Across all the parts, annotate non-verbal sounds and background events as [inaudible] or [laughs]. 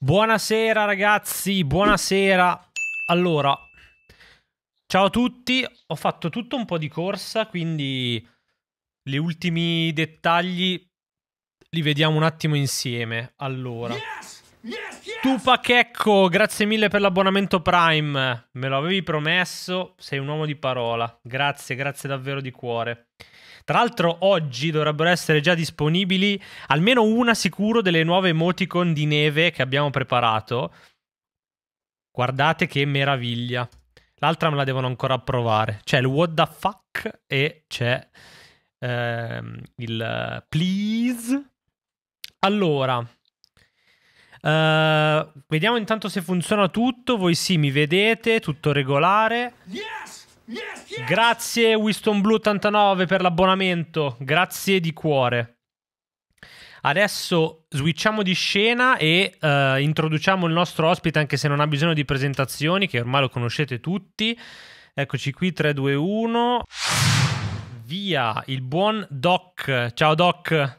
Buonasera ragazzi, buonasera. Allora, ciao a tutti. Ho fatto tutto un po' di corsa, quindi gli ultimi dettagli li vediamo un attimo insieme. Allora. Yes! Stupachecco, grazie mille per l'abbonamento Prime. Me lo avevi promesso, sei un uomo di parola. Grazie, grazie davvero di cuore. Tra l'altro oggi dovrebbero essere già disponibili almeno una sicuro delle nuove emoticon di neve che abbiamo preparato. Guardate che meraviglia. L'altra me la devono ancora provare. C'è il what the fuck e c'è ehm, il eh, please. Allora, Uh, vediamo intanto se funziona tutto. Voi sì, mi vedete, tutto regolare. Yes! Yes, yes! Grazie Winston Blue 89 per l'abbonamento, grazie di cuore. Adesso switchiamo di scena e uh, introduciamo il nostro ospite anche se non ha bisogno di presentazioni, che ormai lo conoscete tutti. Eccoci qui 3 2 1. Via il buon Doc. Ciao Doc.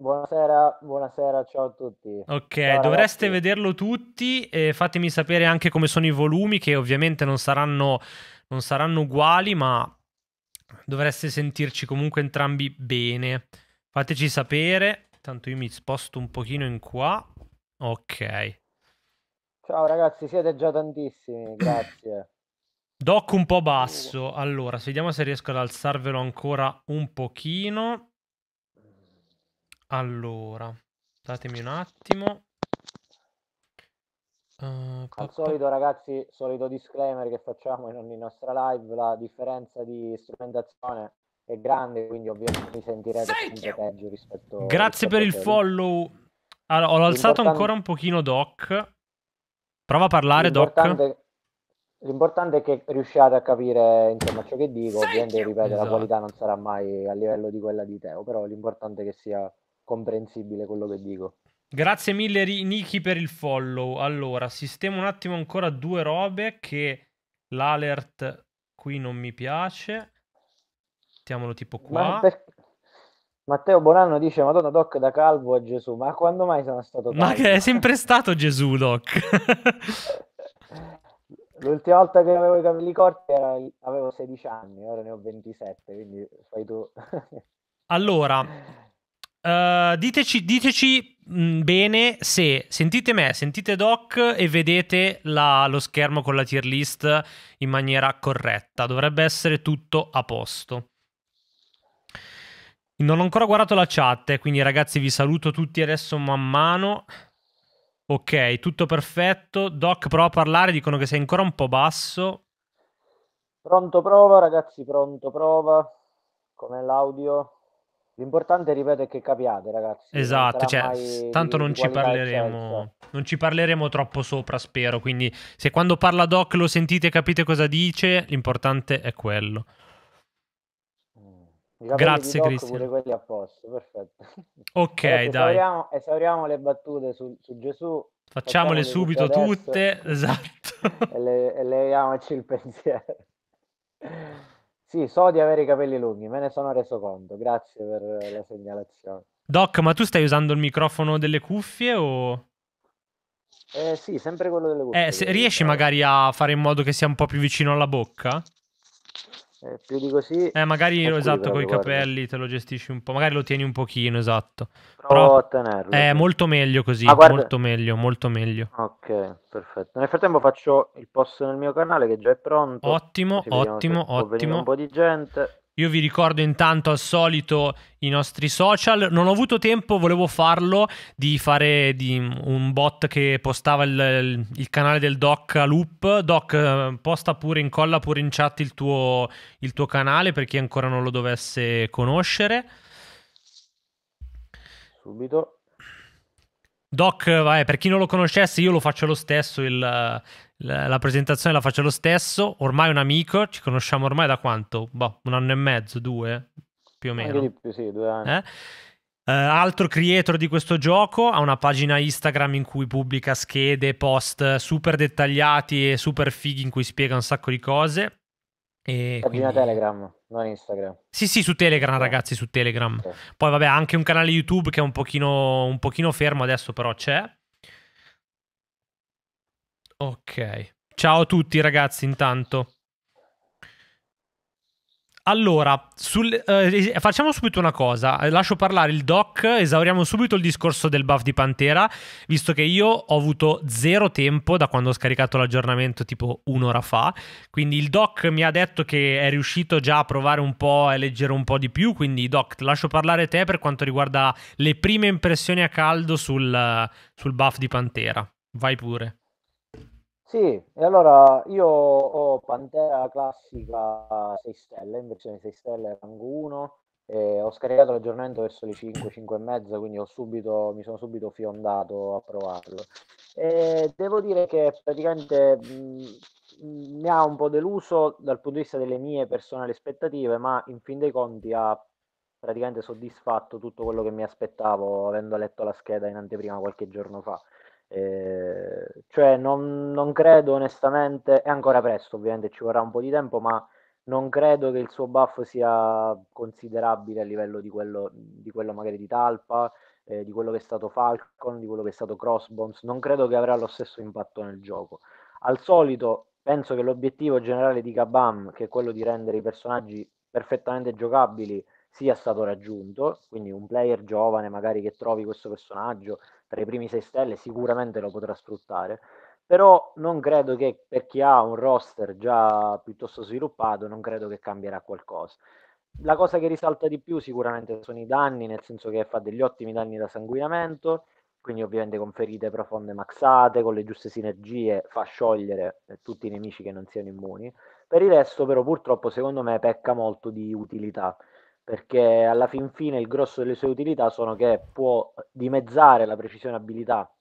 Buonasera, buonasera, ciao a tutti. Ok, ciao, dovreste ragazzi. vederlo tutti e fatemi sapere anche come sono i volumi, che ovviamente non saranno, non saranno uguali, ma dovreste sentirci comunque entrambi bene. Fateci sapere, tanto io mi sposto un pochino in qua. Ok. Ciao ragazzi, siete già tantissimi, [coughs] grazie. Doc un po' basso, allora, vediamo se riesco ad alzarvelo ancora un pochino. Allora, datemi un attimo. Uh, Al solito, ragazzi, solito disclaimer che facciamo in ogni nostra live, la differenza di strumentazione è grande, quindi ovviamente mi sentirete peggio rispetto Grazie rispetto per il follow. Allora, ho alzato ancora un pochino Doc. Prova a parlare, l'importante, Doc. L'importante è che riusciate a capire insomma, ciò che dico. Ovviamente, ripeto, esatto. la qualità non sarà mai a livello di quella di Teo, però l'importante è che sia comprensibile quello che dico. Grazie mille Niki per il follow. Allora, sistemo un attimo ancora due robe che l'alert qui non mi piace. Mettiamolo tipo qua. Ma per... Matteo Bonanno dice Madonna Doc da calvo a Gesù, ma quando mai sono stato calvo? Ma che è sempre stato Gesù Doc. [laughs] L'ultima volta che avevo i capelli corti era... avevo 16 anni, ora ne ho 27, quindi fai tu. [laughs] allora, uh, diteci, diteci mm, bene se sentite me, sentite Doc e vedete la, lo schermo con la tier list in maniera corretta. Dovrebbe essere tutto a posto. Non ho ancora guardato la chat, eh, quindi ragazzi vi saluto tutti adesso man mano. Ok, tutto perfetto. Doc, prova a parlare, dicono che sei ancora un po' basso. Pronto prova, ragazzi, pronto prova. Com'è l'audio? L'importante, ripeto, è che capiate, ragazzi. Esatto, cioè, tanto non ci parleremo. Non ci parleremo troppo sopra, spero. Quindi, se quando parla Doc lo sentite e capite cosa dice, l'importante è quello. Mm. Grazie, Cristian. quelli a posto, perfetto. [laughs] Ok, Adesso dai. Esauriamo, esauriamo, le battute su, su Gesù. Facciamole, facciamole subito tutte, [laughs] esatto. E, le, e leviamoci il pensiero. Sì, so di avere i capelli lunghi, me ne sono reso conto, grazie per la segnalazione. Doc, ma tu stai usando il microfono delle cuffie o... Eh sì, sempre quello delle cuffie. Eh, se riesci eh. magari a fare in modo che sia un po' più vicino alla bocca? Eh, più di così... Eh, magari esatto, con i capelli te lo gestisci un po', magari lo tieni un pochino, esatto. Provo Però a tenerlo. È molto meglio così, ah, molto meglio, molto meglio. Ok, perfetto. Nel frattempo faccio il post nel mio canale che già è pronto. Ottimo, Così ottimo, ottimo. Un po' di gente. Io vi ricordo intanto al solito i nostri social. Non ho avuto tempo, volevo farlo, di fare di mm, un bot che postava il, il, canale del Doc a loop. Doc, eh, posta pure, incolla pure in chat il tuo, il tuo canale per chi ancora non lo dovesse conoscere. Subito. Doc, vabbè, per chi non lo conoscesse, io lo faccio lo stesso. Il, la, presentazione la faccio lo stesso, ormai un amico, ci conosciamo ormai da quanto? Boh, un anno e mezzo, due, più o meno. Anche più, sì, due anni. Eh? Uh, altro creator di questo gioco ha una pagina Instagram in cui pubblica schede, post super dettagliati e super fighi in cui spiega un sacco di cose. E pagina quindi... Telegram, non Instagram. Sì, sì, su Telegram, eh. ragazzi, su Telegram. Okay. Poi vabbè, anche un canale YouTube che è un pochino, un pochino fermo adesso, però c'è. Ok. Ciao a tutti ragazzi intanto. Allora, sul, eh, facciamo subito una cosa, eh, lascio parlare il doc, esauriamo subito il discorso del buff di Pantera, visto che io ho avuto zero tempo da quando ho scaricato l'aggiornamento tipo un'ora fa, quindi il doc mi ha detto che è riuscito già a provare un po' e leggere un po' di più, quindi doc, lascio parlare te per quanto riguarda le prime impressioni a caldo sul, sul buff di Pantera, vai pure. Sì, e allora io ho Pantera classica 6 stelle, in versione 6 stelle rango 1, eh, ho scaricato l'aggiornamento verso le 5, 5 e mezza, quindi subito, mi sono subito fiondato a provarlo. E devo dire che praticamente mh, mhmm, mi ha un po' deluso dal punto di vista delle mie personali aspettative, ma in fin dei conti ha praticamente soddisfatto tutto quello che mi aspettavo avendo letto la scheda in anteprima qualche giorno fa. Eh, cioè non, non, credo onestamente, è ancora presto ovviamente, ci vorrà un po' di tempo, ma non credo che il suo buff sia considerabile a livello di quello, di quello magari di Talpa, eh, di quello che è stato Falcon, di quello che è stato Crossbones, non credo che avrà lo stesso impatto nel gioco. Al solito penso che l'obiettivo generale di Kabam, che è quello di rendere i personaggi perfettamente giocabili, sia stato raggiunto, quindi un player giovane magari che trovi questo personaggio tra i primi sei stelle sicuramente lo potrà sfruttare, però non credo che per chi ha un roster già piuttosto sviluppato non credo che cambierà qualcosa. La cosa che risalta di più sicuramente sono i danni, nel senso che fa degli ottimi danni da sanguinamento, quindi ovviamente con ferite profonde maxate, con le giuste sinergie, fa sciogliere eh, tutti i nemici che non siano immuni. Per il resto però purtroppo secondo me pecca molto di utilità, perché alla fin fine il grosso delle sue utilità sono che può dimezzare la precisione abilità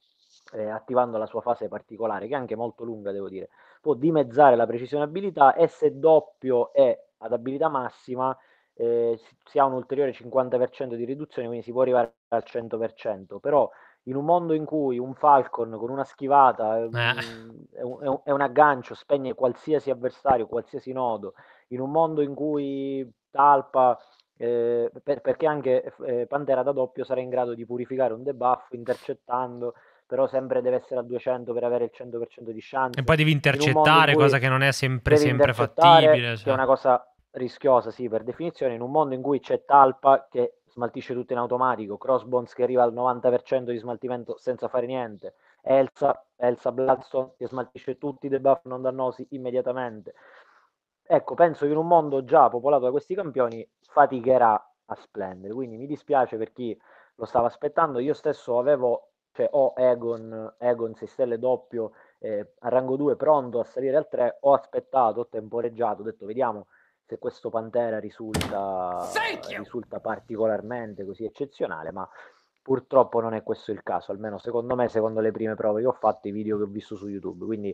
eh, attivando la sua fase particolare, che è anche molto lunga, devo dire. Può dimezzare la precisione abilità e se doppio è ad abilità massima eh, si ha un ulteriore 50% di riduzione, quindi si può arrivare al 100%, però in un mondo in cui un Falcon con una schivata eh. eh. è, un, è, un, aggancio, spegne qualsiasi avversario, qualsiasi nodo, in un mondo in cui Talpa eh, per, perché anche eh, eh, Pantera da doppio sarà in grado di purificare un debuff intercettando, però sempre deve essere a 200 per avere il 100% di chance. E poi devi intercettare, in cosa che non è sempre, sempre fattibile. Cioè. È una cosa rischiosa, sì, per definizione, in un mondo in cui c'è Talpa che smaltisce tutto in automatico, Crossbones che arriva al 90% di smaltimento senza fare niente, Elsa, Elsa Bloodstone che smaltisce tutti i debuff non dannosi immediatamente ecco, penso che in un mondo già popolato da questi campioni faticherà a splendere. Quindi mi dispiace per chi lo stava aspettando. Io stesso avevo, cioè ho Egon, Egon 6 stelle doppio eh, a rango 2 pronto a salire al 3. Ho aspettato, ho temporeggiato, ho detto vediamo se questo Pantera risulta, risulta particolarmente così eccezionale, ma purtroppo non è questo il caso, almeno secondo me, secondo le prime prove che ho fatto, i video che ho visto su YouTube. Quindi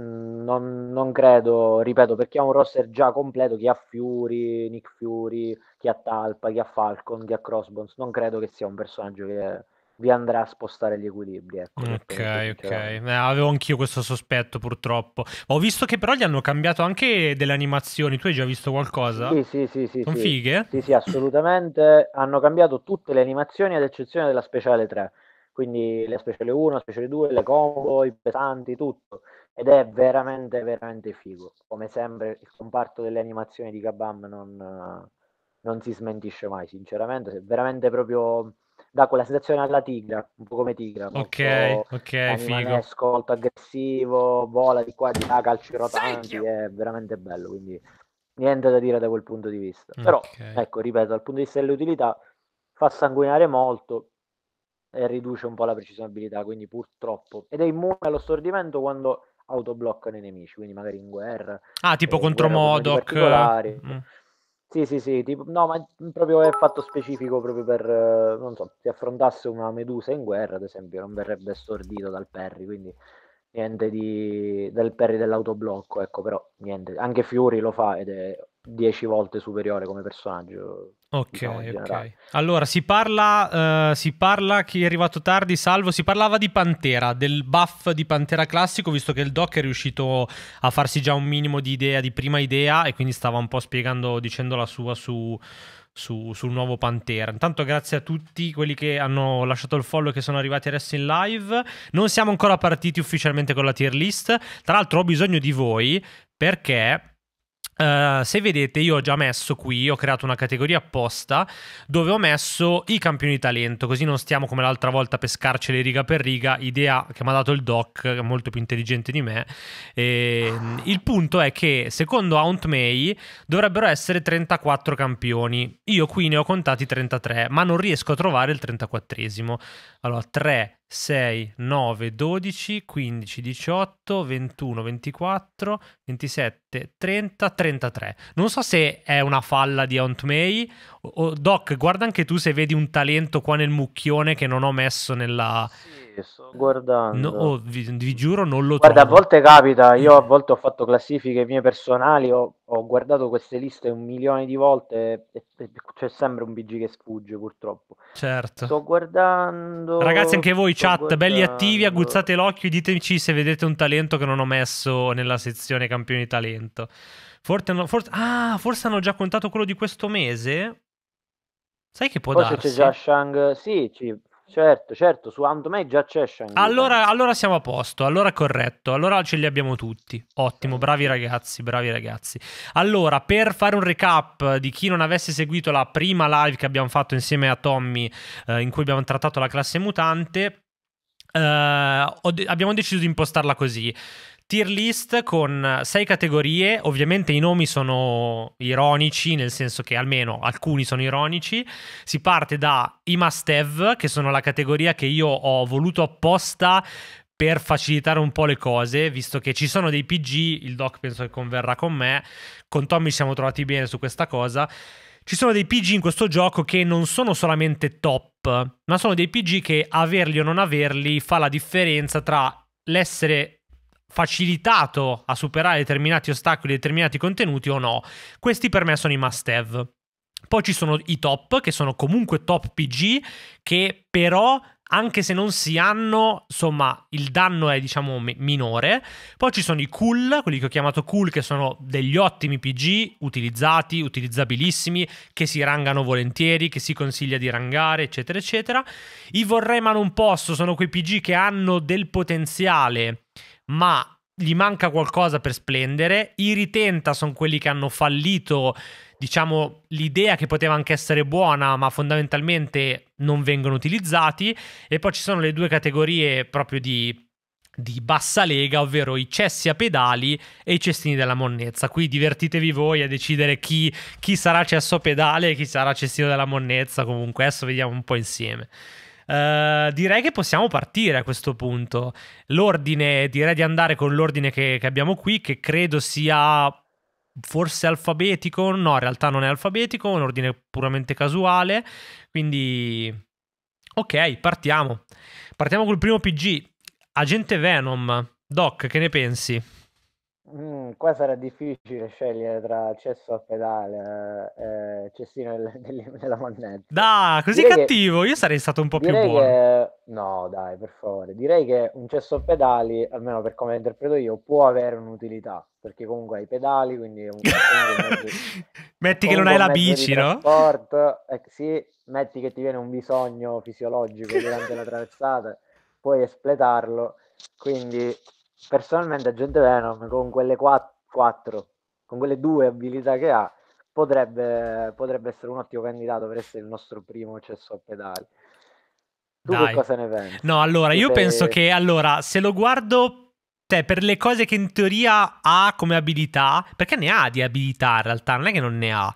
Mm, non, non, credo, ripeto, perché ha un roster già completo, chi ha Fury, Nick Fury, chi ha Talpa, chi ha Falcon, chi ha Crossbones, non credo che sia un personaggio che vi andrà a spostare gli equilibri. Ecco, ok, ok, eh, avevo anch'io questo sospetto purtroppo. Ho visto che però gli hanno cambiato anche delle animazioni, tu hai già visto qualcosa? Sì, sì, sì. sì Sono sì. fighe? Sì, sì, assolutamente. hanno cambiato tutte le animazioni ad eccezione della speciale 3 quindi la speciale 1, la speciale 2, le combo, i pesanti, tutto. Ed è veramente, veramente figo. Come sempre, il comparto delle animazioni di Kabam non, non si smentisce mai, sinceramente. È veramente proprio da quella sensazione alla tigra, un po' come tigra. Ok, ok, figo. Ascolto aggressivo, vola di qua, di là, calci rotanti, è veramente bello. Quindi niente da dire da quel punto di vista. Però, okay. ecco, ripeto, dal punto di vista dell'utilità, fa sanguinare molto e riduce un po' la abilità, quindi purtroppo. Ed è immune allo stordimento quando autobloccano i nemici, quindi magari in guerra. Ah, tipo eh, contro Modoc. Mm. Sì, sì, sì, tipo, no, ma proprio è fatto specifico proprio per, eh, non so, se affrontasse una medusa in guerra, ad esempio, non verrebbe stordito dal Perry, quindi niente di, del Perry dell'autoblocco, ecco, però niente, anche Fiori lo fa ed è 10 volte superiore come personaggio Ok, diciamo ok. Allora, si parla, uh, si parla, chi è arrivato tardi, salvo, si parlava di Pantera, del buff di Pantera classico, visto che il doc è riuscito a farsi già un minimo di idea, di prima idea, e quindi stava un po' spiegando, dicendo la sua su, su, sul nuovo Pantera. Intanto grazie a tutti quelli che hanno lasciato il follow e che sono arrivati adesso in live. Non siamo ancora partiti ufficialmente con la tier list. Tra l'altro ho bisogno di voi perché Uh, se vedete io ho già messo qui, ho creato una categoria apposta dove ho messo i campioni talento, così non stiamo come l'altra volta a pescarceli riga per riga, idea che mi ha dato il doc, che è molto più intelligente di me. E, ehm, il punto è che secondo Aunt May dovrebbero essere 34 campioni, io qui ne ho contati 33, ma non riesco a trovare il 34esimo. Allora 3, 6, 9, 12, 15, 18, 21, 24, 27, 30, 33. Non so se è una falla di Aunt May. O, Doc, guarda anche tu se vedi un talento qua nel mucchione che non ho messo nella... Sì, sto guardando. No, oh, vi, vi, giuro non lo guarda, trovo. a volte capita, io a eh. volte ho fatto classifiche mie personali, ho, ho guardato queste liste un milione di volte e, e c'è sempre un BG che sfugge purtroppo. Certo. Sto guardando... Ragazzi, anche voi chat, guarda... belli attivi, aguzzate l'occhio e diteci se vedete un talento che non ho messo nella sezione campioni talento. Forse hanno, forse, ah, forse hanno già contato quello di questo mese? Sai che può Forse darsi? c'è già Shang... Sì, ci... certo, certo, su Andomei già c'è Shang. Allora, allora siamo a posto, allora corretto, allora ce li abbiamo tutti. Ottimo, bravi ragazzi, bravi ragazzi. Allora, per fare un recap di chi non avesse seguito la prima live che abbiamo fatto insieme a Tommy, eh, in cui abbiamo trattato la classe mutante... Uh, abbiamo deciso di impostarla così. Tier list con sei categorie, ovviamente i nomi sono ironici, nel senso che almeno alcuni sono ironici. Si parte da i must have, che sono la categoria che io ho voluto apposta per facilitare un po' le cose, visto che ci sono dei PG, il doc penso che converrà con me, con Tommy ci siamo trovati bene su questa cosa. Ci sono dei PG in questo gioco che non sono solamente top, ma sono dei PG che averli o non averli fa la differenza tra l'essere facilitato a superare determinati ostacoli, determinati contenuti o no. Questi per me sono i must have. Poi ci sono i top, che sono comunque top PG, che però anche se non si hanno, insomma, il danno è diciamo m- minore. Poi ci sono i cool, quelli che ho chiamato cool, che sono degli ottimi PG, utilizzati, utilizzabilissimi, che si rangano volentieri, che si consiglia di rangare, eccetera, eccetera. I vorrei ma non posso sono quei PG che hanno del potenziale, ma gli manca qualcosa per splendere. I ritenta sono quelli che hanno fallito diciamo, l'idea che poteva anche essere buona, ma fondamentalmente non vengono utilizzati. E poi ci sono le due categorie proprio di di bassa lega, ovvero i cessi a pedali e i cestini della monnezza. Qui divertitevi voi a decidere chi, chi sarà cesso a pedale e chi sarà cestino della monnezza. Comunque, adesso vediamo un po' insieme. Uh, direi che possiamo partire a questo punto. L'ordine, direi di andare con l'ordine che, che abbiamo qui, che credo sia forse alfabetico, no, in realtà non è alfabetico, è un ordine puramente casuale, quindi ok, partiamo. Partiamo col primo PG, Agente Venom. Doc, che ne pensi? Mm, qua sarà difficile scegliere tra cesso a pedale eh, e eh, cestino della [laughs] nel, mannetta. Da, così direi cattivo, che, io sarei stato un po' più buono. no, dai, per favore. Direi che un cesso a pedali, almeno per come interpreto io, può avere un'utilità, perché comunque hai i pedali, quindi un, [laughs] Metti che non hai la bici, no? Eh, sì, metti che ti viene un bisogno fisiologico durante la [laughs] traversata, puoi espletarlo, quindi personalmente Agent Venom con quelle 4, con quelle due abilità che ha, potrebbe, potrebbe essere un ottimo candidato per essere il nostro primo accesso a pedali. Tu Dai. cosa ne pensi? No, allora, io se... penso che allora, se lo guardo cioè, per le cose che in teoria ha come abilità, perché ne ha di abilità in realtà, non è che non ne ha.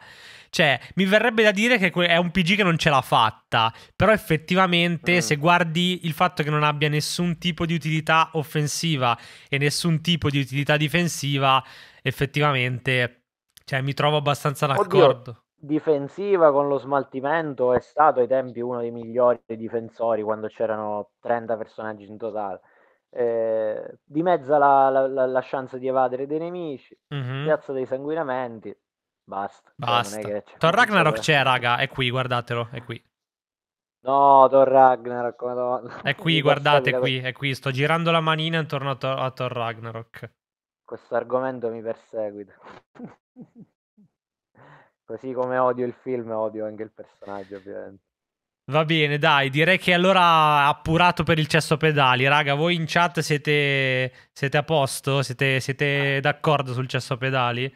Cioè, mi verrebbe da dire che è un PG che non ce l'ha fatta, però effettivamente mm. se guardi il fatto che non abbia nessun tipo di utilità offensiva e nessun tipo di utilità difensiva, effettivamente, cioè, mi trovo abbastanza d'accordo. Oddio difensiva con lo smaltimento è stato ai tempi uno dei migliori difensori quando c'erano 30 personaggi in totale. Eh, di mezza la, la, la, chance di evadere dei nemici, mm-hmm. piazza dei sanguinamenti. Basta. Basta. Cioè, Thor Ragnarok c'è, raga, è qui, guardatelo, è qui. No, Thor Ragnarok, madonna. È qui, [laughs] guardate, qui, è qui. Sto girando la manina intorno a, Tor, a Thor Ragnarok. Questo argomento mi perseguita. [laughs] Così come odio il film, odio anche il personaggio, ovviamente. Va bene, dai, direi che allora appurato per il cesso pedali. Raga, voi in chat siete, siete a posto? Siete, siete d'accordo sul cesso pedali?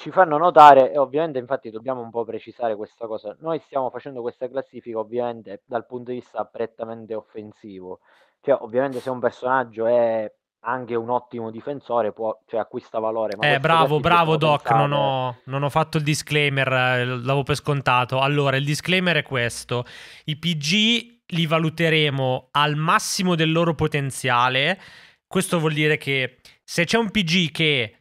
ci fanno notare, e ovviamente infatti dobbiamo un po' precisare questa cosa, noi stiamo facendo questa classifica ovviamente dal punto di vista prettamente offensivo, cioè ovviamente se un personaggio è anche un ottimo difensore può, cioè, acquista valore. Ma eh, bravo, bravo Doc, pensare... non, ho, non ho, fatto il disclaimer, eh, l'avevo per scontato. Allora, il disclaimer è questo, i PG li valuteremo al massimo del loro potenziale, questo vuol dire che se c'è un PG che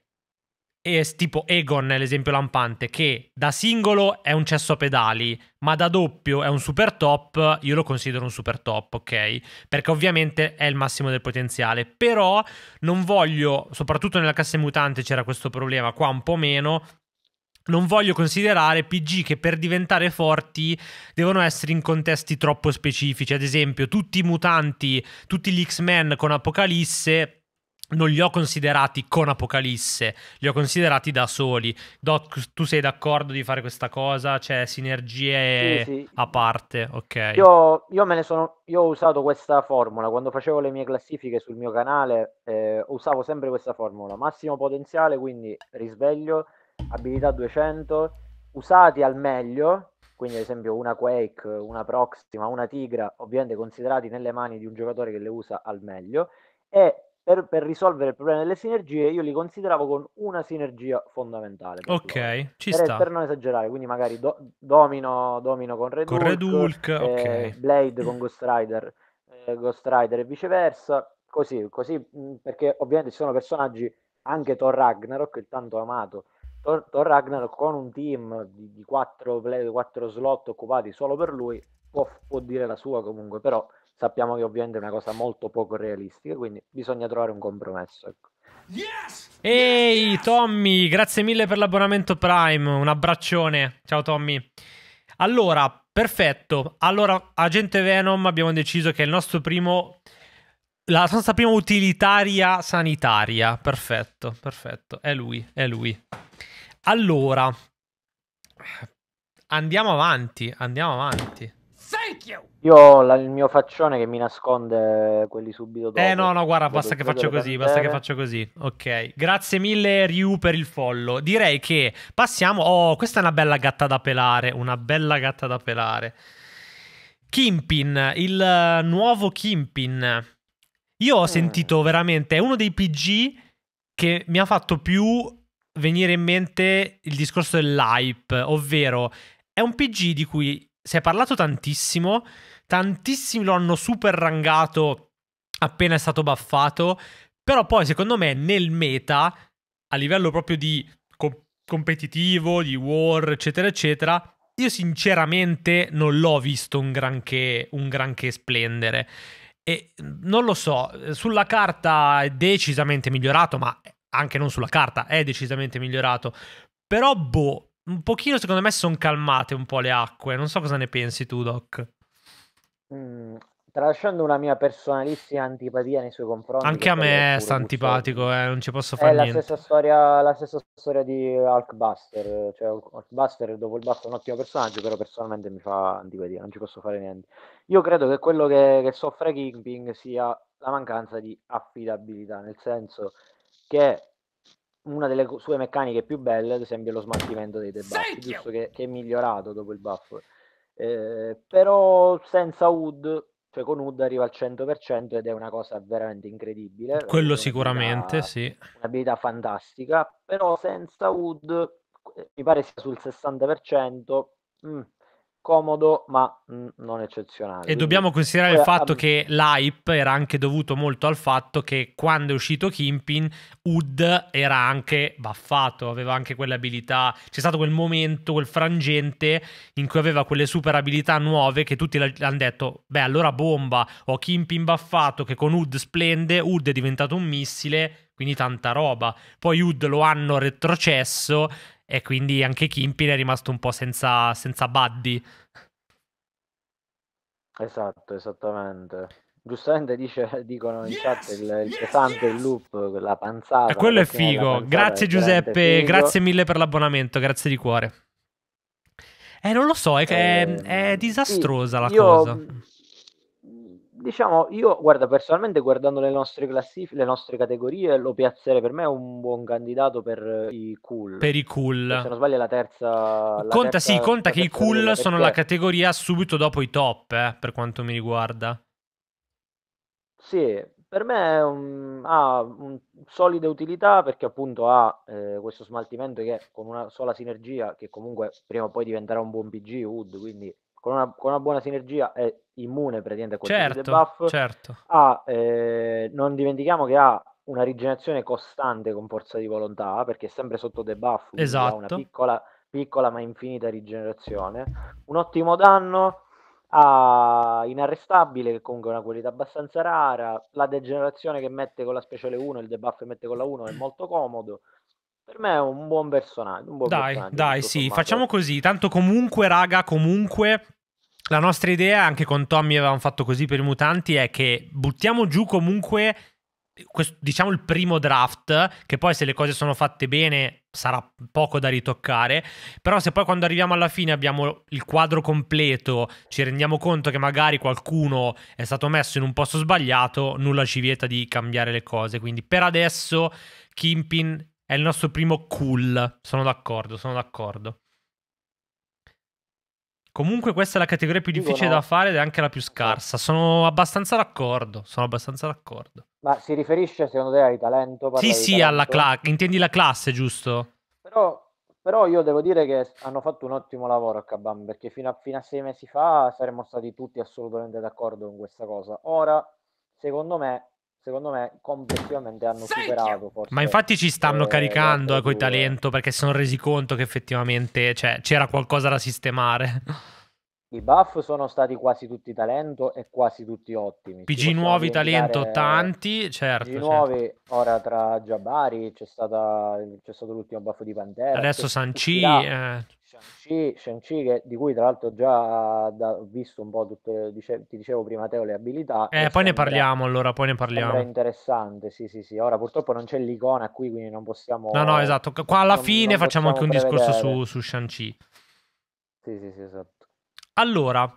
es, tipo Egon l'esempio lampante, che da singolo è un cesso a pedali, ma da doppio è un super top, io lo considero un super top, ok? Perché ovviamente è il massimo del potenziale, però non voglio, soprattutto nella classe mutante c'era questo problema, qua un po' meno, non voglio considerare PG che per diventare forti devono essere in contesti troppo specifici, ad esempio tutti i mutanti, tutti gli X-Men con Apocalisse non li ho considerati con Apocalisse, li ho considerati da soli. Doc, tu sei d'accordo di fare questa cosa? C'è cioè, sinergie sì, sì. a parte? Ok. Io, io, sono, io, ho usato questa formula quando facevo le mie classifiche sul mio canale, eh, usavo sempre questa formula. Massimo potenziale, quindi risveglio, abilità 200, usati al meglio, quindi ad esempio una Quake, una Proxima, una Tigra, ovviamente considerati nelle mani di un giocatore che le usa al meglio. E per, per, risolvere il problema delle sinergie, io li consideravo con una sinergia fondamentale. Ok, loro. ci per, sta. Per non esagerare, quindi magari do, domino, domino, con Red, con Red Hulk, Hulk eh, okay. Blade con Ghost Rider, eh, Ghost Rider e viceversa. Così, così, mm, perché ovviamente ci sono personaggi, anche Thor Ragnarok, il tanto amato, Thor, Thor Ragnarok con un team di, di 4 play, 4 slot occupati solo per lui, può, può dire la sua comunque, però sappiamo che ovviamente è una cosa molto poco realistica, quindi bisogna trovare un compromesso. Ecco. Yes! Ehi yes! Tommy, grazie mille per l'abbonamento Prime, un abbraccione, ciao Tommy. Allora, perfetto, allora Agente Venom abbiamo deciso che è il nostro primo, la nostra prima utilitaria sanitaria, perfetto, perfetto, è lui, è lui. Allora, andiamo avanti, andiamo avanti. Thank you! Io ho la, il mio faccione che mi nasconde quelli subito eh, dopo. Eh no, no, guarda, basta che faccio così, basta che faccio così. Ok, grazie mille Ryu per il follow. Direi che passiamo... Oh, questa è una bella gatta da pelare, una bella gatta da pelare. Kimpin, il eh, nuovo Kimpin. Io ho mm. sentito veramente, è uno dei PG che mi ha fatto più venire in mente il discorso dell'hype, ovvero è un PG di cui si è parlato tantissimo, tantissimi lo hanno super rangato appena è stato buffato, però poi secondo me nel meta, a livello proprio di co- competitivo, di war, eccetera, eccetera, io sinceramente non l'ho visto un granché, un granché splendere. E mhmm, non lo so, sulla carta è decisamente migliorato, ma anche non sulla carta, è decisamente migliorato. Però, boh, un pochino secondo me sono calmate un po' le acque. Non so cosa ne pensi tu, Doc. Mm, tralasciando una mia personalissima antipatia nei suoi confronti. Anche a me è antipatico, eh, non ci posso fare niente. È la stessa, storia, la stessa storia di Hulkbuster, cioè Hulkbuster dopo il basso è un ottimo personaggio, però personalmente mi fa antipatia, non ci posso fare niente. Io credo che quello che, che soffre Kingpin sia la mancanza di affidabilità, nel senso che una delle sue meccaniche più belle, ad esempio, è lo smaltimento dei debuff, giusto che, che è migliorato dopo il buff eh, però senza Wood cioè con Wood arriva al 100% ed è una cosa veramente incredibile quello sicuramente una, sì un'abilità fantastica però senza Wood eh, mi pare sia sul 60% mm, comodo ma mm, non eccezionale. E dobbiamo considerare poi, il fatto ah, che l'hype era anche dovuto molto al fatto che quando è uscito Kimpin, Hood era anche baffato, aveva anche quelle abilità, c'è stato quel momento, quel frangente in cui aveva quelle super abilità nuove che tutti hanno detto, beh allora bomba, ho Kimpin baffato che con Hood splende, Hood è diventato un missile, quindi tanta roba. Poi Hood lo hanno retrocesso e quindi anche Kimpin è rimasto un po' senza, senza buddy. Esatto, esattamente. Giustamente dice, [laughs] dicono in yes, chat il, il pesante, yes. il loop, la panzata. E quello è figo. grazie è Giuseppe, figo. grazie mille per l'abbonamento, grazie di cuore. Eh, non lo so, è, eh, è, è disastrosa sì, la io... cosa diciamo, io guarda, personalmente guardando le nostre classifiche, le nostre categorie, lo piazzere per me è un buon candidato per eh, i cool. Per i cool. Se non sbaglio è la terza... La conta, terza, sì, conta che i cool perché... sono la categoria subito dopo i top, eh, per quanto mi riguarda. Sì, per me un, ha un solide utilità perché appunto ha eh, questo smaltimento che con una sola sinergia, che comunque prima o poi diventerà un buon PG, Wood, quindi con una, con una buona sinergia è immune praticamente a qualsiasi certo, debuff. Certo. Ha, eh, non dimentichiamo che ha una rigenerazione costante con forza di volontà, perché è sempre sotto debuff, esatto. ha una esatto. piccola, piccola ma infinita rigenerazione. Un ottimo danno, ha inarrestabile, che comunque è una qualità abbastanza rara, la degenerazione che mette con la speciale 1, il debuff che mette con la 1 è molto comodo. Per me è un buon personaggio. Un buon dai, personaggio, dai, sì, formato. facciamo così. Tanto comunque, raga, comunque... La nostra idea, anche con Tommy avevamo fatto così per i mutanti, è che buttiamo giù comunque questo, diciamo il primo draft, che poi se le cose sono fatte bene sarà poco da ritoccare, però se poi quando arriviamo alla fine abbiamo il quadro completo, ci rendiamo conto che magari qualcuno è stato messo in un posto sbagliato, nulla ci vieta di cambiare le cose, quindi per adesso Kimpin è il nostro primo cool. Sono d'accordo, sono d'accordo. Comunque questa è la categoria più difficile no. da fare ed è anche la più scarsa. Sono abbastanza d'accordo, sono abbastanza d'accordo. Ma si riferisce secondo te ai talento? Sì, sì, talento. alla classe. Intendi la classe, giusto? Però, però, io devo dire che hanno fatto un ottimo lavoro a Kabam, perché fino a, fino a sei mesi fa saremmo stati tutti assolutamente d'accordo con questa cosa. Ora, secondo me, secondo me complessivamente hanno superato forse. Ma infatti ci stanno eh, caricando eh, coi eh. talento perché si sono resi conto che effettivamente cioè, c'era qualcosa da sistemare. [laughs] I buff sono stati quasi tutti talento e quasi tutti ottimi. PG nuovi talento tanti, certo. PG certo. nuovi, certo. ora tra Jabari c'è, stata, c'è stato l'ultimo buff di Pantera. Adesso Sanci... Eh Shang-Chi, Shang-Chi di cui tra l'altro già eh, da, ho visto un po' tutte, dice, ti dicevo prima Teo le abilità. Eh, poi ne parliamo allora, poi ne parliamo. È interessante, sì sì sì, ora purtroppo non c'è l'icona qui quindi non possiamo... No no esatto, qua alla non, fine non facciamo anche un prevedere. discorso su, su Shang-Chi. Sì sì sì esatto. Allora,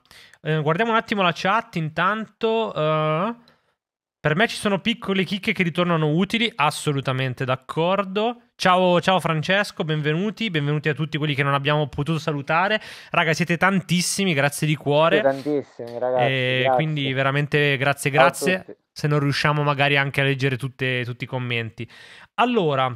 eh, guardiamo un attimo la chat intanto... Uh... Per me ci sono piccole chicche che ritornano utili, assolutamente d'accordo. Ciao, ciao Francesco, benvenuti, benvenuti a tutti quelli che non abbiamo potuto salutare. Raga, siete tantissimi, grazie di cuore. Siete tantissimi, ragazzi. E eh, grazie. quindi veramente grazie, grazie. Se non riusciamo magari anche a leggere tutte, tutti i commenti. Allora,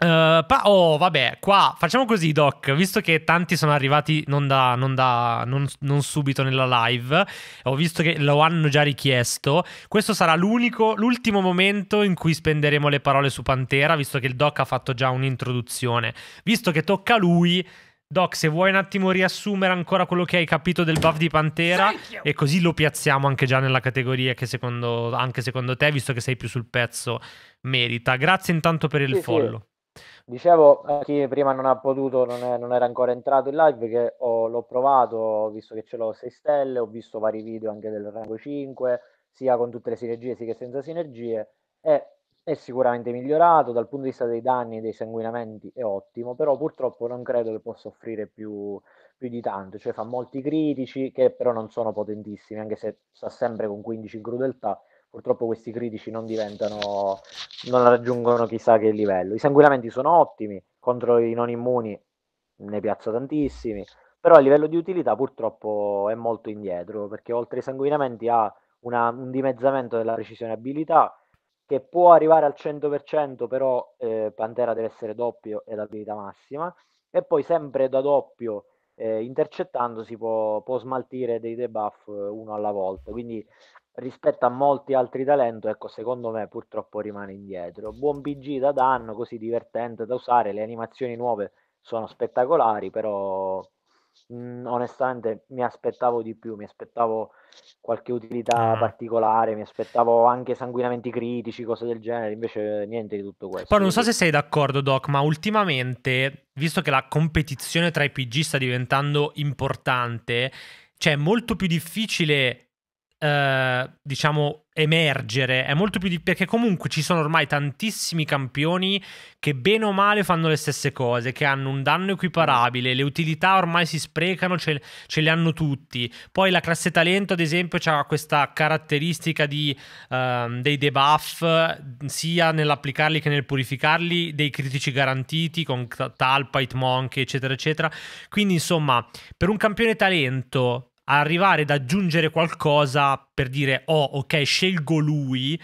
Uh, oh, vabbè, qua facciamo così, Doc. Visto che tanti sono arrivati non, da, non, da, non, non subito nella live, ho visto che lo hanno già richiesto. Questo sarà l'ultimo momento in cui spenderemo le parole su Pantera, visto che il Doc ha fatto già un'introduzione. Visto che tocca a lui. Doc, se vuoi un attimo riassumere ancora quello che hai capito del buff di Pantera e così lo piazziamo anche già nella categoria che secondo, anche secondo te, visto che sei più sul pezzo, merita. Grazie intanto per il sì, follow. Sì. Dicevo a chi prima non ha potuto, non, è, non era ancora entrato in live, che ho, l'ho provato, ho visto che ce l'ho 6 stelle, ho visto vari video anche del rango 5, sia con tutte le sinergie sia senza sinergie, è, è sicuramente migliorato, dal punto di vista dei danni e dei sanguinamenti è ottimo, però purtroppo non credo che possa offrire più, più di tanto, cioè fa molti critici che però non sono potentissimi, anche se sta sempre con 15 in crudeltà, purtroppo questi critici non diventano, non raggiungono chissà che livello. I sanguinamenti sono ottimi, contro i non immuni ne piazza tantissimi, però a livello di utilità purtroppo è molto indietro, perché oltre ai sanguinamenti ha una, un dimezzamento della precisione abilità che può arrivare al 100%, però eh, Pantera deve essere doppio ed abilità massima, e poi sempre da doppio eh, intercettando si può, può smaltire dei debuff eh, uno alla volta, quindi rispetto a molti altri talenti, ecco, secondo me purtroppo rimane indietro. Buon BG da danno, così divertente da usare, le animazioni nuove sono spettacolari, però mh, mm, onestamente mi aspettavo di più, mi aspettavo qualche utilità ah. particolare, mi aspettavo anche sanguinamenti critici, cose del genere, invece niente di tutto questo. Poi non so se sei d'accordo Doc, ma ultimamente, visto che la competizione tra i PG sta diventando importante, cioè è molto più difficile eh, diciamo, emergere. È molto più di... perché comunque ci sono ormai tantissimi campioni che bene o male fanno le stesse cose, che hanno un danno equiparabile, le utilità ormai si sprecano, ce, ce le hanno tutti. Poi la classe talento, ad esempio, ha questa caratteristica di, uh, dei debuff, sia nell'applicarli che nel purificarli, dei critici garantiti con Talpa, Monk, eccetera, eccetera. Quindi, insomma, per un campione talento arrivare ad aggiungere qualcosa per dire oh ok scelgo lui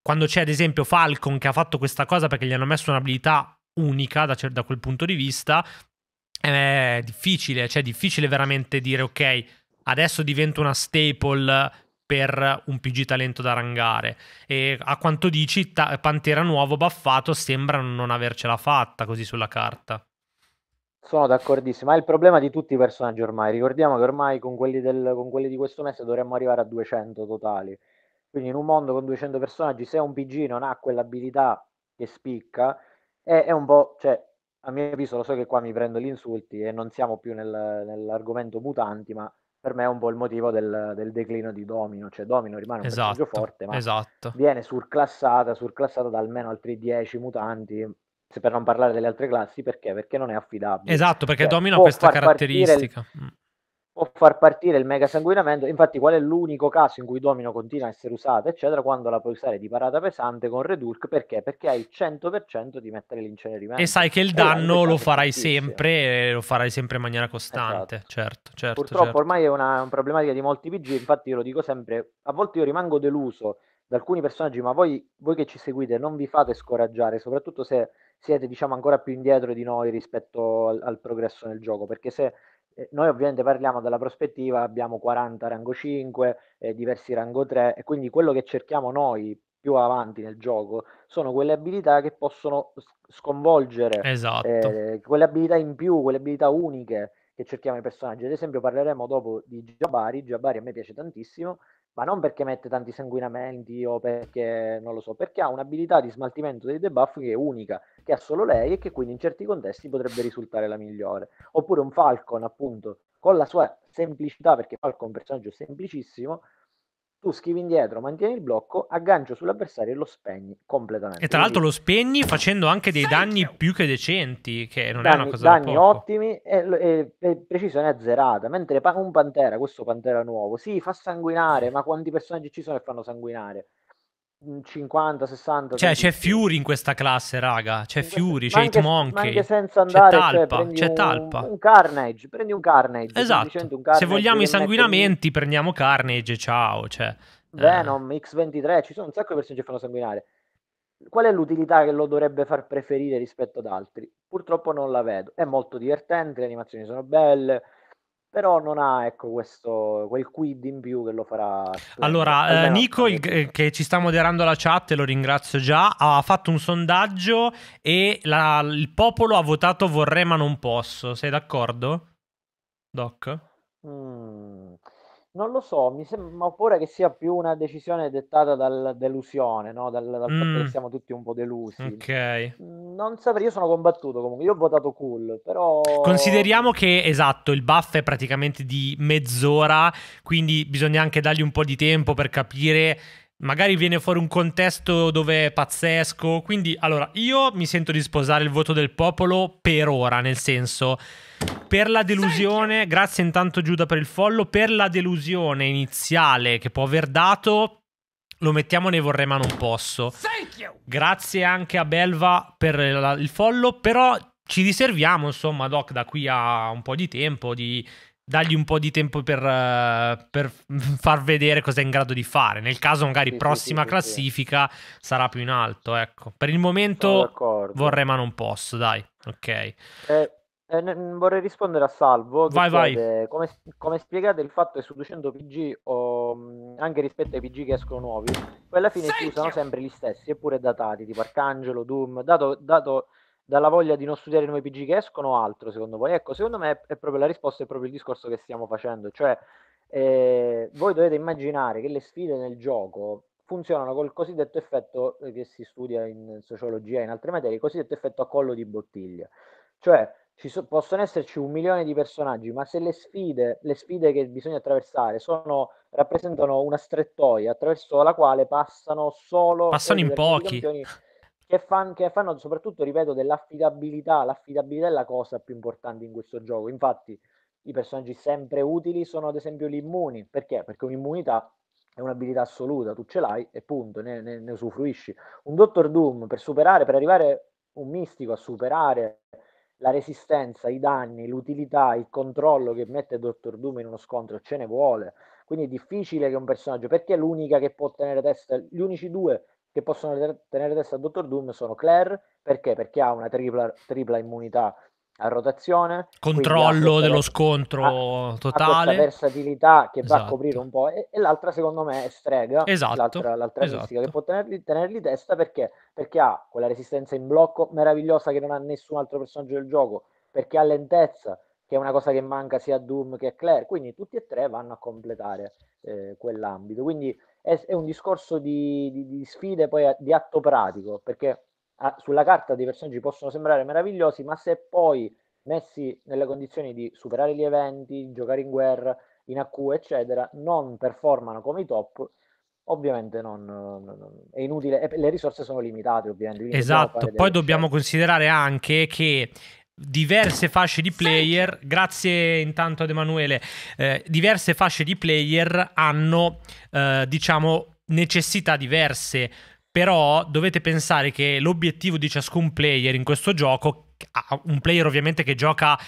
quando c'è ad esempio Falcon che ha fatto questa cosa perché gli hanno messo un'abilità unica da, da quel punto di vista è difficile cioè è difficile veramente dire ok adesso divento una staple per un PG talento da rangare e a quanto dici ta- Pantera nuovo baffato sembra non avercela fatta così sulla carta sono d'accordissimo, ma è il problema di tutti i personaggi ormai. Ricordiamo che ormai con quelli, del, con quelli di questo mese dovremmo arrivare a 200 totali. Quindi in un mondo con 200 personaggi, se un PG non ha quell'abilità che spicca, è, è un po'... Cioè, a mio avviso lo so che qua mi prendo gli insulti e non siamo più nel, nell'argomento mutanti, ma per me è un po' il motivo del, del declino di Domino, cioè Domino rimane un esatto, personaggio forte, ma esatto. viene surclassata, surclassata da almeno altri 10 mutanti, per non parlare delle altre classi, perché? Perché non è affidabile. Esatto, perché cioè, domina questa caratteristica. Mm. può far partire il mega sanguinamento, infatti qual è l'unico caso in cui domino continua a essere usata, eccetera, quando la puoi usare di parata pesante con Redulk, perché? Perché hai il 100% di mettere l'incenerimento. E sai che il danno lo farai sempre, lo farai sempre in maniera costante, esatto. certo, certo. Purtroppo certo. ormai è una, una problematica di molti PG, infatti io lo dico sempre, a volte io rimango deluso da alcuni personaggi, ma voi, voi che ci seguite non vi fate scoraggiare, soprattutto se siete diciamo ancora più indietro di noi rispetto al, al progresso nel gioco, perché se eh, noi ovviamente parliamo dalla prospettiva, abbiamo 40 rango 5, eh, diversi rango 3 e quindi quello che cerchiamo noi più avanti nel gioco sono quelle abilità che possono sconvolgere esatto. eh, quelle abilità in più, quelle abilità uniche che cerchiamo i personaggi. Ad esempio parleremo dopo di Jabari, Jabari a me piace tantissimo ma non perché mette tanti sanguinamenti o perché non lo so, perché ha un'abilità di smaltimento dei debuff che è unica, che ha solo lei e che quindi in certi contesti potrebbe risultare la migliore. Oppure un Falcon, appunto, con la sua semplicità, perché Falcon è un personaggio semplicissimo, tu schivi indietro, mantieni il blocco, aggancio sull'avversario e lo spegni completamente. E tra l'altro lo spegni facendo anche dei danni più che decenti, che non danni, è una cosa danni ottimi e, e, e, precisione azzerata, mentre un Pantera, questo Pantera nuovo, si sì, fa sanguinare, ma quanti personaggi ci sono che fanno sanguinare? 50, mm, 60. Cioè, c'è Fury in questa classe, raga. C'è Fury, c'è Hitmonkey. Monkey. Anche senza andare, cioè, c'è Talpa. Cioè, c'è talpa. Un carnage, prendi un Carnage. Esatto. Un carnage Se vogliamo i sanguinamenti, prendiamo Carnage. Ciao. Cioè, eh. Venom, eh. X23. Ci sono un sacco di persone che fanno sanguinare. Qual è l'utilità che lo dovrebbe far preferire rispetto ad altri? Purtroppo non la vedo. È molto divertente, le animazioni sono belle però non ha ecco, questo, quel quid in più che lo farà. Allora, eh, Nico, il, eh, che ci sta moderando la chat, e lo ringrazio già, ha fatto un sondaggio e la, il popolo ha votato vorrei ma non posso. Sei d'accordo, Doc? Mm. Non lo so, mi sembra oppure che sia più una decisione dettata dalla delusione, no? dal, dal mm. fatto che mm. siamo tutti un po' delusi. Ok. Mm, non saprei, io sono combattuto comunque, io ho votato cool, però... Consideriamo che, esatto, il buff è praticamente di mezz'ora, quindi bisogna anche dargli un po' di tempo per capire Magari viene fuori un contesto dove è pazzesco. Quindi, allora, io mi sento di sposare il voto del popolo per ora, nel senso. Per la delusione, Senti. grazie intanto Giuda per il follo, per la delusione iniziale che può aver dato, lo mettiamo nei vorrei ma non posso. Grazie anche a Belva per la, il follo, però ci riserviamo, insomma, Doc, da qui a un po' di tempo di dargli un po' di tempo per, eh, per, [laughs] far vedere cosa è in grado di fare. Nel caso, magari, sì, prossima sì, classifica sì. sarà più in alto. Ecco. Per il momento vorrei, ma non posso. Dai, ok. Eh, eh, vorrei rispondere a Salvo. Vai, chiede, vai. Come, come, spiegate il fatto che su 200 PG, o mm, anche rispetto ai PG che escono nuovi, poi alla fine si usano sempre gli stessi, eppure datati, tipo Arcangelo, Doom, dato, dato dalla voglia di non studiare i nuovi PG che escono o altro, secondo voi? Ecco, secondo me è, proprio la risposta, è proprio il discorso che stiamo facendo, cioè eh, voi dovete immaginare che le sfide nel gioco funzionano col cosiddetto effetto eh, che si studia in sociologia e in altre materie, il cosiddetto effetto a collo di bottiglia. Cioè, so, possono esserci un milione di personaggi, ma se le sfide, le sfide che bisogna attraversare sono, rappresentano una strettoia attraverso la quale passano solo... Passano in pochi. Campioni, che, fan, che fanno soprattutto, ripeto, dell'affidabilità. L'affidabilità è la cosa più importante in questo gioco. Infatti, i personaggi sempre utili sono ad esempio gli immuni. Perché? Perché un'immunità è un'abilità assoluta, tu ce l'hai e punto, ne, ne, ne usufruisci. Un Dottor Doom per superare, per arrivare un mistico a superare la resistenza, i danni, l'utilità, il controllo che mette Dottor Doom in uno scontro ce ne vuole. Quindi è difficile che un personaggio, perché è l'unica che può tenere testa, gli unici due che possono tenere testa a Dottor Doom sono Claire, perché? Perché ha una tripla, tripla immunità a rotazione. Controllo dello scontro ha, totale. Ha versatilità che esatto. va a esatto. coprire un po'. E, e, l'altra secondo me è strega, esatto. l'altra, l'altra esatto. che può tenerli, tenerli testa perché? perché ha quella resistenza in blocco meravigliosa che non ha nessun altro personaggio del gioco, perché ha lentezza, che è una cosa che manca sia a Doom che a Claire. Quindi tutti e tre vanno a completare eh, quell'ambito. Quindi è, è un discorso di, di, di, sfide, poi eh, di atto pratico, perché a, ah, sulla carta dei personaggi possono sembrare meravigliosi, ma se poi messi nelle condizioni di superare gli eventi, giocare in guerra, in AQ, eccetera, non performano come i top, ovviamente non, non, non, è inutile, le risorse sono limitate ovviamente. Esatto, poi dobbiamo scelte. considerare anche che diverse fasce di player, grazie intanto ad Emanuele, eh, diverse fasce di player hanno, eh, diciamo, necessità diverse, però dovete pensare che l'obiettivo di ciascun player in questo gioco, un player ovviamente che gioca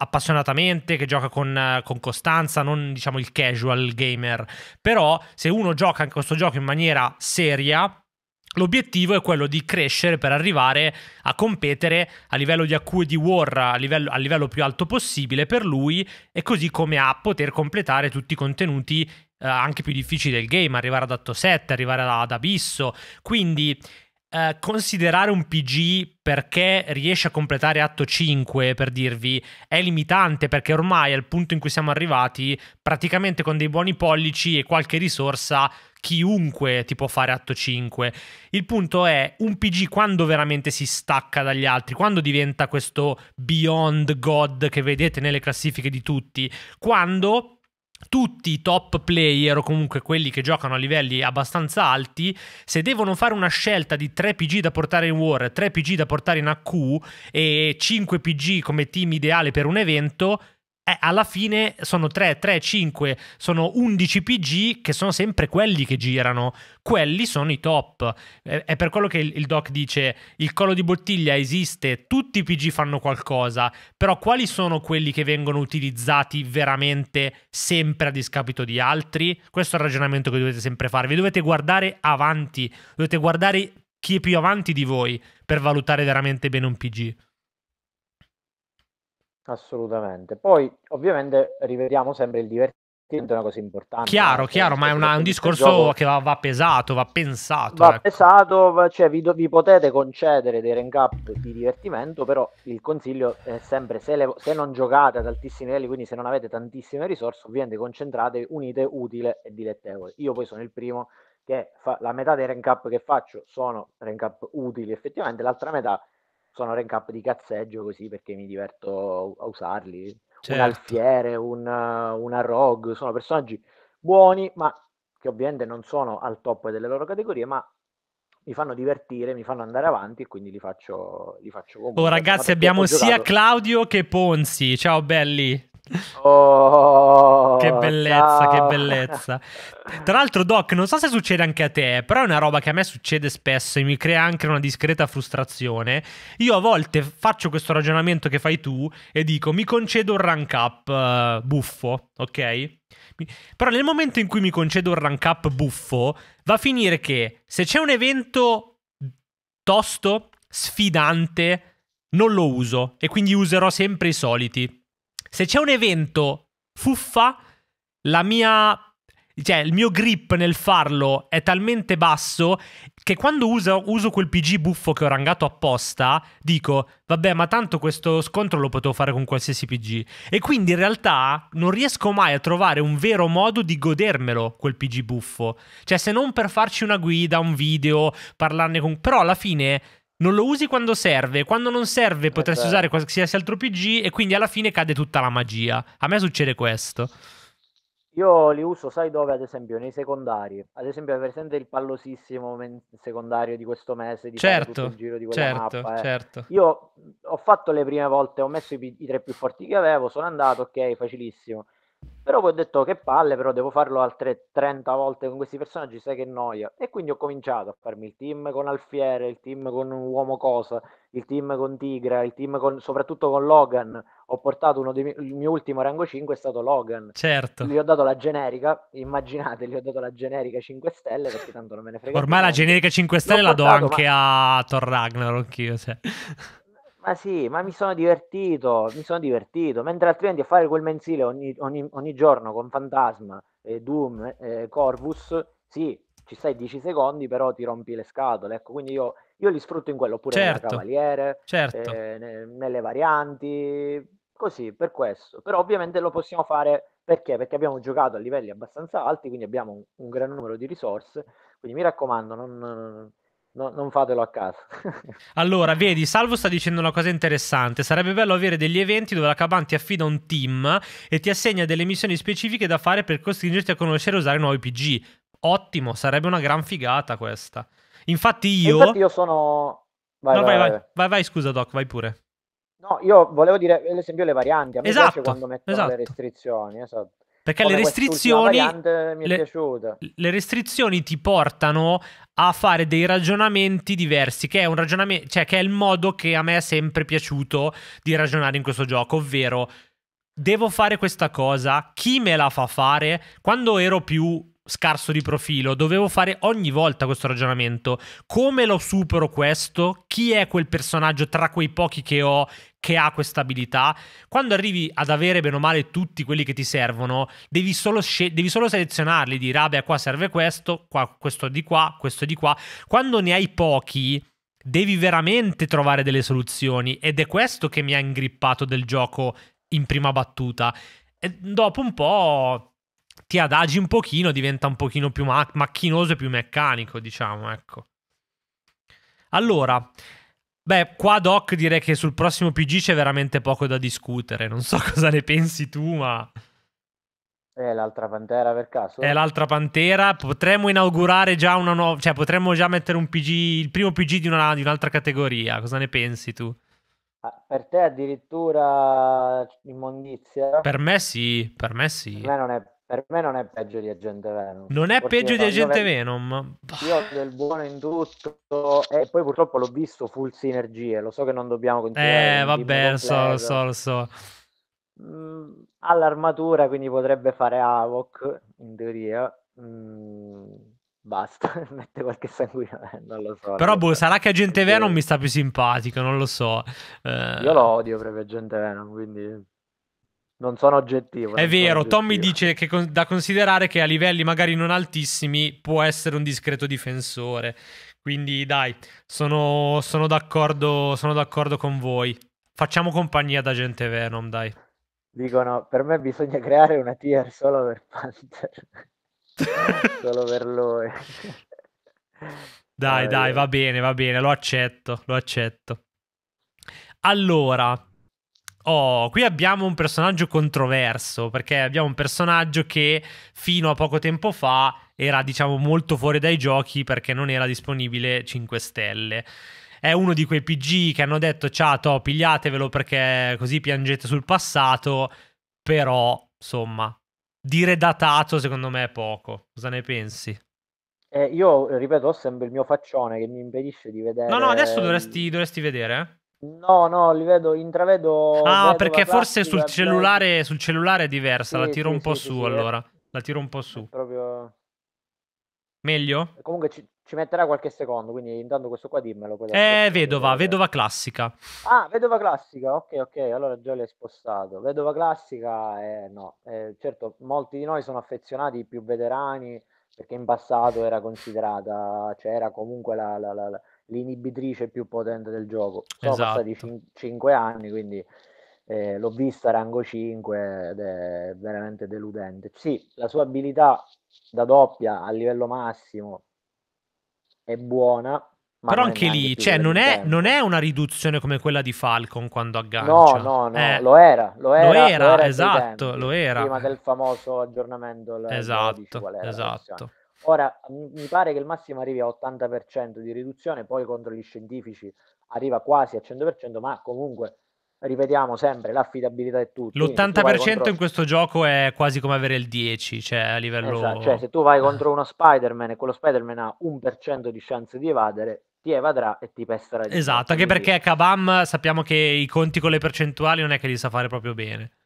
appassionatamente, che gioca con, con, costanza, non diciamo il casual gamer. Però se uno gioca in questo gioco in maniera seria, L'obiettivo è quello di crescere per arrivare a competere a livello di AQ e di War, a livello, a livello più alto possibile per lui, e così come a poter completare tutti i contenuti eh, anche più difficili del game, arrivare ad Atto 7, arrivare ad, Abisso. Quindi eh, considerare un PG perché riesce a completare atto 5, per dirvi, è limitante perché ormai al punto in cui siamo arrivati, praticamente con dei buoni pollici e qualche risorsa, chiunque ti può fare atto 5. Il punto è un PG quando veramente si stacca dagli altri, quando diventa questo Beyond God che vedete nelle classifiche di tutti, quando tutti i top player o comunque quelli che giocano a livelli abbastanza alti, se devono fare una scelta di 3 PG da portare in War, 3 PG da portare in AQ e 5 PG come team ideale per un evento, eh, alla fine sono 3, 3, 5, sono 11 PG che sono sempre quelli che girano, quelli sono i top. È, è per quello che il, il, doc dice, il collo di bottiglia esiste, tutti i PG fanno qualcosa, però quali sono quelli che vengono utilizzati veramente sempre a discapito di altri? Questo è il ragionamento che dovete sempre farvi, dovete guardare avanti, dovete guardare chi è più avanti di voi per valutare veramente bene un PG. Assolutamente. Poi ovviamente rivediamo sempre il divertimento, è una cosa importante. Chiaro, chiaro, ma è una, un discorso gioco... che va, va, pesato, va pensato. Va ecco. pesato, cioè vi, vi, potete concedere dei rank up di divertimento, però il consiglio è sempre se, le, se, non giocate ad altissimi livelli, quindi se non avete tantissime risorse, ovviamente concentrate, unite utile e dilettevole. Io poi sono il primo che fa, la metà dei rank up che faccio sono rank up utili effettivamente, l'altra metà sono rank up di cazzeggio così perché mi diverto a usarli. Certo. Un alfiere, un, una rogue, sono personaggi buoni, ma che ovviamente non sono al top delle loro categorie, ma mi fanno divertire, mi fanno andare avanti e quindi li faccio, li faccio comunque. Oh ragazzi abbiamo sia Claudio che Ponzi, ciao belli. Oh, che bellezza, ciao. che bellezza. Tra l'altro, Doc, non so se succede anche a te, però è una roba che a me succede spesso e mi crea anche una discreta frustrazione. Io a volte faccio questo ragionamento che fai tu e dico: mi concedo un rank up uh, buffo, ok? Però nel momento in cui mi concedo un rank up buffo, va a finire che se c'è un evento tosto, sfidante, non lo uso e quindi userò sempre i soliti se c'è un evento fuffa, la mia cioè il mio grip nel farlo è talmente basso che quando uso, uso, quel PG buffo che ho rangato apposta, dico, vabbè, ma tanto questo scontro lo potevo fare con qualsiasi PG. E quindi in realtà non riesco mai a trovare un vero modo di godermelo quel PG buffo. Cioè, se non per farci una guida, un video, parlarne con... Però alla fine non lo usi quando serve, quando non serve potresti okay. Eh usare qualsiasi altro PG e quindi alla fine cade tutta la magia. A me succede questo. Io li uso, sai dove, ad esempio, nei secondari. Ad esempio, è presente il pallosissimo men- secondario di questo mese, di certo, il giro di quella certo, mappa. Eh. Certo. Io ho fatto le prime volte, ho messo i, i, tre più forti che avevo, sono andato, ok, facilissimo. Però poi ho detto che palle, però devo farlo altre 30 volte con questi personaggi, sai che noia. E quindi ho cominciato a farmi il team con Alfiere, il team con Uomo Cosa, il team con Tigra, il team con, soprattutto con Logan. Ho portato uno dei miei, il mio ultimo rango 5 è stato Logan. Certo. Gli ho dato la generica, immaginate, gli ho dato la generica 5 stelle perché tanto non me ne frega. Ormai la generica 5 stelle L'ho la portato, do anche ma... a Thor Ragnarok anch'io cioè. Ma ah, sì, ma mi sono divertito, mi sono divertito, mentre altrimenti a fare quel mensile ogni, ogni, ogni giorno con Fantasma, eh, Doom, eh, Corvus, sì, ci stai 10 secondi, però ti rompi le scatole, ecco, quindi io, io li sfrutto in quello, pure certo, nel Cavaliere, certo. eh, ne, nelle varianti, così, per questo. Però ovviamente lo possiamo fare perché? Perché abbiamo giocato a livelli abbastanza alti, quindi abbiamo un, un gran numero di risorse, quindi mi raccomando, non No, non fatelo a caso. [laughs] allora, vedi, Salvo sta dicendo una cosa interessante. Sarebbe bello avere degli eventi dove la Kaban ti affida un team e ti assegna delle missioni specifiche da fare per costringerti a conoscere e usare nuovi PG. Ottimo, sarebbe una gran figata questa. Infatti io... Infatti io sono... Vai, no, vai, vai, vai, vai, vai, scusa Doc, vai pure. No, io volevo dire, ad esempio, le varianti. A me esatto, piace quando mettono esatto. le restrizioni, esatto. Perché le restrizioni, le, le restrizioni ti portano a fare dei ragionamenti diversi, che è, un ragionamento, cioè, che è il modo che a me è sempre piaciuto di ragionare in questo gioco, ovvero devo fare questa cosa, chi me la fa fare? Quando ero più scarso di profilo, dovevo fare ogni volta questo ragionamento. Come lo supero questo? Chi è quel personaggio tra quei pochi che ho che ha questa abilità. Quando arrivi ad avere bene o male tutti quelli che ti servono, devi solo, scel- devi solo selezionarli, dire ah qua serve questo, qua, questo di qua, questo di qua. Quando ne hai pochi, devi veramente trovare delle soluzioni ed è questo che mi ha ingrippato del gioco in prima battuta. E dopo un po' ti adagi un pochino, diventa un pochino più ma- macchinoso e più meccanico, diciamo, ecco. Allora, Beh, qua Doc direi che sul prossimo PG c'è veramente poco da discutere. Non so [laughs] cosa ne pensi tu, ma... È l'altra pantera per caso? È l'altra pantera. Potremmo inaugurare già una nuova... Cioè, potremmo già mettere un PG... il primo PG di, una... di un'altra categoria. Cosa ne pensi tu? Ah, per te addirittura immondizia? Per me sì, per me sì. Per me non è per me non è peggio di Agente Venom. Non è peggio di Agente Venom. Io ho del buono in tutto e poi purtroppo l'ho visto full sinergie, lo so che non dobbiamo continuare. Eh, vabbè, lo so, lo so, lo so. Mm, all'armatura quindi potrebbe fare Avoc, in teoria. Mm, basta, [laughs] mette qualche sanguinamento, eh, non lo so. Però boh, sarà che Agente Venom mi sta più simpatico, non lo so. Eh... Io lo odio proprio Agente Venom, quindi non sono oggettivo. È vero, Tommy dice che con da considerare che a livelli magari non altissimi può essere un discreto difensore. Quindi dai, sono, d'accordo, sono d'accordo, con voi. Facciamo compagnia da gente Venom, dai. Dicono, per me bisogna creare una tier solo per Panther. [laughs] solo per lui. dai, dai, va bene, va bene, lo accetto, lo accetto. Allora, Oh, qui abbiamo un personaggio controverso, perché abbiamo un personaggio che fino a poco tempo fa era, diciamo, molto fuori dai giochi perché non era disponibile 5 stelle. È uno di quei PG che hanno detto ciao, pigliatevelo perché così piangete sul passato, però, insomma, dire datato secondo me è poco. Cosa ne pensi? Eh, io, ripeto, ho sempre il mio faccione che mi impedisce di vedere... No, no, adesso dovresti, dovresti vedere, eh? No, no, li vedo, intravedo. Ah, perché forse sul cellulare, sul cellulare, è diversa. Sì, la tiro sì, un po' sì, su allora. La tiro un po' su. È proprio... Meglio? Comunque ci, ci, metterà qualche secondo, quindi intanto questo qua dimmelo. Eh, vedova, vedova classica. Ah, vedova classica, ok, ok, allora già l'hai spostato. Vedova classica, eh, no. Eh, certo, molti di noi sono affezionati, più veterani, perché in passato era considerata, cioè era comunque la, la, la l'inibitrice più potente del gioco. Sono esatto. passati cin- 5 anni, quindi eh, l'ho vista a rango 5 ed è veramente deludente. Sì, la sua abilità da doppia a livello massimo è buona. Però anche lì, cioè, non è, cioè, non è, una riduzione come quella di Falcon quando aggancia. No, no, no, eh. lo era. Lo era, lo era, lo era esatto, lo era. Prima del famoso aggiornamento. Esatto, 12, esatto. Ora mi pare che il massimo arrivi a 80% di riduzione, poi contro gli scientifici arriva quasi al 100%, ma comunque ripetiamo sempre l'affidabilità è tutto. L'80% contro... in questo gioco è quasi come avere il 10, cioè a livello esatto, cioè se tu vai contro uno Spider-Man e quello Spider-Man ha 1% di chance di evadere, ti evadrà e ti pesterà. Esatto, anche perché Kabam sappiamo che i conti con le percentuali non è che li sa fare proprio bene.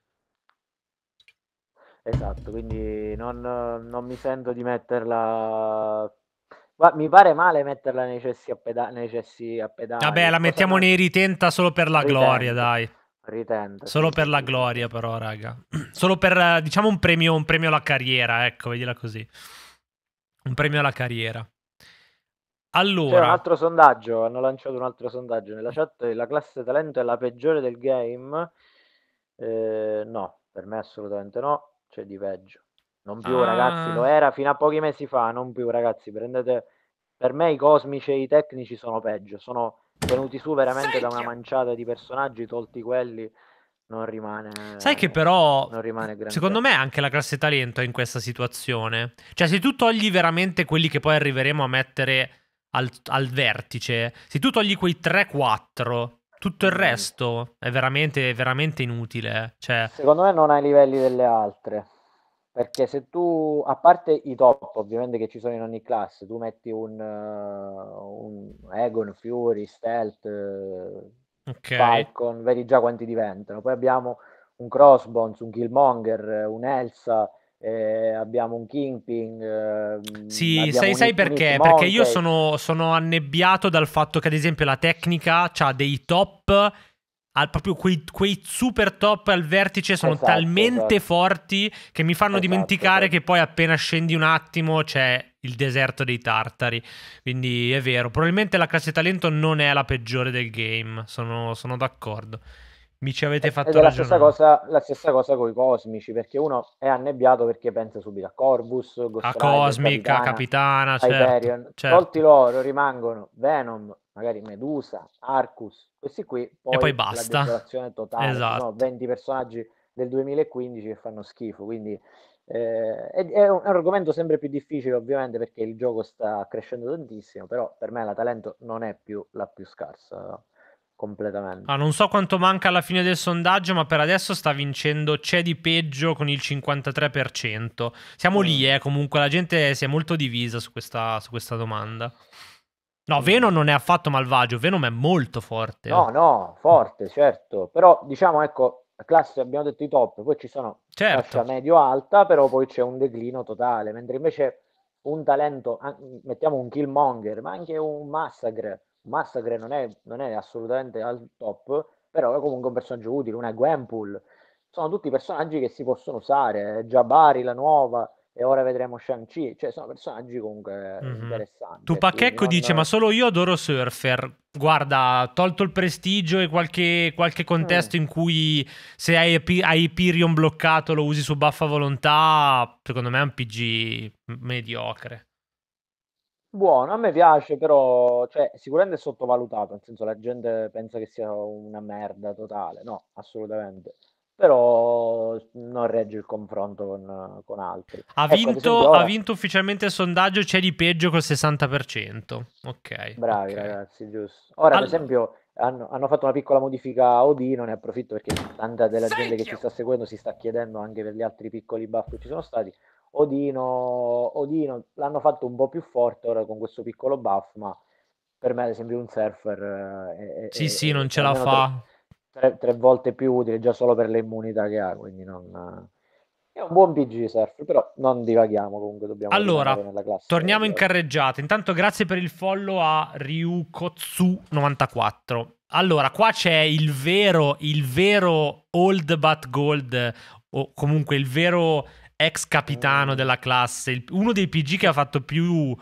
Esatto, quindi non, non mi sento di metterla mi pare male metterla nei cessi a, peda- nei cessi a pedali. Vabbè, la mettiamo nei ritenta solo per la ritenta. gloria, dai. Ritenta. Solo sì, per sì. la gloria, però, raga. [clears throat] Solo per, diciamo, un premio, un premio alla carriera, ecco, vedila così. Un premio alla carriera. Allora... C'è un altro sondaggio, hanno lanciato un altro sondaggio nella chat. La classe talento è la peggiore del game? Eh, no, per me assolutamente no c'è cioè di peggio. Non più, ah. ragazzi, lo ah. era fino a pochi mesi fa, non più, ragazzi, prendete... Per me i cosmici e i tecnici sono peggio, sono venuti su veramente Secchia. da una manciata di personaggi, tolti quelli non rimane. Sai che però. Secondo me anche la classe talento è in questa situazione. Cioè, se tu togli veramente quelli che poi arriveremo a mettere al, al vertice, se tu togli quei 3-4 tutto il resto è veramente, veramente inutile. Eh. Cioè... Secondo me non ha i livelli delle altre. Perché se tu, a parte i top ovviamente che ci sono in ogni classe, tu metti un, eh, un Egon, Fury, Stealth, eh, okay. Falcon, vedi già quanti diventano. Poi abbiamo un Crossbones, un Killmonger, un Elsa, eh, abbiamo un Kingpin. Eh, sì, sai, sai perché? Perché io sono, sono, annebbiato dal fatto che, ad esempio, la tecnica ha dei top. Al, proprio quei, quei, super top al vertice sono esatto, talmente esatto. forti che mi fanno esatto, dimenticare esatto. che poi appena scendi un attimo c'è il deserto dei tartari. Quindi è vero, probabilmente la classe talento non è la peggiore del game, sono, sono d'accordo mi ci avete eh, fatto Ed la stessa, cosa, la stessa cosa con i cosmici, perché uno è annebbiato perché pensa subito a Corvus, Ghost a Cosmic, a Capitana, certo, Hyperion. Certo, certo. Tolti loro, rimangono Venom, magari Medusa, Arcus, questi qui. Poi e poi basta. La desolazione totale, esatto. no? 20 personaggi del 2015 che fanno schifo, quindi... Eh, è, è, un, argomento sempre più difficile ovviamente perché il gioco sta crescendo tantissimo, però per me la talento non è più la più scarsa completamente. Ah, non so quanto manca alla fine del sondaggio, ma per adesso sta vincendo c'è di peggio con il 53%. Siamo mm. lì, eh, comunque la gente si è molto divisa su questa, su questa domanda. No, mm. Venom non è affatto malvagio, Venom è molto forte. No, no, forte, certo. Però diciamo, ecco, la classe abbiamo detto i top, poi ci sono certo. classe medio-alta, però poi c'è un declino totale, mentre invece un talento, mettiamo un Killmonger, ma anche un Massacre, Massacre non è, non è assolutamente al top, però è comunque un personaggio utile, una Gwenpool. Sono tutti personaggi che si possono usare, eh, Jabari la nuova, e ora vedremo Shang-Chi, cioè sono personaggi comunque mm-hmm. interessanti. Tupac ecco non... dice ma solo io adoro Surfer, guarda, tolto il prestigio e qualche, qualche contesto mm. in cui se hai, hai Hyperion bloccato lo usi su baffa volontà, secondo me è un PG mediocre. Buono, a me piace, però cioè, sicuramente è sottovalutato, nel senso la gente pensa che sia una merda totale, no, assolutamente. Però non regge il confronto con, con altri. Ha, ecco, vinto, ha vinto ufficialmente il sondaggio, c'è di peggio col 60%. Ok. Bravi okay. ragazzi, giusto. Ora, allora... per esempio, hanno, hanno, fatto una piccola modifica a Odino, ne approfitto perché tanta della gente che ci sta seguendo si sta chiedendo anche per gli altri piccoli buff che ci sono stati. Odino, Odino l'hanno fatto un po' più forte ora con questo piccolo buff, ma per me ad esempio un surfer... Eh, è, è, sì, è, sì, non ce la fa. Tre, tre, volte più utile già solo per le immunità che ha, quindi non... È un buon PG Surf, però non divaghiamo comunque, dobbiamo Allora, torniamo in carreggiata. Intanto grazie per il follow a Ryukotsu94. Allora, qua c'è il vero, il vero old but gold, o comunque il vero ex capitano della classe, uno dei PG che ha fatto più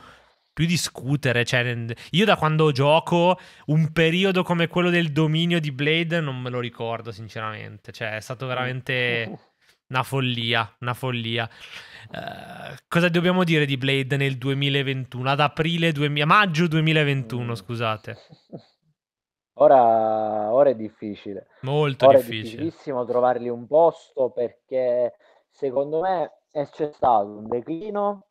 più discutere. Cioè, io da quando gioco un periodo come quello del dominio di Blade non me lo ricordo, sinceramente. Cioè, è stato veramente una follia, una follia. Uh, cosa dobbiamo dire di Blade nel 2021? Ad aprile, 2000, maggio 2021, scusate. Ora, ora è difficile. Molto ora difficile. È difficilissimo trovargli un posto perché secondo me è, c'è stato un declino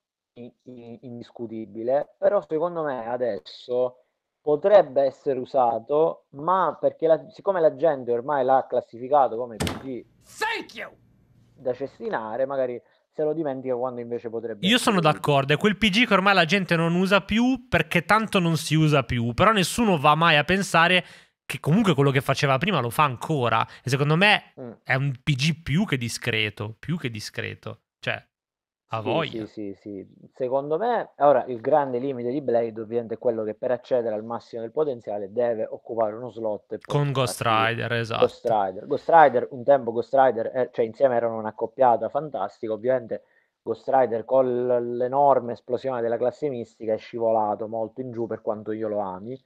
indiscutibile, però secondo me adesso potrebbe essere usato, ma perché la, siccome la gente ormai l'ha classificato come PG Thank you! da cestinare, magari se lo dimentica quando invece potrebbe. Io sono d'accordo, è quel PG che ormai la gente non usa più perché tanto non si usa più, però nessuno va mai a pensare che comunque quello che faceva prima lo fa ancora. E secondo me mm. è un PG più che discreto, più che discreto. Cioè, a sì, voglia. Sì, sì, sì. Secondo me, ora, il grande limite di Blade ovviamente è quello che per accedere al massimo del potenziale deve occupare uno slot. Con Ghost Rider, esatto. Ghost Rider. Ghost Rider, un tempo Ghost Rider, eh, cioè insieme erano una coppiata fantastica, ovviamente... Ghost Rider con l'enorme esplosione della classe mistica è scivolato molto in giù per quanto io lo ami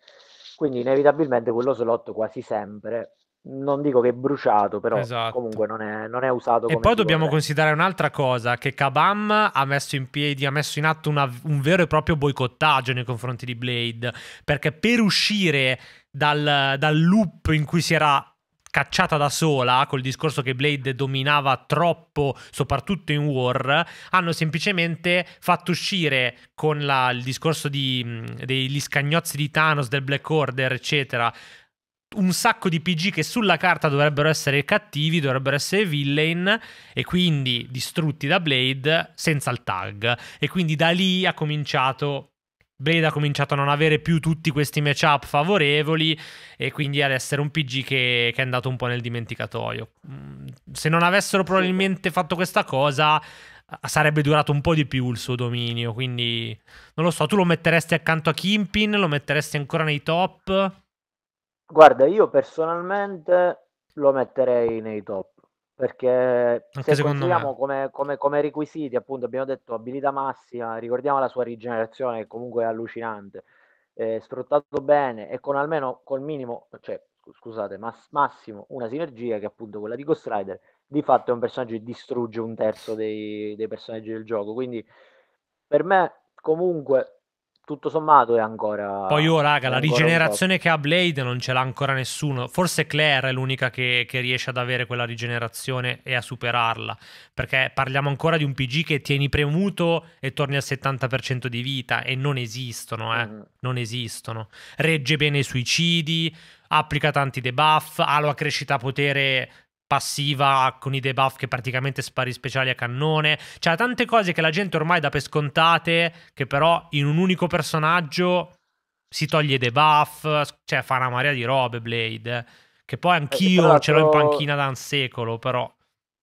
quindi inevitabilmente quello slot quasi sempre non dico che è bruciato, però esatto. comunque non è, non è, usato. Come e poi dobbiamo vorrei. considerare un'altra cosa: che Kabam ha messo in piedi, ha messo in atto una, un vero e proprio boicottaggio nei confronti di Blade. Perché per uscire dal, dal loop in cui si era cacciata da sola col discorso che Blade dominava troppo, soprattutto in War, hanno semplicemente fatto uscire con la, il discorso di, mm, degli scagnozzi di Thanos, del Black Order, eccetera un sacco di PG che sulla carta dovrebbero essere cattivi, dovrebbero essere villain e quindi distrutti da Blade senza il tag. E quindi da lì ha cominciato Blade ha cominciato a non avere più tutti questi matchup favorevoli e quindi ad essere un PG che, che, è andato un po' nel dimenticatoio. Mm, se non avessero probabilmente fatto questa cosa, sarebbe durato un po' di più il suo dominio. Quindi non lo so, tu lo metteresti accanto a Kimpin? Lo metteresti ancora nei top? Guarda, io personalmente lo metterei nei top perché Anche se consideriamo come, come, come, requisiti, appunto, abbiamo detto abilità massima, ricordiamo la sua rigenerazione che comunque è allucinante, eh, sfruttato bene e con almeno col minimo, cioè scusate, mass- massimo una sinergia che è appunto quella di Ghost Rider, di fatto è un personaggio che distrugge un terzo dei, dei personaggi del gioco, quindi per me comunque tutto sommato è ancora. Poi io, oh, raga, la rigenerazione che ha Blade non ce l'ha ancora nessuno. Forse Claire è l'unica che, che, riesce ad avere quella rigenerazione e a superarla. Perché parliamo ancora di un PG che tieni premuto e torni al 70% di vita. E non esistono, eh. Mm. Non esistono. Regge bene i suicidi applica tanti debuff, ha la crescita potere passiva con i debuff che praticamente spari speciali a cannone. Cioè, tante cose che la gente ormai dà per scontate, che però in un unico personaggio si toglie debuff, cioè fa una marea di robe Blade, che poi eh, anch'io ce l'ho in panchina da un secolo, però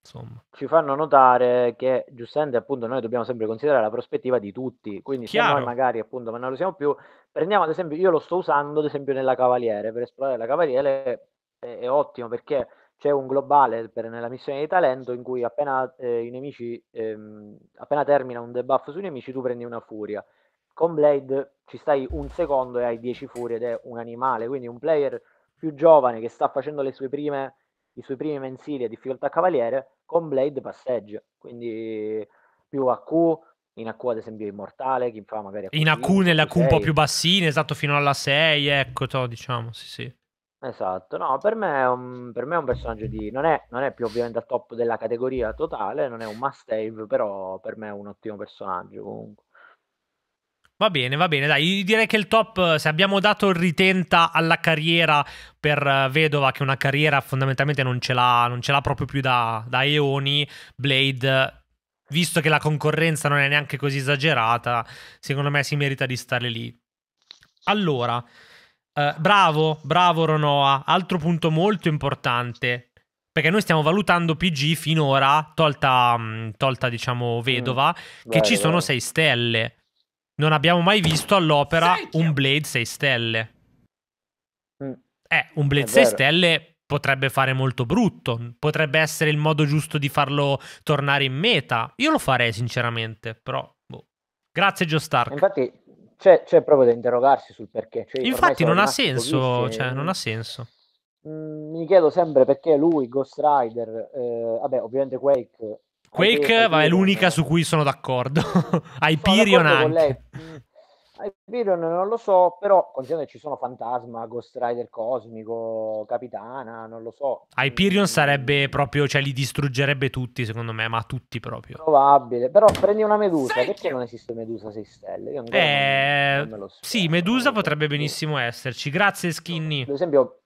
insomma. Ci fanno notare che giustamente appunto noi dobbiamo sempre considerare la prospettiva di tutti, quindi Chiaro. se noi magari appunto ma non lo usiamo più, prendiamo ad esempio, io lo sto usando ad esempio nella Cavaliere, per esplorare la Cavaliere è, è ottimo perché c'è un globale per, nella missione di talento in cui appena, eh, i nemici, ehm, appena termina un debuff sui nemici tu prendi una furia. Con Blade ci stai un secondo e hai 10 furie ed è un animale, quindi un player più giovane che sta facendo le sue prime, i suoi primi mensili a difficoltà cavaliere, con Blade passeggia, quindi più AQ, in AQ ad esempio immortale, chi fa magari... AQ in AQ nelle AQ un po' più bassine, esatto, fino alla 6, ecco, to, diciamo, sì sì. Esatto, no, per me è un, per me è un personaggio di non è non è più ovviamente al top della categoria totale, non è un must have, però per me è un ottimo personaggio comunque. Va bene, va bene, dai, io direi che il top, se abbiamo dato il ritenta alla carriera per eh, Vedova, che una carriera fondamentalmente non ce l'ha, non ce l'ha proprio più da, da eoni, Blade, visto che la concorrenza non è neanche così esagerata, secondo me si merita di stare lì. Allora, eh, bravo, bravo Ronoa, altro punto molto importante, perché noi stiamo valutando PG finora, tolta, mm, tolta diciamo mm. vedova, mm. che vai, ci vai. sono 6 stelle. Non abbiamo mai visto all'opera un Blade 6 stelle. Mm. Eh, un Blade 6 stelle potrebbe fare molto brutto, potrebbe essere il modo giusto di farlo tornare in meta. Io lo farei sinceramente, però... Boh. Grazie Joe Stark. Infatti c'è, c'è, proprio da interrogarsi sul perché. Cioè, Infatti non ha senso, cioè, cioè, non ha senso. Mm, mi chiedo sempre perché lui, Ghost Rider, eh, vabbè ovviamente Quake... Quake è, è l'unica eh. su cui sono d'accordo. Hyperion [laughs] sono d'accordo anche. Mm. Hyperion non lo so, però considerando che ci sono Fantasma, Ghost Rider Cosmico, Capitana, non lo so. Hyperion mm. sarebbe proprio, cioè li distruggerebbe tutti secondo me, ma tutti proprio. Probabile, però prendi una Medusa, perché non esiste Medusa 6 stelle? Io eh, non, non so, Sì, Medusa potrebbe benissimo esserci, grazie Skinny. Ad esempio,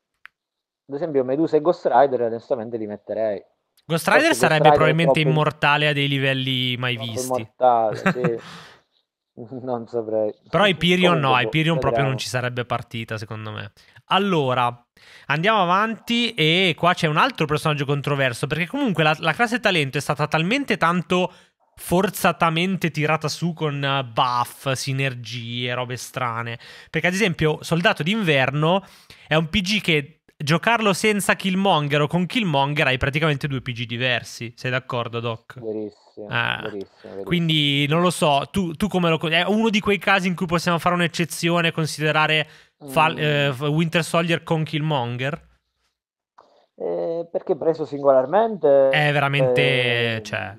ad esempio Medusa e Ghost Rider onestamente li metterei. Ghost Rider Forse sarebbe Ghost Rider probabilmente immortale a dei livelli mai visti. Immortale, sì. [laughs] [laughs] Non saprei. Però Hyperion no, Hyperion proprio non ci sarebbe partita, secondo me. Allora, andiamo avanti e qua c'è un altro personaggio controverso, perché comunque la, la classe talento è stata talmente tanto forzatamente tirata su con eh, buff, sinergie, robe strane. Perché ad esempio Soldato d'inverno è un PG che giocarlo senza Killmonger o con Killmonger hai praticamente due PG diversi, sei d'accordo Doc? Verissimo. Ah, verissimo, ah, verissimo, Quindi non lo so, tu, tu, come lo... È uno di quei casi in cui possiamo fare un'eccezione considerare mm. Fal, eh, Winter Soldier con Killmonger? Eh, perché preso singolarmente... È veramente... Eh, cioè...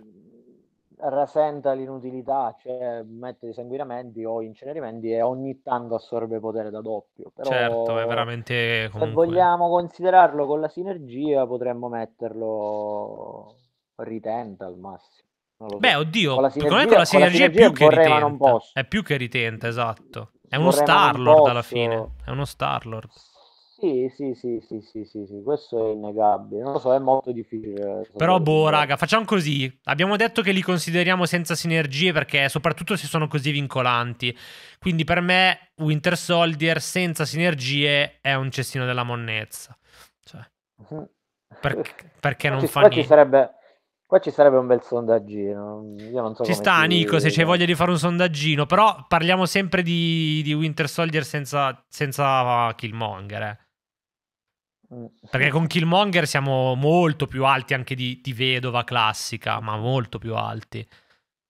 Rasenta l'inutilità, cioè mette dei sanguinamenti o incenerimenti e ogni tanto assorbe potere da doppio. Però, certo, è veramente... Comunque... Se vogliamo considerarlo con la sinergia potremmo metterlo ritenta al massimo. So. Beh, oddio, con sinergia, con la sinergia, con la sinergia è più che ritenta. È più che ritenta, esatto. È uno Star-Lord alla fine. È uno Star-Lord. Sì, sì, sì, sì, sì, sì, sì, questo è innegabile. Non lo so, è molto difficile. Eh, Però, boh, raga, facciamo così. Abbiamo detto che li consideriamo senza sinergie perché, soprattutto se sono così vincolanti. Quindi, per me, Winter Soldier senza sinergie è un cestino della monnezza. Cioè, [laughs] per, perché non ci, fa niente? Ci sarebbe, poi ci sarebbe un bel sondaggino. So ci sta, ti... Nico, se c'è voglia di fare un sondaggino. Però parliamo sempre di, di Winter Soldier senza, senza Killmonger. Eh. Mm. Perché con Killmonger siamo molto più alti anche di, di vedova classica, ma molto più alti.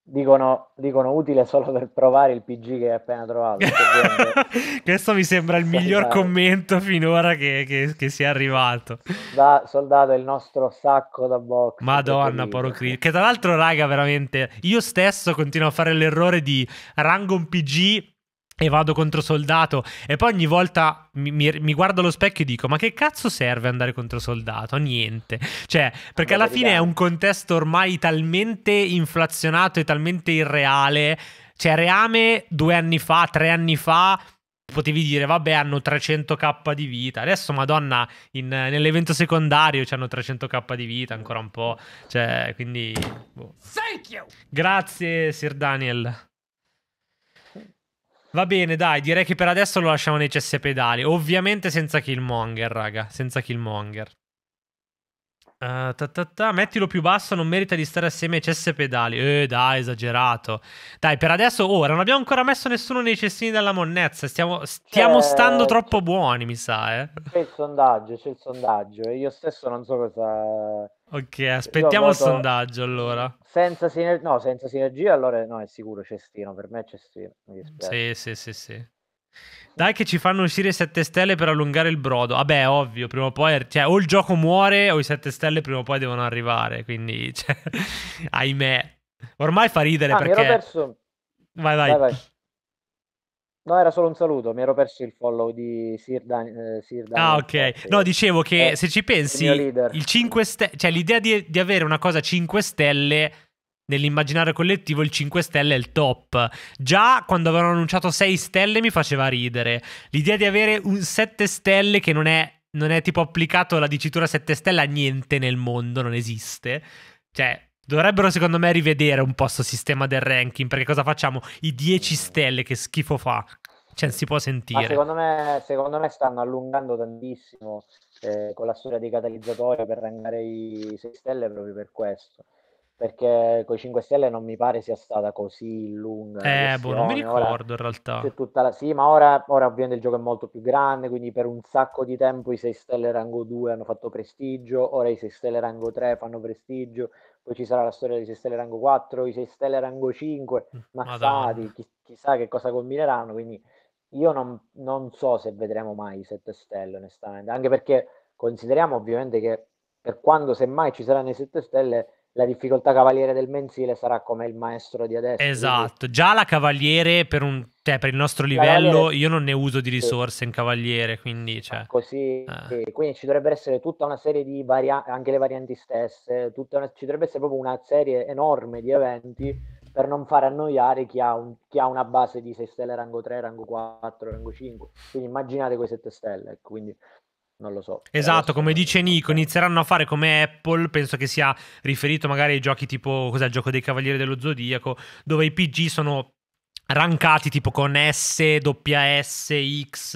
Dicono, dicono, utile solo per provare il PG che hai appena trovato. [laughs] Questo mi sembra il miglior arrivato. commento finora che, che, che, sia arrivato. Da, soldato il nostro sacco da box. Madonna, poro Che tra l'altro, raga, veramente, io stesso continuo a fare l'errore di rango un PG e vado contro soldato e poi ogni volta mi, mi, mi, guardo allo specchio e dico ma che cazzo serve andare contro soldato? Niente. Cioè, perché alla fine è un contesto ormai talmente inflazionato e talmente irreale. Cioè, Reame due anni fa, tre anni fa, potevi dire vabbè hanno 300k di vita adesso madonna nell'evento secondario hanno 300k di vita ancora un po' cioè quindi boh. grazie Sir Daniel Va bene, dai, direi che per adesso lo lasciamo nei cessi pedali. Ovviamente senza Killmonger, raga. Senza Killmonger. Uh, ta ta ta. Mettilo più basso, non merita di stare assieme ai cessi pedali. Eh, dai, esagerato. Dai, per adesso, ora, oh, non abbiamo ancora messo nessuno nei cestini della monnezza. Stiamo, stiamo eh, stando troppo buoni, mi sa, eh. C'è il sondaggio, c'è il sondaggio. E io stesso non so cosa... Ok, aspettiamo voto... il sondaggio, allora. Senza, siner- no, senza sinergia allora no, è sicuro Cestino, per me è Cestino. Mi Sì, sì, sì, sì. Dai che ci fanno uscire 7 stelle per allungare il brodo. Vabbè, ovvio, prima o poi... Cioè, o il gioco muore o i 7 stelle prima o poi devono arrivare, quindi... [laughs] Cioè, ahimè. Ormai fa ridere ah, perché... Mi ero perso... Vai, vai. vai, vai. No, era solo un saluto, mi ero perso il follow di Sir, Dan- eh, Sir Dan- Ah, ok. No, dicevo che eh, se ci pensi, il, il 5 stelle, cioè l'idea di, di, avere una cosa 5 stelle nell'immaginario collettivo il 5 Stelle è il top. Già quando avevano annunciato 6 Stelle mi faceva ridere. L'idea di avere un 7 Stelle che non è, non è tipo applicato la dicitura 7 Stelle a niente nel mondo, non esiste. Cioè, Dovrebbero secondo me rivedere un po' questo sistema del ranking, perché cosa facciamo? I 10 stelle che schifo fa, cioè si può sentire. Ma secondo, me, secondo me stanno allungando tantissimo eh, con la storia dei catalizzatori per rankare i 6 stelle proprio per questo perché con i 5 Stelle non mi pare sia stata così lunga. Eh, boh, non mi ricordo ora, in realtà. La... Sì, ma ora, ora, ovviamente il gioco è molto più grande, quindi per un sacco di tempo i 6 Stelle rango 2 hanno fatto prestigio, ora i 6 Stelle rango 3 fanno prestigio, poi ci sarà la storia dei 6 Stelle rango 4, i 6 Stelle rango 5, mm, massati, chi, chissà che cosa combineranno, quindi io non, non so se vedremo mai i 7 Stelle, onestamente, anche perché consideriamo ovviamente che per quando semmai ci saranno i 7 Stelle la difficoltà cavaliere del mensile sarà come il maestro di adesso. Esatto, quindi... già la cavaliere per, un, cioè, per il nostro livello cavaliere... io non ne uso di risorse sì. in cavaliere, quindi... Ah, cioè... Così, eh. quindi ci dovrebbe essere tutta una serie di varianti, anche le varianti stesse, una... ci dovrebbe essere proprio una serie enorme di eventi per non far annoiare chi ha, un... chi ha una base di 6 stelle rango 3, rango 4, rango 5. Quindi immaginate quei 7 stelle, ecco, quindi non lo so. Esatto, come dice Nico, inizieranno a fare come Apple, penso che sia riferito magari ai giochi tipo cos'è il gioco dei Cavalieri dello Zodiaco, dove i PG sono rankati tipo con S, doppia S, X,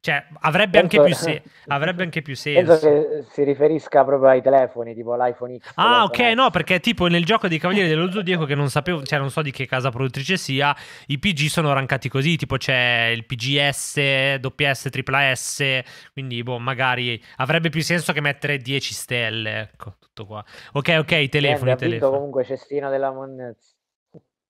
cioè avrebbe, anche più, se- avrebbe anche più, senso. Penso che si riferisca proprio ai telefoni, tipo l'iPhone X. Ah, ok, X. no, perché tipo nel gioco dei Cavalieri dello Zodiaco che non sapevo, cioè non so di che casa produttrice sia, i PG sono rankati così, tipo c'è il PGS, S, S, S, quindi boh, magari avrebbe più senso che mettere 10 stelle, ecco, tutto qua. Ok, ok, i telefoni, eh, i telefoni. comunque cestino della monnezza.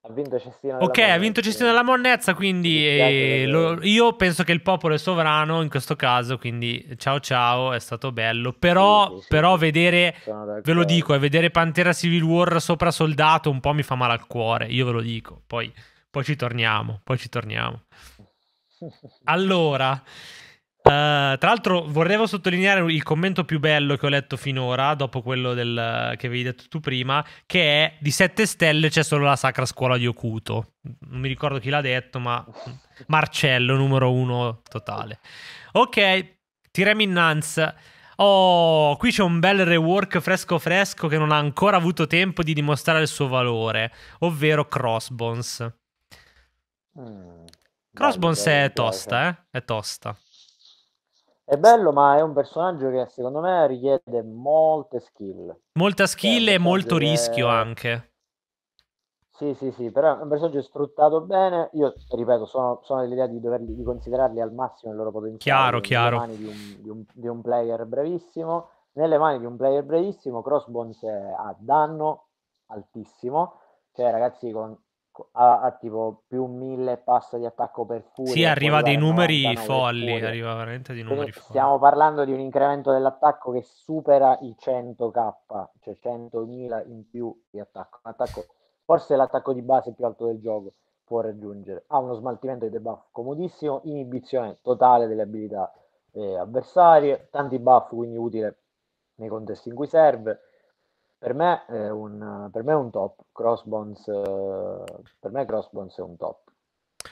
Ha vinto Cestino Ok, ha vinto Cestino della eh. monnezza, quindi eh, lo, io penso che il popolo è sovrano in questo caso, quindi ciao ciao, è stato bello. Però, sì, sì, però vedere, ve lo dico, eh, vedere Pantera Civil War sopra soldato un po' mi fa male al cuore, io ve lo dico. Poi, poi ci torniamo, poi ci torniamo. [laughs] Allora... Uh, tra l'altro vorrevo sottolineare il commento più bello che ho letto finora, dopo quello del, che avevi detto tu prima, che è di 7 stelle c'è solo la sacra scuola di Ocuto. Non mi ricordo chi l'ha detto, ma Marcello, numero uno totale. Ok, tiriamo innanzi. Oh, qui c'è un bel rework fresco fresco che non ha ancora avuto tempo di dimostrare il suo valore, ovvero Crossbones. Mm, Crossbones è tosta, eh? È tosta. È bello, ma è un personaggio che secondo me richiede molte skill. Molta cioè, skill e molto che... rischio anche. Sì, sì, sì, però è un personaggio sfruttato bene. Io, ripeto, sono, sono dell'idea di, doverli, di considerarli al massimo il loro potenziale. Chiaro, chiaro. mani di un, di, un, di un, player brevissimo. Nelle mani di un player brevissimo, Crossbones ha danno altissimo. Cioè, ragazzi, con ha, a, tipo più mille passa di attacco per furia. Sì, arriva dei numeri folli, arriva veramente dei numeri folli. Stiamo parlando di un incremento dell'attacco che supera i 100k, cioè 100.000 in più di attacco. attacco forse l'attacco di base più alto del gioco può raggiungere. Ha uno smaltimento di debuff comodissimo, inibizione totale delle abilità eh, avversarie, tanti buff quindi utile nei contesti in cui serve per me è un, per me è un top. Crossbones, eh, per me Crossbones è un top.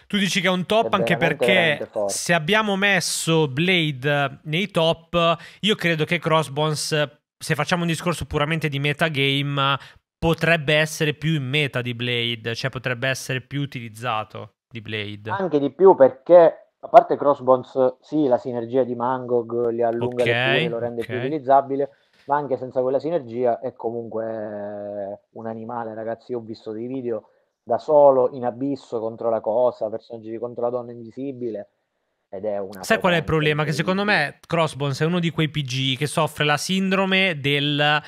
Tu dici che è un top è anche perché se abbiamo messo Blade nei top, io credo che Crossbones, se facciamo un discorso puramente di metagame, potrebbe essere più in meta di Blade, cioè potrebbe essere più utilizzato di Blade. Anche di più perché, a parte Crossbones, sì, la sinergia di Mangog li allunga okay, le più, lo rende okay. più utilizzabile, ma anche senza quella sinergia è comunque eh, un animale, ragazzi. Io ho visto dei video da solo in abisso contro la cosa, personaggi contro la donna invisibile. Ed è una. Sai qual è il problema? Che secondo me Crossbones è uno di quei PG che soffre la sindrome del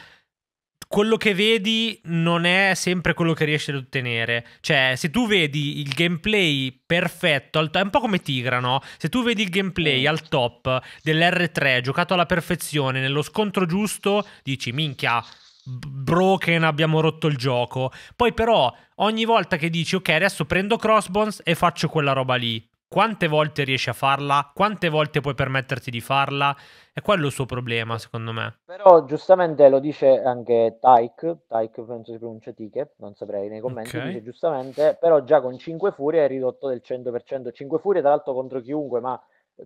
quello che vedi non è sempre quello che riesci ad ottenere. Cioè, se tu vedi il gameplay perfetto, è un po' come Tigra, no? Se tu vedi il gameplay mm. al top dell'R3, giocato alla perfezione, nello scontro giusto, dici, minchia, broken, abbiamo rotto il gioco. Poi però ogni volta che dici ok adesso prendo crossbones e faccio quella roba lì, quante volte riesci a farla, quante volte puoi permetterti di farla, è quello il suo problema, secondo me. Però giustamente lo dice anche Taik, Taik penso si pronuncia Tike, non saprei nei commenti, okay. dice giustamente, però già con 5 furie è ridotto del 100%, 5 furie tra l'altro contro chiunque, ma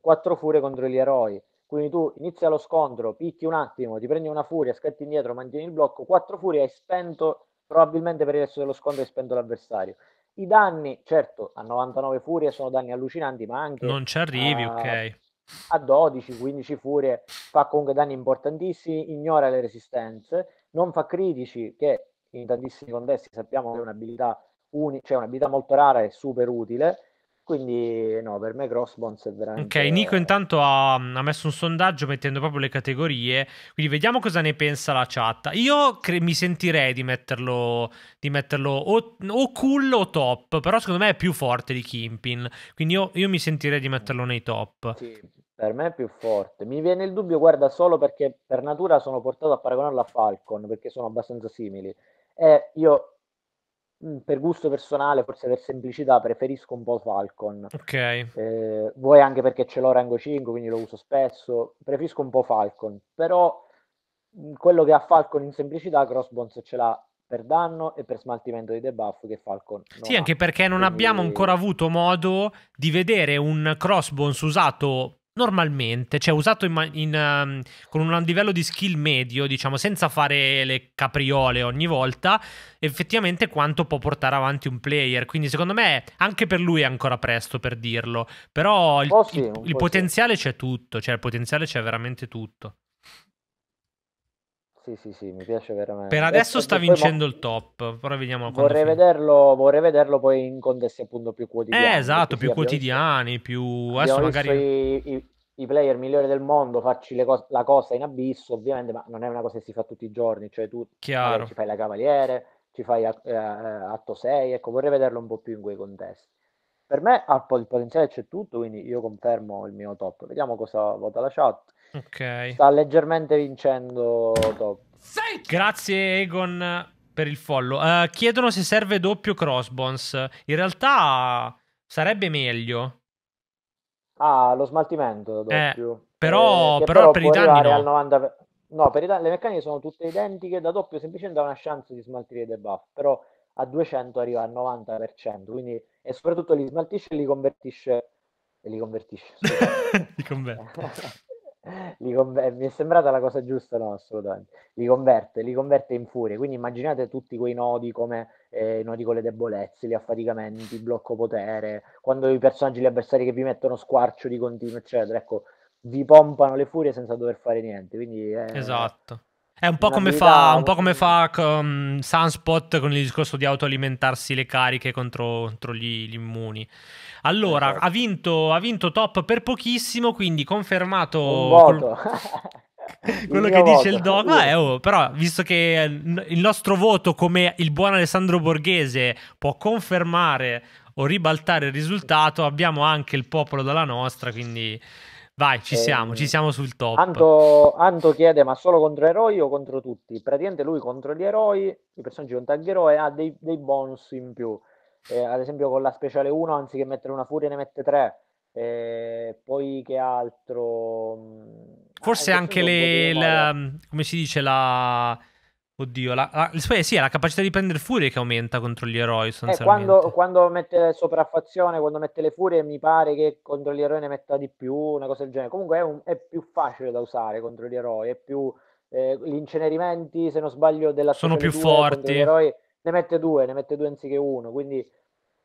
4 furie contro gli eroi. Quindi tu inizia lo scontro, picchi un attimo, ti prendi una furia, scatti indietro, mantieni il blocco, 4 furie hai spento, probabilmente per il resto dello scontro hai spento l'avversario. I danni, certo, a 99 furie sono danni allucinanti, ma anche... Non ci arrivi, a, ok. A 12-15 furie fa comunque danni importantissimi, ignora le resistenze, non fa critici, che in tantissimi contesti sappiamo che è un'abilità, uni- cioè un'abilità molto rara e super utile, quindi no, per me Crossbones è veramente... Ok, Nico intanto ha, ha, messo un sondaggio mettendo proprio le categorie, quindi vediamo cosa ne pensa la chat. Io cre- mi sentirei di metterlo, di metterlo o, o, cool o top, però secondo me è più forte di Kimpin, quindi io, io mi sentirei di metterlo nei top. Sì, per me è più forte. Mi viene il dubbio, guarda, solo perché per natura sono portato a paragonarlo a Falcon, perché sono abbastanza simili. E eh, io Mm, per gusto personale, forse per semplicità, preferisco un po' Falcon. Ok. Eh, vuoi anche perché ce l'ho rango 5, quindi lo uso spesso. Preferisco un po' Falcon, però mm, quello che ha Falcon in semplicità, Crossbones ce l'ha per danno e per smaltimento di debuff che Falcon Sì, anche perché non quindi... abbiamo ancora avuto modo di vedere un Crossbones usato normalmente, cioè usato in, in, uh, con un livello di skill medio, diciamo, senza fare le capriole ogni volta, effettivamente quanto può portare avanti un player. Quindi secondo me anche per lui è ancora presto per dirlo, però il, oh sì, il, il potenziale c'è tutto, cioè il potenziale c'è veramente tutto. Sì, sì, sì, mi piace veramente. Per adesso e, sta vincendo mo... il top, però vediamo vorrei vederlo, vorrei vederlo poi in contesti appunto più quotidiani. Eh, esatto, più quotidiani, visto... più... Adesso magari... I, i, i, player migliori del mondo farci co- la cosa in abisso, ovviamente, ma non è una cosa che si fa tutti i giorni, cioè tu Chiaro. ci fai la cavaliere, ci fai a, eh, eh, atto 6, ecco, vorrei vederlo un po' più in quei contesti. Per me ha il potenziale c'è tutto, quindi io confermo il mio top. Vediamo cosa vota la chat. Ok. Sta leggermente vincendo Top. Grazie Egon per il follow. Uh, chiedono se serve doppio crossbones. In realtà sarebbe meglio. Ah, lo smaltimento eh, doppio. Eh, però, eh, però, però per i danni no. Al 90... No, per i danni le meccaniche sono tutte identiche, da doppio semplicemente ha una chance di smaltire i debuff, però a 200 arriva al 90%, quindi e soprattutto li smaltisce e li convertisce e li convertisce. [laughs] li converte. [laughs] li conver- eh, mi è sembrata la cosa giusta, no, assolutamente. Li converte, li converte in furie. Quindi immaginate tutti quei nodi come eh, nodi con le debolezze, gli affaticamenti, blocco potere, quando i personaggi, gli avversari che vi mettono squarcio di continuo, eccetera. Ecco, vi pompano le furie senza dover fare niente. Quindi, eh, esatto. È un po' come fa, un po come fa con Sunspot con il discorso di autoalimentarsi le cariche contro, contro gli, gli, immuni. Allora, esatto. ha, vinto, ha vinto top per pochissimo, quindi confermato... Col... [laughs] quello che voto. dice il dog, sì. è oh, però visto che il nostro voto come il buon Alessandro Borghese può confermare o ribaltare il risultato abbiamo anche il popolo dalla nostra quindi Vai, ci ehm, siamo, ehm, ci siamo sul top. Anto, Anto, chiede, ma solo contro eroi o contro tutti? Praticamente lui contro gli eroi, i personaggi con tag eroe, ha dei, dei bonus in più. Eh, ad esempio con la speciale 1, anziché mettere una furia, ne mette 3. Eh, poi che altro? Mm, Forse ah, anche le, la, mm, come si dice, la Oddio, la, la, sì, è la capacità di prendere furie che aumenta contro gli eroi. Eh, quando, quando, mette sopraffazione, quando mette le furie, mi pare che contro gli eroi ne metta di più, una cosa del genere. Comunque è, un, è più facile da usare contro gli eroi, è più... Eh, gli incenerimenti, se non sbaglio, della sono più forti. Gli eroi ne mette due, ne mette due anziché uno, quindi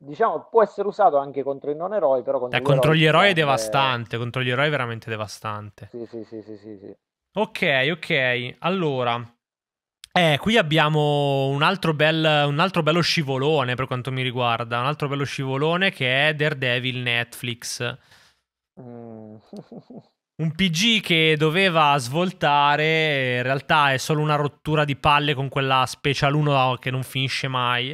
diciamo può essere usato anche contro i non eroi, però contro, eh, gli, contro eroi, gli eroi è devastante, è... contro gli eroi è veramente devastante. Sì, sì, sì, sì, sì, sì. Ok, ok. Allora, eh, qui abbiamo un altro, bel, un altro, bello scivolone per quanto mi riguarda, un altro bello scivolone che è Daredevil Netflix. Mm. un PG che doveva svoltare, in realtà è solo una rottura di palle con quella Special 1 che non finisce mai.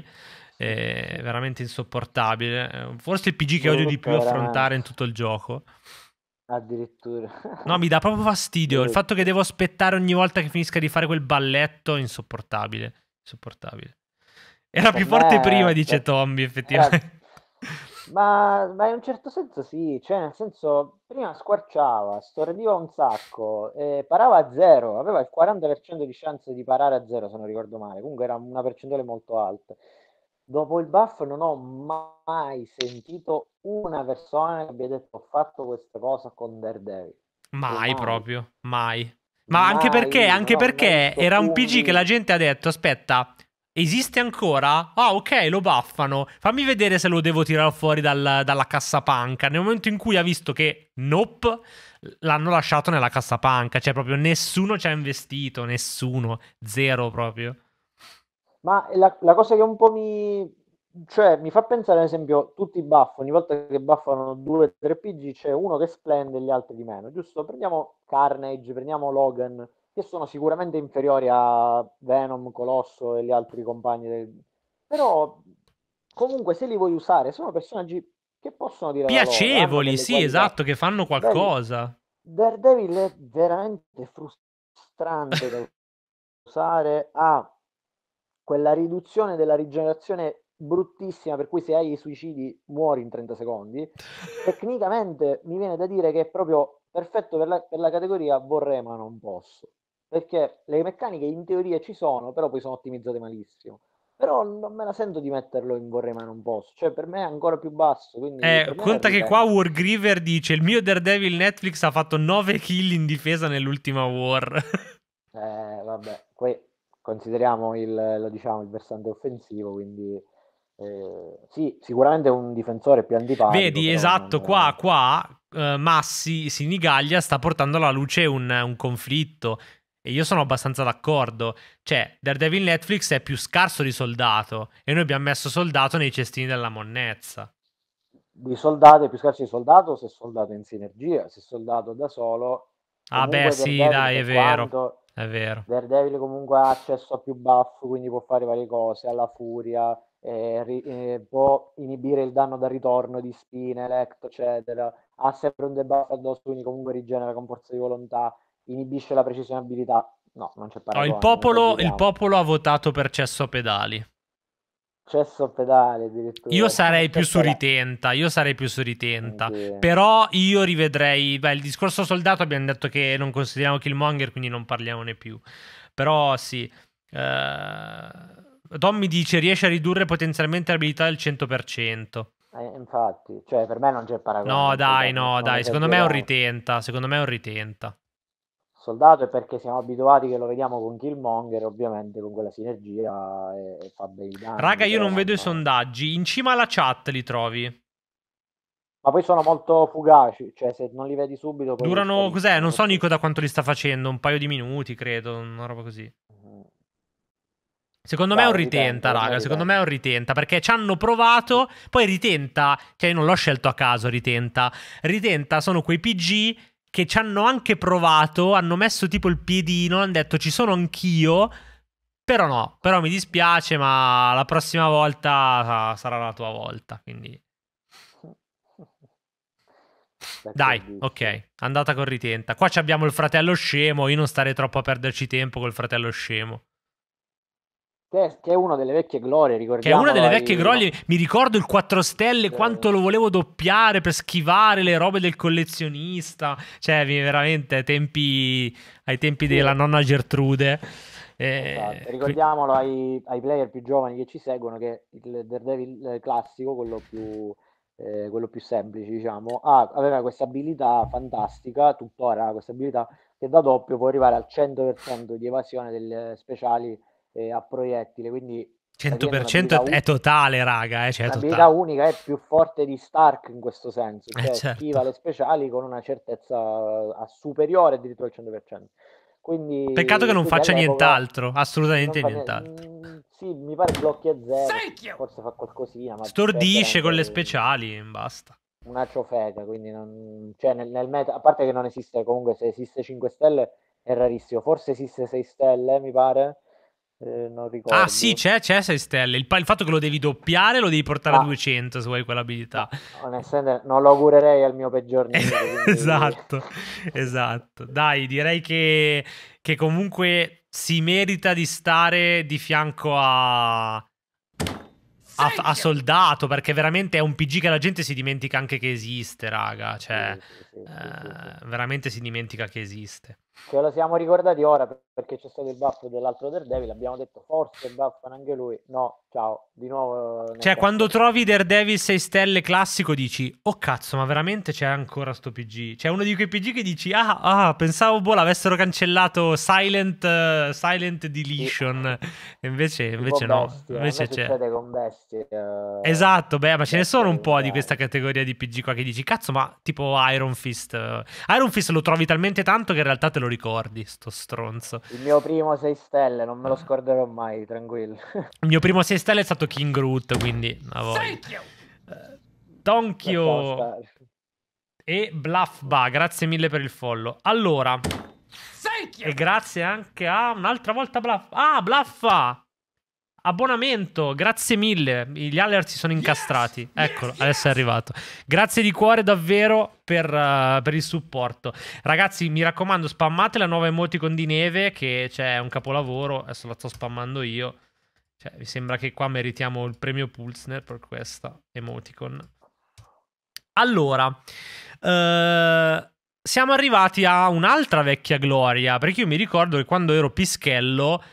È veramente insopportabile. Forse il PG che odio di più affrontare in tutto il gioco. Addirittura. No, mi dà proprio fastidio. Il eh. fatto che devo aspettare ogni volta che finisca di fare quel balletto insopportabile. Insopportabile. Era per più forte eh, prima, eh, dice Tommy, effettivamente. Eh, ma, ma, in un certo senso sì, cioè nel senso, prima squarciava, stordiva un sacco, eh, parava a zero, aveva il 40% di chance di parare a zero se non ricordo male, comunque era una percentuale molto alta dopo il buff non ho mai sentito una persona che abbia detto ho fatto questa cosa con Daredevil. Mai, mai. proprio, mai. Ma mai, anche perché, anche perché era un PG che la gente ha detto aspetta, esiste ancora? Ah ok, lo buffano. fammi vedere se lo devo tirare fuori dal, dalla cassapanca. Nel momento in cui ha visto che nope, l'hanno lasciato nella cassapanca, cioè proprio nessuno ci ha investito, nessuno, zero proprio. Ma la, la cosa che un po' mi, cioè, mi fa pensare, ad esempio, tutti i buff, ogni volta che buffano due o tre PG c'è uno che splende e gli altri di meno, giusto? Prendiamo Carnage, prendiamo Logan, che sono sicuramente inferiori a Venom, Colosso e gli altri compagni. Del... Però comunque se li vuoi usare sono personaggi che possono dire... Piacevoli, loro, sì, qualità. esatto, che fanno qualcosa. Daredevil è veramente frustrante da usare. ah, quella riduzione della rigenerazione bruttissima per cui se hai i suicidi muori in 30 secondi [laughs] tecnicamente mi viene da dire che è proprio perfetto per la, per la categoria vorrei ma non posso perché le meccaniche in teoria ci sono però poi sono ottimizzate malissimo però non me la sento di metterlo in vorrei ma non posso cioè per me è ancora più basso eh, conta che qua Wargriver dice il mio Daredevil Netflix ha fatto 9 kill in difesa nell'ultima war eh vabbè que- consideriamo il, diciamo, il versante offensivo, quindi eh, sì, sicuramente un difensore più antipatico. Vedi, esatto, non... qua, qua eh, Massi Sinigaglia sta portando alla luce un, un conflitto e io sono abbastanza d'accordo. Cioè, Daredevil Netflix è più scarso di soldato e noi abbiamo messo soldato nei cestini della monnezza. Di soldato è più scarso di soldato se soldato in sinergia, se soldato da solo. Ah beh, sì, dai, è quanto... vero è vero. Daredevil comunque ha accesso a più buff, quindi può fare varie cose, alla furia, eh, ri- eh, può inibire il danno da ritorno di spine, electo, eccetera. Ha sempre un debuff addosso, quindi comunque rigenera con forza di volontà, inibisce la precisione abilità. No, non c'è paragone. No, il, popolo, il popolo ha votato per cesso a pedali. Cesso pedale addirittura. Io sarei più su ritenta, io sarei più su ritenta. Però io rivedrei, beh, il discorso soldato abbiamo detto che non consideriamo Killmonger, quindi non parliamone più. Però sì, uh, Tom mi dice riesce a ridurre potenzialmente l'abilità del 100%. Eh, infatti, cioè per me non c'è paragone. No, dai, no, dai, secondo me è un ritenta, secondo me è un ritenta. Soldato è perché siamo abituati che lo vediamo con Killmonger, ovviamente con quella sinergia e, e fa bei danni. Raga, io non vedo i sondaggi, in cima alla chat li trovi. Ma poi sono molto fugaci, cioè se non li vedi subito... Durano, cos'è? Non so Nico da quanto li sta facendo, un paio di minuti credo, una roba così. Secondo Beh, me è un ritenta, ritenta raga. Ritenta. Secondo me è un ritenta perché ci hanno provato. Poi ritenta, cioè io non l'ho scelto a caso. Ritenta, ritenta sono quei PG che ci hanno anche provato, hanno messo tipo il piedino, hanno detto ci sono anch'io, però no, però mi dispiace, ma la prossima volta sarà la tua volta, quindi... Dai, ok, andata con ritenta. Qua abbiamo il fratello scemo, io non starei troppo a perderci tempo col fratello scemo. Che è, una delle vecchie glorie, ricordiamo. Che è una delle vecchie glorie. Mi ricordo il 4 stelle, eh. quanto lo volevo doppiare per schivare le robe del collezionista. Cioè, veramente ai tempi, ai tempi della nonna Gertrude. Eh, esatto. Eh, Ricordiamolo ai, ai, player più giovani che ci seguono che il Daredevil classico, quello più, eh, quello più semplice, diciamo, ah, aveva questa abilità fantastica, tuttora questa abilità che da doppio può arrivare al 100% di evasione delle speciali eh, a proiettile, quindi 100% è totale, raga. Eh, cioè, l'abilità totale. unica è più forte di Stark in questo senso, eh, cioè eh certo. attiva le speciali con una certezza eh, superiore addirittura al 100%. Quindi, Peccato che non faccia nient'altro, assolutamente nient'altro. Mh, mm, sì, mi pare blocchi a zero, forse fa qualcosina. Ma Stordisce cioè con le speciali e basta. Una ciofeca, quindi non... cioè, nel, nel meta, a parte che non esiste comunque, se esiste 5 stelle è rarissimo, forse esiste 6 stelle, mi pare non ricordo. Ah sì, c'è, c'è 6 stelle. Il, il, fatto che lo devi doppiare lo devi portare ah. a 200 se vuoi quell'abilità. Onestamente non lo augurerei al mio peggior eh, nemico. [laughs] esatto, esatto. Dai, direi che, che comunque si merita di stare di fianco a... A, a, soldato perché veramente è un PG che la gente si dimentica anche che esiste, raga. Cioè, sì, sì, sì, eh, veramente si dimentica che esiste ce lo siamo ricordati ora perché c'è stato il buff dell'altro Daredevil abbiamo detto forse buffano anche lui no ciao di nuovo cioè caso. quando trovi Daredevil 6 stelle classico dici oh cazzo ma veramente c'è ancora sto PG c'è uno di quei PG che dici ah ah pensavo boh l'avessero cancellato Silent, uh, silent Deletion sì. e invece, invece no bestie. Eh, invece c'è bestie, uh... esatto beh ma ce ne sono un po' di questa categoria di PG qua che dici cazzo ma tipo Iron Fist eh. Iron Fist lo trovi talmente tanto che in realtà te lo lo ricordi, sto stronzo. Il mio primo 6 stelle, non me lo scorderò mai, tranquillo. [laughs] Il mio primo 6 stelle è stato King Root, quindi... Thank you! Tonkyo eh, e Bluffba, grazie mille per il follow. Allora, e grazie anche a un'altra volta Bluff. Ah, Bluffa! abbonamento, grazie mille. Gli alert si sono incastrati. Yes, Eccolo, yes, adesso yes. è arrivato. Grazie di cuore davvero per, uh, per, il supporto. Ragazzi, mi raccomando, spammate la nuova emoticon di neve che c'è cioè, un capolavoro. Adesso la sto spammando io. Cioè, mi sembra che qua meritiamo il premio Pulsner per questa emoticon. Allora, uh, siamo arrivati a un'altra vecchia gloria, perché io mi ricordo che quando ero pischello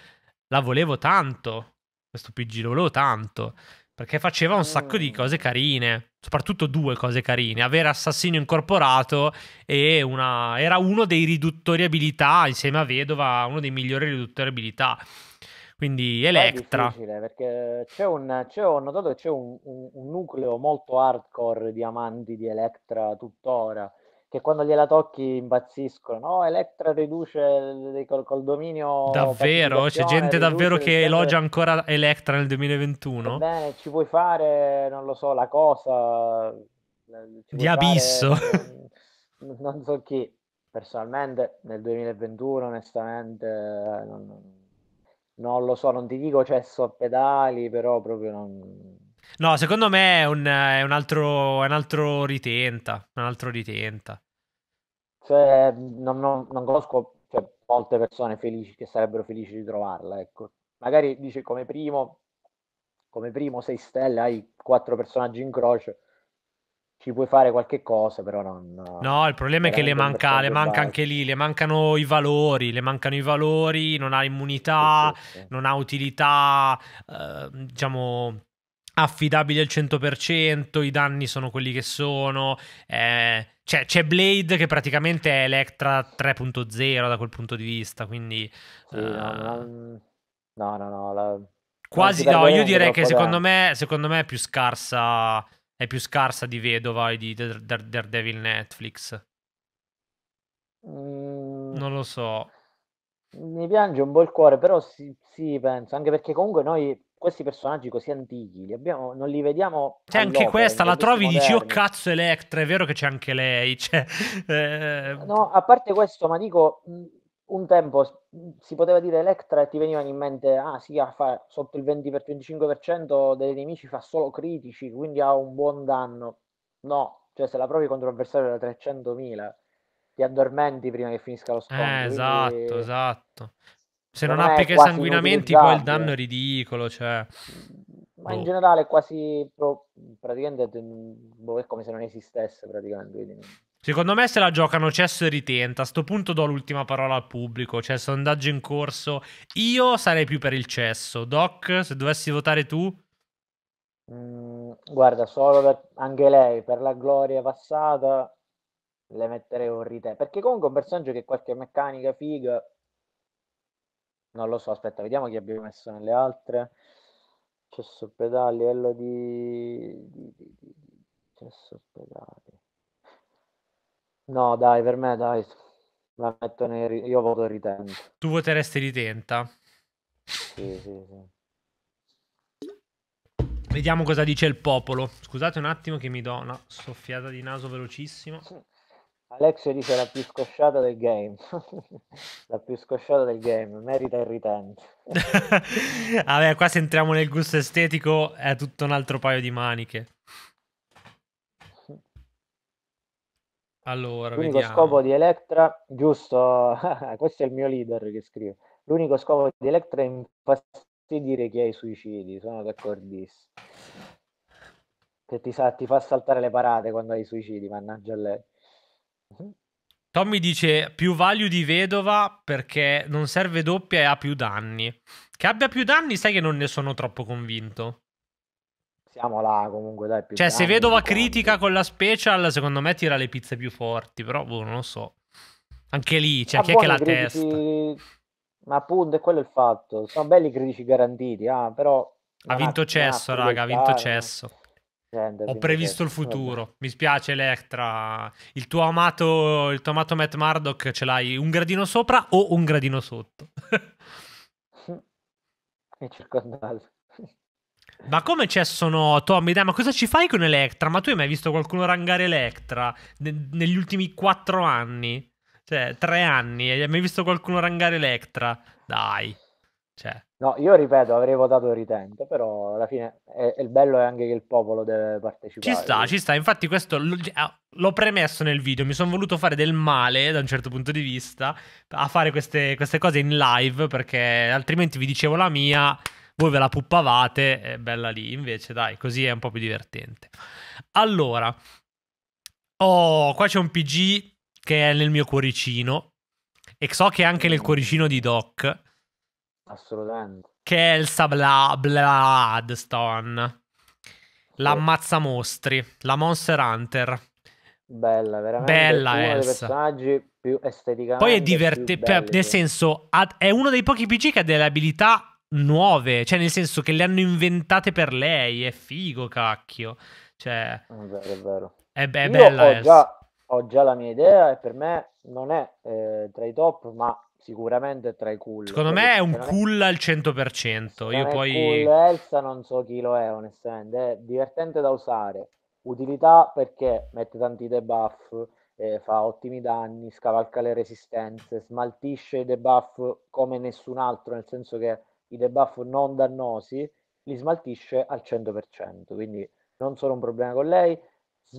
la volevo tanto questo PG lo volevo tanto. Perché faceva un sacco di mm. cose carine. Soprattutto due cose carine. Avere assassino incorporato e una... Era uno dei riduttori abilità, insieme a Vedova, uno dei migliori riduttori abilità. Quindi Electra. È difficile perché c'è un, c'è, ho notato che c'è un, un, un nucleo molto hardcore di amanti di Electra tuttora che quando gliela tocchi impazziscono. No, Electra riduce col, col, dominio. Davvero? C'è gente davvero che sempre... elogia ancora Electra nel 2021? Bene, ci puoi fare, non lo so, la cosa eh, di abisso. Fare, non, [laughs] non so chi. Personalmente nel 2021, onestamente, non, non lo so, non ti dico cesso cioè, a pedali, però proprio non No, secondo me è un, è un, altro, è un altro ritenta. Un altro ritenta. Cioè, non, non, non conosco cioè, molte persone felici che sarebbero felici di trovarla. Ecco. Magari dice come primo, come primo 6 stelle, hai quattro personaggi in croce, ci puoi fare qualche cosa, però non... No, il problema è che le manca, le manca anche lì, le mancano i valori, le mancano i valori, non ha immunità, sì, sì, sì. non ha utilità, eh, diciamo affidabili al 100%, i danni sono quelli che sono. Eh, cioè, c'è Blade che praticamente è Electra 3.0 da quel punto di vista, quindi... Sì, uh... no, no, no, no. La... Quasi, no, io direi che secondo me, secondo me, è più scarsa... È più scarsa di Vedova e di Daredevil Netflix. Mm. Non lo so. Mi piange un po' il cuore, però sì, sì penso, anche perché comunque noi questi personaggi così antichi, li abbiamo, non li vediamo. C'è anche questa, la trovi e dici, oh cazzo, Electra, è vero che c'è anche lei. [laughs] Cioè, eh... No, a parte questo, ma dico, un tempo si poteva dire Electra e ti venivano in mente, ah sì, ah, fa sotto il 20-25% dei nemici fa solo critici, quindi ha un buon danno. No, cioè se la provi contro un avversario da 300.000 ti addormenti prima che finisca lo scontro. Eh, esatto, quindi... esatto. Se non, non applica i sanguinamenti, poi il danno è ridicolo. Cioè... Ma oh. in boh. generale è quasi pro... praticamente mm, boh, è come se non esistesse praticamente. Secondo me se la giocano cesso e ritenta. A sto punto do l'ultima parola al pubblico. C'è cioè, sondaggio in corso. Io sarei più per il cesso. Doc, se dovessi votare tu? Mm, guarda, solo per... anche lei, per la gloria passata, le metterei un rite. Perché comunque è un personaggio che qualche meccanica figa non lo so, aspetta, vediamo chi abbiamo messo nelle altre. C'è pedale, a livello di... di, di, di cesso pedale. No, dai, per me, dai. La metto nei... Io voto ritenta. Tu voteresti ritenta? Sì, sì, sì. Vediamo cosa dice il popolo. Scusate un attimo che mi do una soffiata di naso velocissimo. Sì. Alexio dice la più scosciata del game. [laughs] la più scosciata del game, merita il ritent. [laughs] Vabbè, qua se entriamo nel gusto estetico è tutto un altro paio di maniche. Allora, L'unico vediamo. scopo di Electra, giusto, [laughs] questo è il mio leader che scrive. L'unico scopo di Electra è infastidire chi ha i suicidi, sono d'accordissimo. Che ti, sa, ti fa saltare le parate quando hai i suicidi, mannaggia lei. Tommy dice più value di vedova perché non serve doppia e ha più danni. Che abbia più danni, sai che non ne sono troppo convinto. Siamo là comunque, dai. cioè, se vedova critica con la special, secondo me tira le pizze più forti, però boh, non lo so. Anche lì, c'è cioè, chi è che la critici... testa? Ma appunto, è quello il fatto. Sono belli i critici garantiti, ah, però... Ha vinto Cesso, raga, ha vinto Cesso. Render, Ho previsto che... il futuro. Mi spiace, Electra. Il tuo, amato, il tuo amato Matt Murdock ce l'hai un gradino sopra o un gradino sotto? Mi [laughs] circondato. Ma come c'è sono Tommy? Dai, ma cosa ci fai con Electra? Ma tu hai mai visto qualcuno rangare Electra ne- negli ultimi quattro anni? Cioè, tre anni? Hai mai visto qualcuno rangare Electra? Dai. Cioè. No, io ripeto, avrei votato ritento, però alla fine è, è il bello è anche che il popolo deve partecipare. Ci sta, ci sta, infatti questo l- ah, l'ho premesso nel video, mi sono voluto fare del male da un certo punto di vista a fare queste, queste cose in live perché altrimenti vi dicevo la mia, voi ve la puppavate, è bella lì, invece dai, così è un po' più divertente. Allora, oh, qua c'è un PG che è nel mio cuoricino e so che è anche nel mm. cuoricino di Doc. Assolutamente. Che è il Sabla Bloodstone. L'ammazza mostri, la Monster Hunter. Bella, veramente. Bella, uno dei personaggi più esteticamente. Poi è divertente, cioè, nel senso, è uno dei pochi PG che ha delle abilità nuove, cioè nel senso che le hanno inventate per lei, è figo, cacchio. Cioè, è vero, è vero. È, è bella. Ho già, ho già, la mia idea e per me non è eh, tra i top, ma sicuramente tra i cool. Cioè secondo me è un cool al 100%. Io poi... Cool Elsa non so chi lo è onestamente, è divertente da usare. Utilità perché mette tanti debuff, eh, fa ottimi danni, scavalca le resistenze, smaltisce i debuff come nessun altro, nel senso che i debuff non dannosi li smaltisce al 100%, quindi non sono un problema con lei,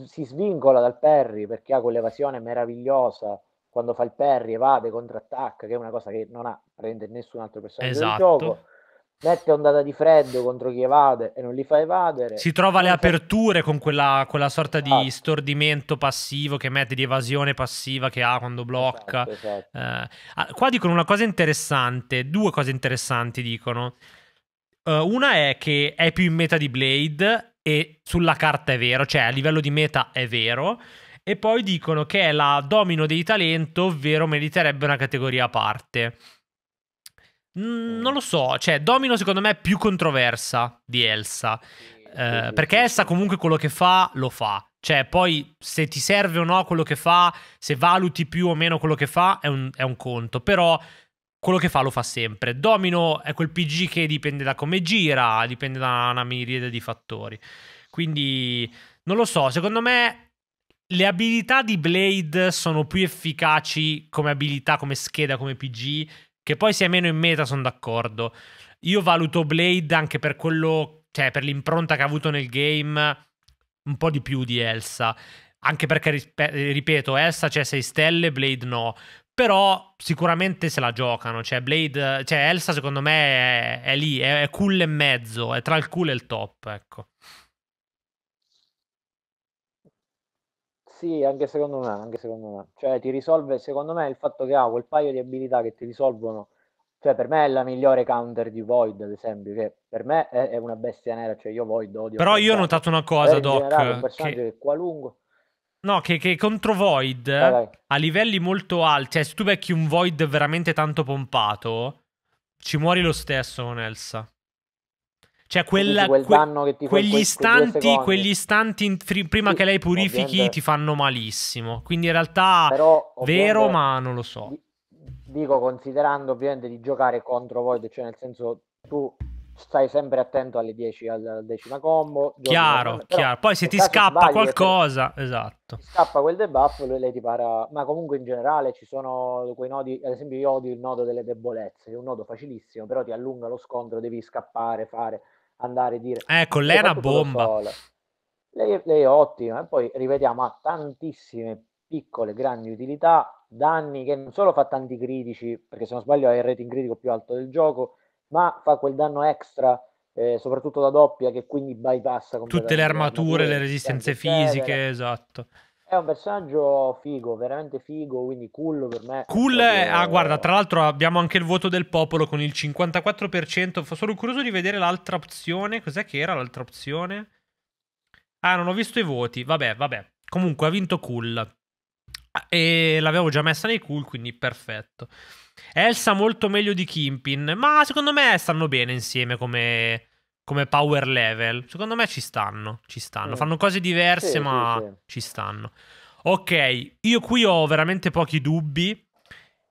si svincola dal Perry perché ha quell'evasione meravigliosa quando fa il parry, evade, contrattacca, che è una cosa che non ha prende nessun altro personaggio esatto. del gioco. Mette ondata di freddo contro chi evade e non li fa evadere. Si trova le fa... aperture con quella, quella sorta esatto. di stordimento passivo che mette di evasione passiva che ha quando blocca. Esatto, esatto. eh, ah, qua dicono una cosa interessante, due cose interessanti dicono. Uh, una è che è più in meta di Blade e sulla carta è vero, cioè a livello di meta è vero. E poi dicono che è la domino dei talento, ovvero meriterebbe una categoria a parte. Mm. non lo so, cioè Domino secondo me è più controversa di Elsa. Eh, perché Elsa comunque quello che fa, lo fa. Cioè, poi se ti serve o no quello che fa, se valuti più o meno quello che fa, è un, è un conto. Però quello che fa lo fa sempre. Domino è quel PG che dipende da come gira, dipende da una miriade di fattori. Quindi, non lo so, secondo me le abilità di Blade sono più efficaci come abilità, come scheda, come PG, che poi sia meno in meta, sono d'accordo. Io valuto Blade anche per quello, cioè per l'impronta che ha avuto nel game, un po' di più di Elsa. Anche perché, ripeto, Elsa c'è 6 stelle, Blade no. Però sicuramente se la giocano. Cioè, Blade, cioè Elsa secondo me è, è lì, è, è cool e mezzo, è tra il cool e il top, ecco. sì, anche secondo me, anche secondo me. Cioè, ti risolve, secondo me, il fatto che ha ah, quel paio di abilità che ti risolvono. Cioè, per me è la migliore counter di Void, ad esempio, che per me è, è una bestia nera, cioè io Void odio. Però io ho notato una cosa, Doc, un personaggio che... che qualunque... No, che, che contro Void dai, dai. a livelli molto alti, cioè se tu becchi un Void veramente tanto pompato, ci muori lo stesso con Elsa. Cioè, quella, quel que, quegli, quei, istanti, quegli, istanti, tri, prima sì, che lei purifichi ovviamente. ti fanno malissimo. Quindi in realtà Però, vero, ma non lo so. Dico considerando ovviamente di giocare contro Void, cioè nel senso tu stai sempre attento alle 10 alla decima combo. Chiaro, combo. chiaro. Poi se ti scappa sbagli, qualcosa, esatto. scappa quel debuff, lui lei ti para, ma comunque in generale ci sono quei nodi, ad esempio io odio il nodo delle debolezze, è un nodo facilissimo, però ti allunga lo scontro, devi scappare, fare andare a dire... Ecco, lei è una bomba. lei, lei è ottima e poi rivediamo ha tantissime piccole, grandi utilità, danni che non solo fa tanti critici, perché se non sbaglio ha il rating critico più alto del gioco, ma fa quel danno extra eh, soprattutto da doppia, che quindi bypassa tutte le armature, le resistenze fisiche. Esatto. È un personaggio figo, veramente figo, quindi cool per me. Cool, è... ah, guarda, tra l'altro abbiamo anche il voto del popolo con il 54%. Sono curioso di vedere l'altra opzione. Cos'è che era l'altra opzione? Ah, non ho visto i voti. Vabbè, vabbè. Comunque ha vinto cool. E l'avevo già messa nei cool, quindi perfetto. Elsa molto meglio di Kimpin, ma secondo me stanno bene insieme come come power level, secondo me ci stanno, ci stanno. Mm. Fanno cose diverse, sì, ma sì, sì. ci stanno. Ok, io qui ho veramente pochi dubbi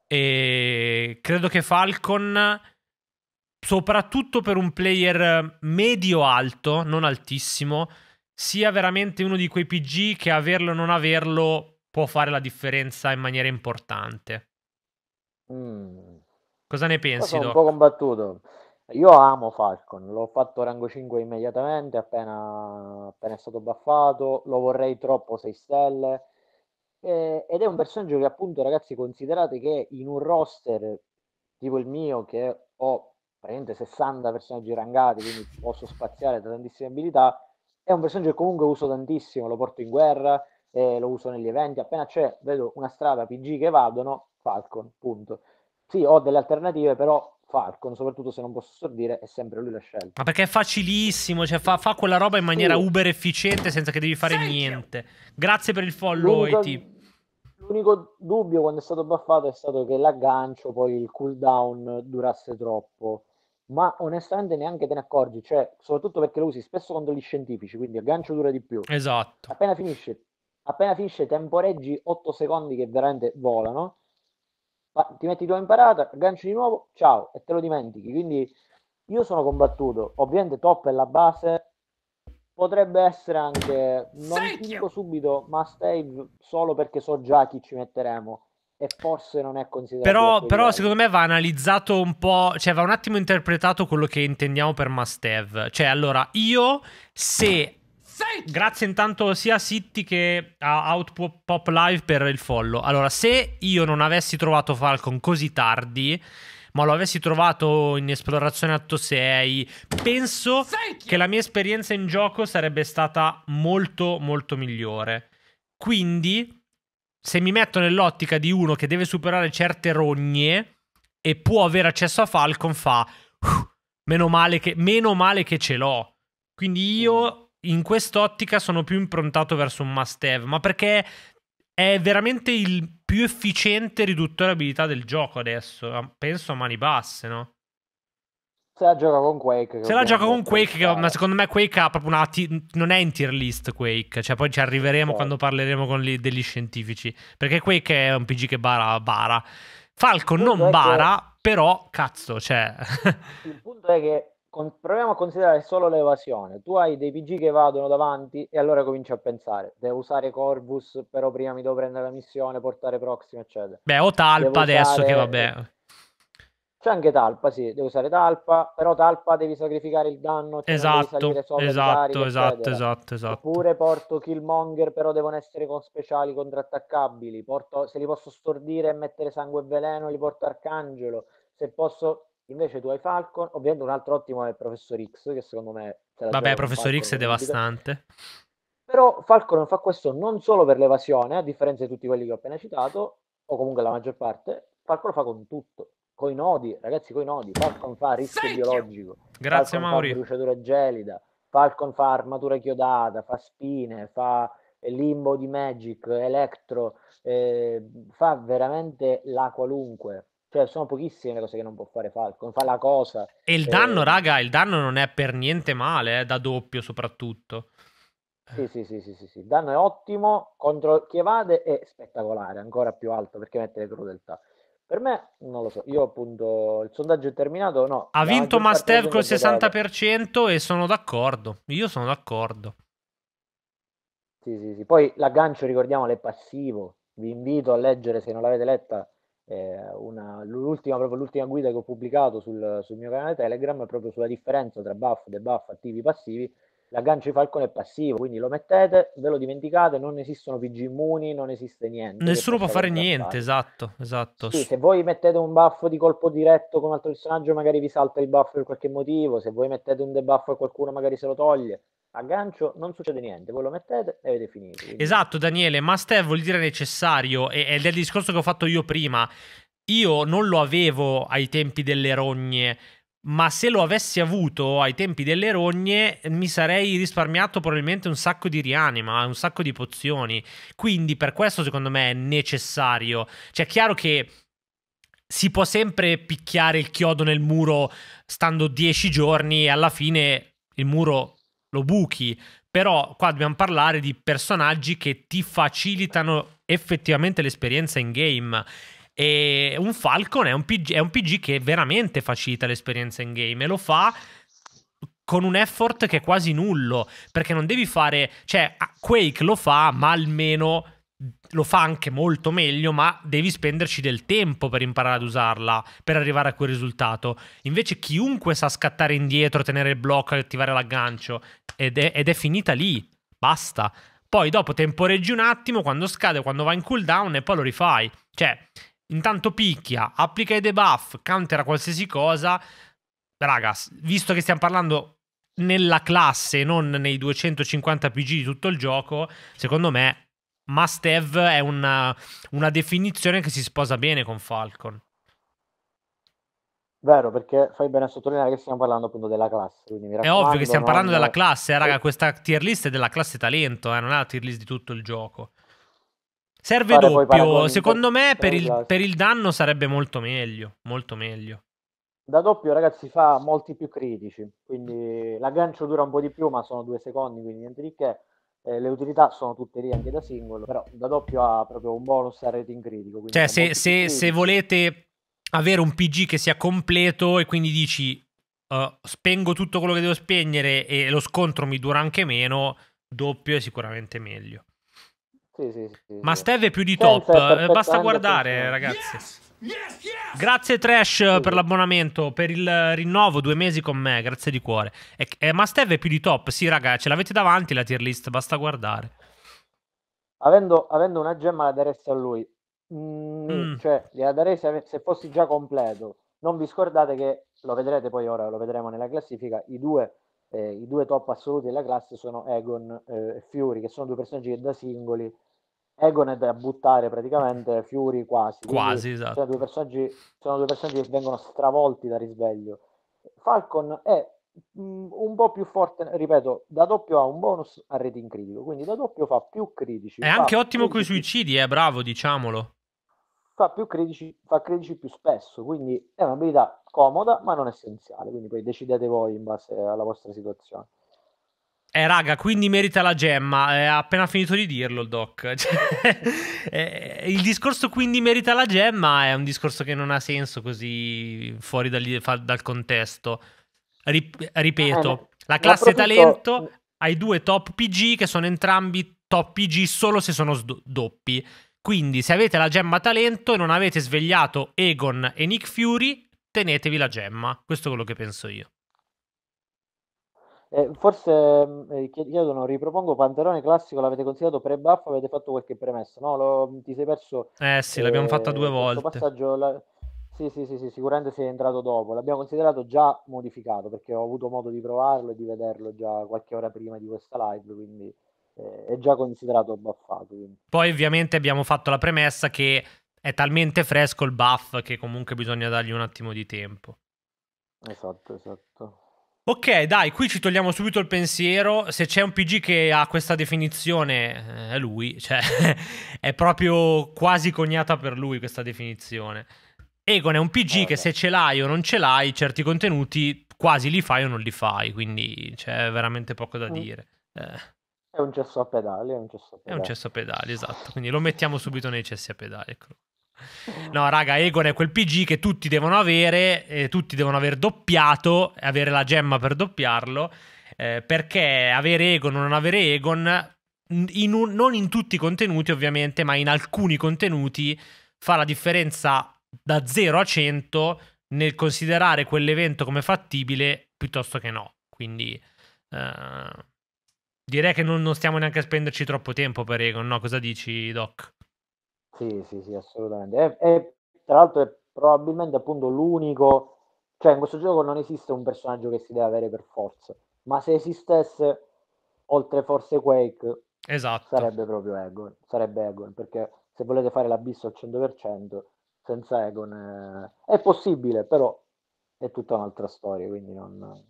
e credo che Falcon soprattutto per un player medio alto, non altissimo, sia veramente uno di quei PG che averlo o non averlo può fare la differenza in maniera importante. Mm. Cosa ne pensi? Sono un po' combattuto. Io amo Falcon, l'ho fatto rango 5 immediatamente appena, appena è stato buffato, lo vorrei troppo 6 stelle eh, ed è un personaggio che appunto ragazzi considerate che in un roster tipo il mio che ho praticamente 60 personaggi rangati quindi posso spaziare da tantissime abilità, è un personaggio che comunque uso tantissimo, lo porto in guerra, eh, lo uso negli eventi, appena c'è, vedo una strada PG che vadono, Falcon, punto. Sì, ho delle alternative, però Falcon, soprattutto se non posso stordire, è sempre lui la scelta. Ma perché è facilissimo, cioè fa, fa quella roba in maniera sì. uber efficiente senza che devi fare Sergio. niente. Grazie per il follow, L'unico, l'unico dubbio quando è stato buffato è stato che l'aggancio, poi il cooldown durasse troppo ma onestamente neanche te ne accorgi, cioè, soprattutto perché lo usi spesso contro gli scientifici, quindi aggancio dura di più. Esatto. Appena finisce, appena finisce temporeggi 8 secondi che veramente volano ti metti tua in parata, agganci di nuovo, ciao, e te lo dimentichi. Quindi io sono combattuto, ovviamente top è la base, potrebbe essere anche, non dico subito, ma save solo perché so già chi ci metteremo. E forse non è considerato. Però, però secondo me va analizzato un po', cioè va un attimo interpretato quello che intendiamo per must have. Cioè, allora, io se Grazie intanto sia a City che a Outpop Live per il follow. Allora, se io non avessi trovato Falcon così tardi, ma lo avessi trovato in esplorazione 8.6, penso che la mia esperienza in gioco sarebbe stata molto molto migliore. Quindi, se mi metto nell'ottica di uno che deve superare certe rogne e può avere accesso a Falcon, fa... Meno male che, meno male che ce l'ho. Quindi io in quest'ottica sono più improntato verso un must have, ma perché è veramente il più efficiente riduttore abilità del gioco adesso. Penso a mani basse, no? Se la gioca con Quake. Se la gioca con Quake, che, ma secondo me Quake ha proprio una. T- non è in tier list Quake. Cioè, poi ci arriveremo okay. Certo. quando parleremo con li- degli scientifici. Perché Quake è un PG che bara. bara. Falco non bara, che... però cazzo, cioè. il punto è che con, proviamo a considerare solo l'evasione. Tu hai dei PG che vadono davanti e allora cominci a pensare, devo usare Corvus, però prima mi devo prendere la missione, portare Proxima, eccetera. Beh, o Talpa devo adesso usare... che vabbè. C'è anche Talpa, sì, devo usare Talpa, però Talpa devi sacrificare il danno. Cioè esatto, esatto, carico, esatto, esatto, esatto. Oppure porto Killmonger, però devono essere con speciali contrattaccabili. Porto, se li posso stordire e mettere sangue e veleno, li porto Arcangelo. Se posso Invece tu hai Falcon, ovviamente un altro ottimo è il Professor X, che secondo me... Vabbè, Professor X è devastante. Però Falcon fa questo non solo per l'evasione, a differenza di tutti quelli che ho appena citato, o comunque la maggior parte, Falcon fa con tutto. con i nodi, ragazzi, con i nodi. Falcon fa rischio Sei biologico. Grazie Falcon Mauri. Fa bruciatura gelida. Falcon fa armatura chiodata, fa spine, fa eh, limbo di Magic, Electro, eh, fa veramente la qualunque. Cioè, sono pochissime le cose che non può fare Falcon. Fa la cosa. E il eh. danno, e... raga, il danno non è per niente male, eh, da doppio soprattutto. Eh. Sì, sì, sì, sì, sì, sì. Il danno è ottimo. Contro chi evade è spettacolare, ancora più alto perché mette le crudeltà. Per me, non lo so. Io appunto, il sondaggio è terminato. No, ha vinto Master col 60% e sono d'accordo. Io sono d'accordo. Sì, sì, sì. Poi l'aggancio, ricordiamolo, è passivo. Vi invito a leggere se non l'avete letta eh, una, l'ultima, proprio l'ultima guida che ho pubblicato sul, sul, mio canale Telegram è proprio sulla differenza tra buff, debuff, attivi, e passivi. L'aggancio di Falcon è passivo, quindi lo mettete, ve lo dimenticate, non esistono PG immuni, non esiste niente. Nessuno può fare niente, fare. esatto, esatto. Sì, se voi mettete un buff di colpo diretto con un altro personaggio magari vi salta il buff per qualche motivo, se voi mettete un debuff a qualcuno magari se lo toglie aggancio, non succede niente, voi lo mettete e avete finito. Quindi. Esatto Daniele, must have vuol dire necessario ed è il discorso che ho fatto io prima. Io non lo avevo ai tempi delle rogne, ma se lo avessi avuto ai tempi delle rogne mi sarei risparmiato probabilmente un sacco di rianima, un sacco di pozioni. Quindi per questo secondo me è necessario. Cioè è chiaro che si può sempre picchiare il chiodo nel muro stando 10 giorni e alla fine il muro lo buchi, però qua dobbiamo parlare di personaggi che ti facilitano effettivamente l'esperienza in game. E un Falcon è un PG, è un PG che veramente facilita l'esperienza in game e lo fa con un effort che è quasi nullo, perché non devi fare, cioè Quake lo fa, ma almeno lo fa anche molto meglio, ma devi spenderci del tempo per imparare ad usarla, per arrivare a quel risultato. Invece chiunque sa scattare indietro, tenere il blocco, attivare l'aggancio, ed è, ed è finita lì, basta. Poi dopo temporeggi un attimo, quando scade, quando va in cooldown e poi lo rifai. Cioè, intanto picchia, applica i debuff, countera qualsiasi cosa. Raga, visto che stiamo parlando nella classe, non nei 250 PG di tutto il gioco, secondo me must have è una, una definizione che si sposa bene con Falcon. Vero, perché fai bene a sottolineare che stiamo parlando appunto della classe. è ovvio che stiamo parlando non... della classe, eh, raga, questa tier list è della classe talento, eh, non è la tier list di tutto il gioco. Serve Fare doppio, secondo me per il, per il, danno sarebbe molto meglio, molto meglio. Da doppio ragazzi fa molti più critici, quindi l'aggancio dura un po' di più ma sono due secondi, quindi niente di che. Eh, le utilità sono tutte lì anche da singolo, però da doppio ha proprio un bonus a rating critico. Cioè, se, se, se, volete avere un PG che sia completo e quindi dici uh, spengo tutto quello che devo spegnere e lo scontro mi dura anche meno, doppio è sicuramente meglio. Sì, sì, sì, Ma Steve è più di top, eh, basta guardare, ragazzi. Yes! Grazie Trash eh, per l'abbonamento, per il rinnovo, due mesi con me, grazie di cuore. E, e Mastev è più di top, sì raga, ce l'avete davanti la tier list, basta guardare. Avendo, avendo una gemma la daresti a lui, mm, mm. cioè gliela darei se, se fossi già completo. Non vi scordate che, lo vedrete poi ora, lo vedremo nella classifica, i due, eh, i due top assoluti della classe sono Egon eh, e Fury, che sono due personaggi che da singoli Egon è da buttare praticamente, Fury quasi. Quasi, Quindi esatto. Sono due, personaggi, sono due personaggi che vengono stravolti da risveglio. Falcon è mm, un po' più forte, ripeto, da doppio ha un bonus a rating critico, quindi da doppio fa più critici. È anche ottimo coi suicidi, è eh, bravo, diciamolo. Fa più critici, fa critici più spesso, quindi è un'abilità comoda ma non essenziale, quindi poi decidete voi in base alla vostra situazione. Eh, raga, quindi merita la gemma. Eh, ha appena finito di dirlo il doc. [laughs] Cioè, eh, il discorso quindi merita la gemma è un discorso che non ha senso così fuori dal, dal contesto. Rip, ripeto, eh, la classe talento ha i due top PG che sono entrambi top PG solo se sono doppi. Quindi se avete la gemma talento e non avete svegliato Egon e Nick Fury, tenetevi la gemma. Questo è quello che penso io. Eh, forse mm, eh, chiedono, ripropongo Panterone classico, l'avete considerato pre-buff, avete fatto qualche premessa, no? Lo, mm, ti sei perso... Eh sì, eh, l'abbiamo fatta due eh, volte. Passaggio, la... sì, sì, sì, sì, sicuramente sei entrato dopo, l'abbiamo considerato già modificato perché ho avuto modo di provarlo e di vederlo già qualche ora prima di questa live, quindi eh, è già considerato buffato. Quindi. Poi ovviamente abbiamo fatto la premessa che è talmente fresco il buff che comunque bisogna dargli un attimo di tempo. Esatto, esatto. Ok, dai, qui ci togliamo subito il pensiero. Se c'è un PG che ha questa definizione, eh, è lui, cioè [laughs] è proprio quasi cognata per lui questa definizione. Egon è un PG allora. che se ce l'hai o non ce l'hai, certi contenuti quasi li fai o non li fai, quindi c'è cioè, veramente poco da mm. dire. Eh. È un cesso a pedali, è un cesso a pedali. È un cesso a pedali, esatto. Quindi lo mettiamo subito nei cessi a pedali. Ecco. No, raga, Egon è quel PG che tutti devono avere, eh, tutti devono aver doppiato, avere la gemma per doppiarlo, eh, perché avere Egon o non avere Egon, in un, non in tutti i contenuti ovviamente, ma in alcuni contenuti fa la differenza da 0 a 100 nel considerare quell'evento come fattibile piuttosto che no. Quindi... Eh direi che non, non, stiamo neanche a spenderci troppo tempo per Egon, no? Cosa dici, Doc? Sì, sì, sì, assolutamente. È, è- tra l'altro è probabilmente appunto l'unico, cioè in questo gioco non esiste un personaggio che si deve avere per forza, ma se esistesse, oltre forse Quake, Esatto. sarebbe proprio Egon, sarebbe Egon, perché se volete fare l'abisso al 100%, senza Egon eh, è possibile, però è tutta un'altra storia, quindi non...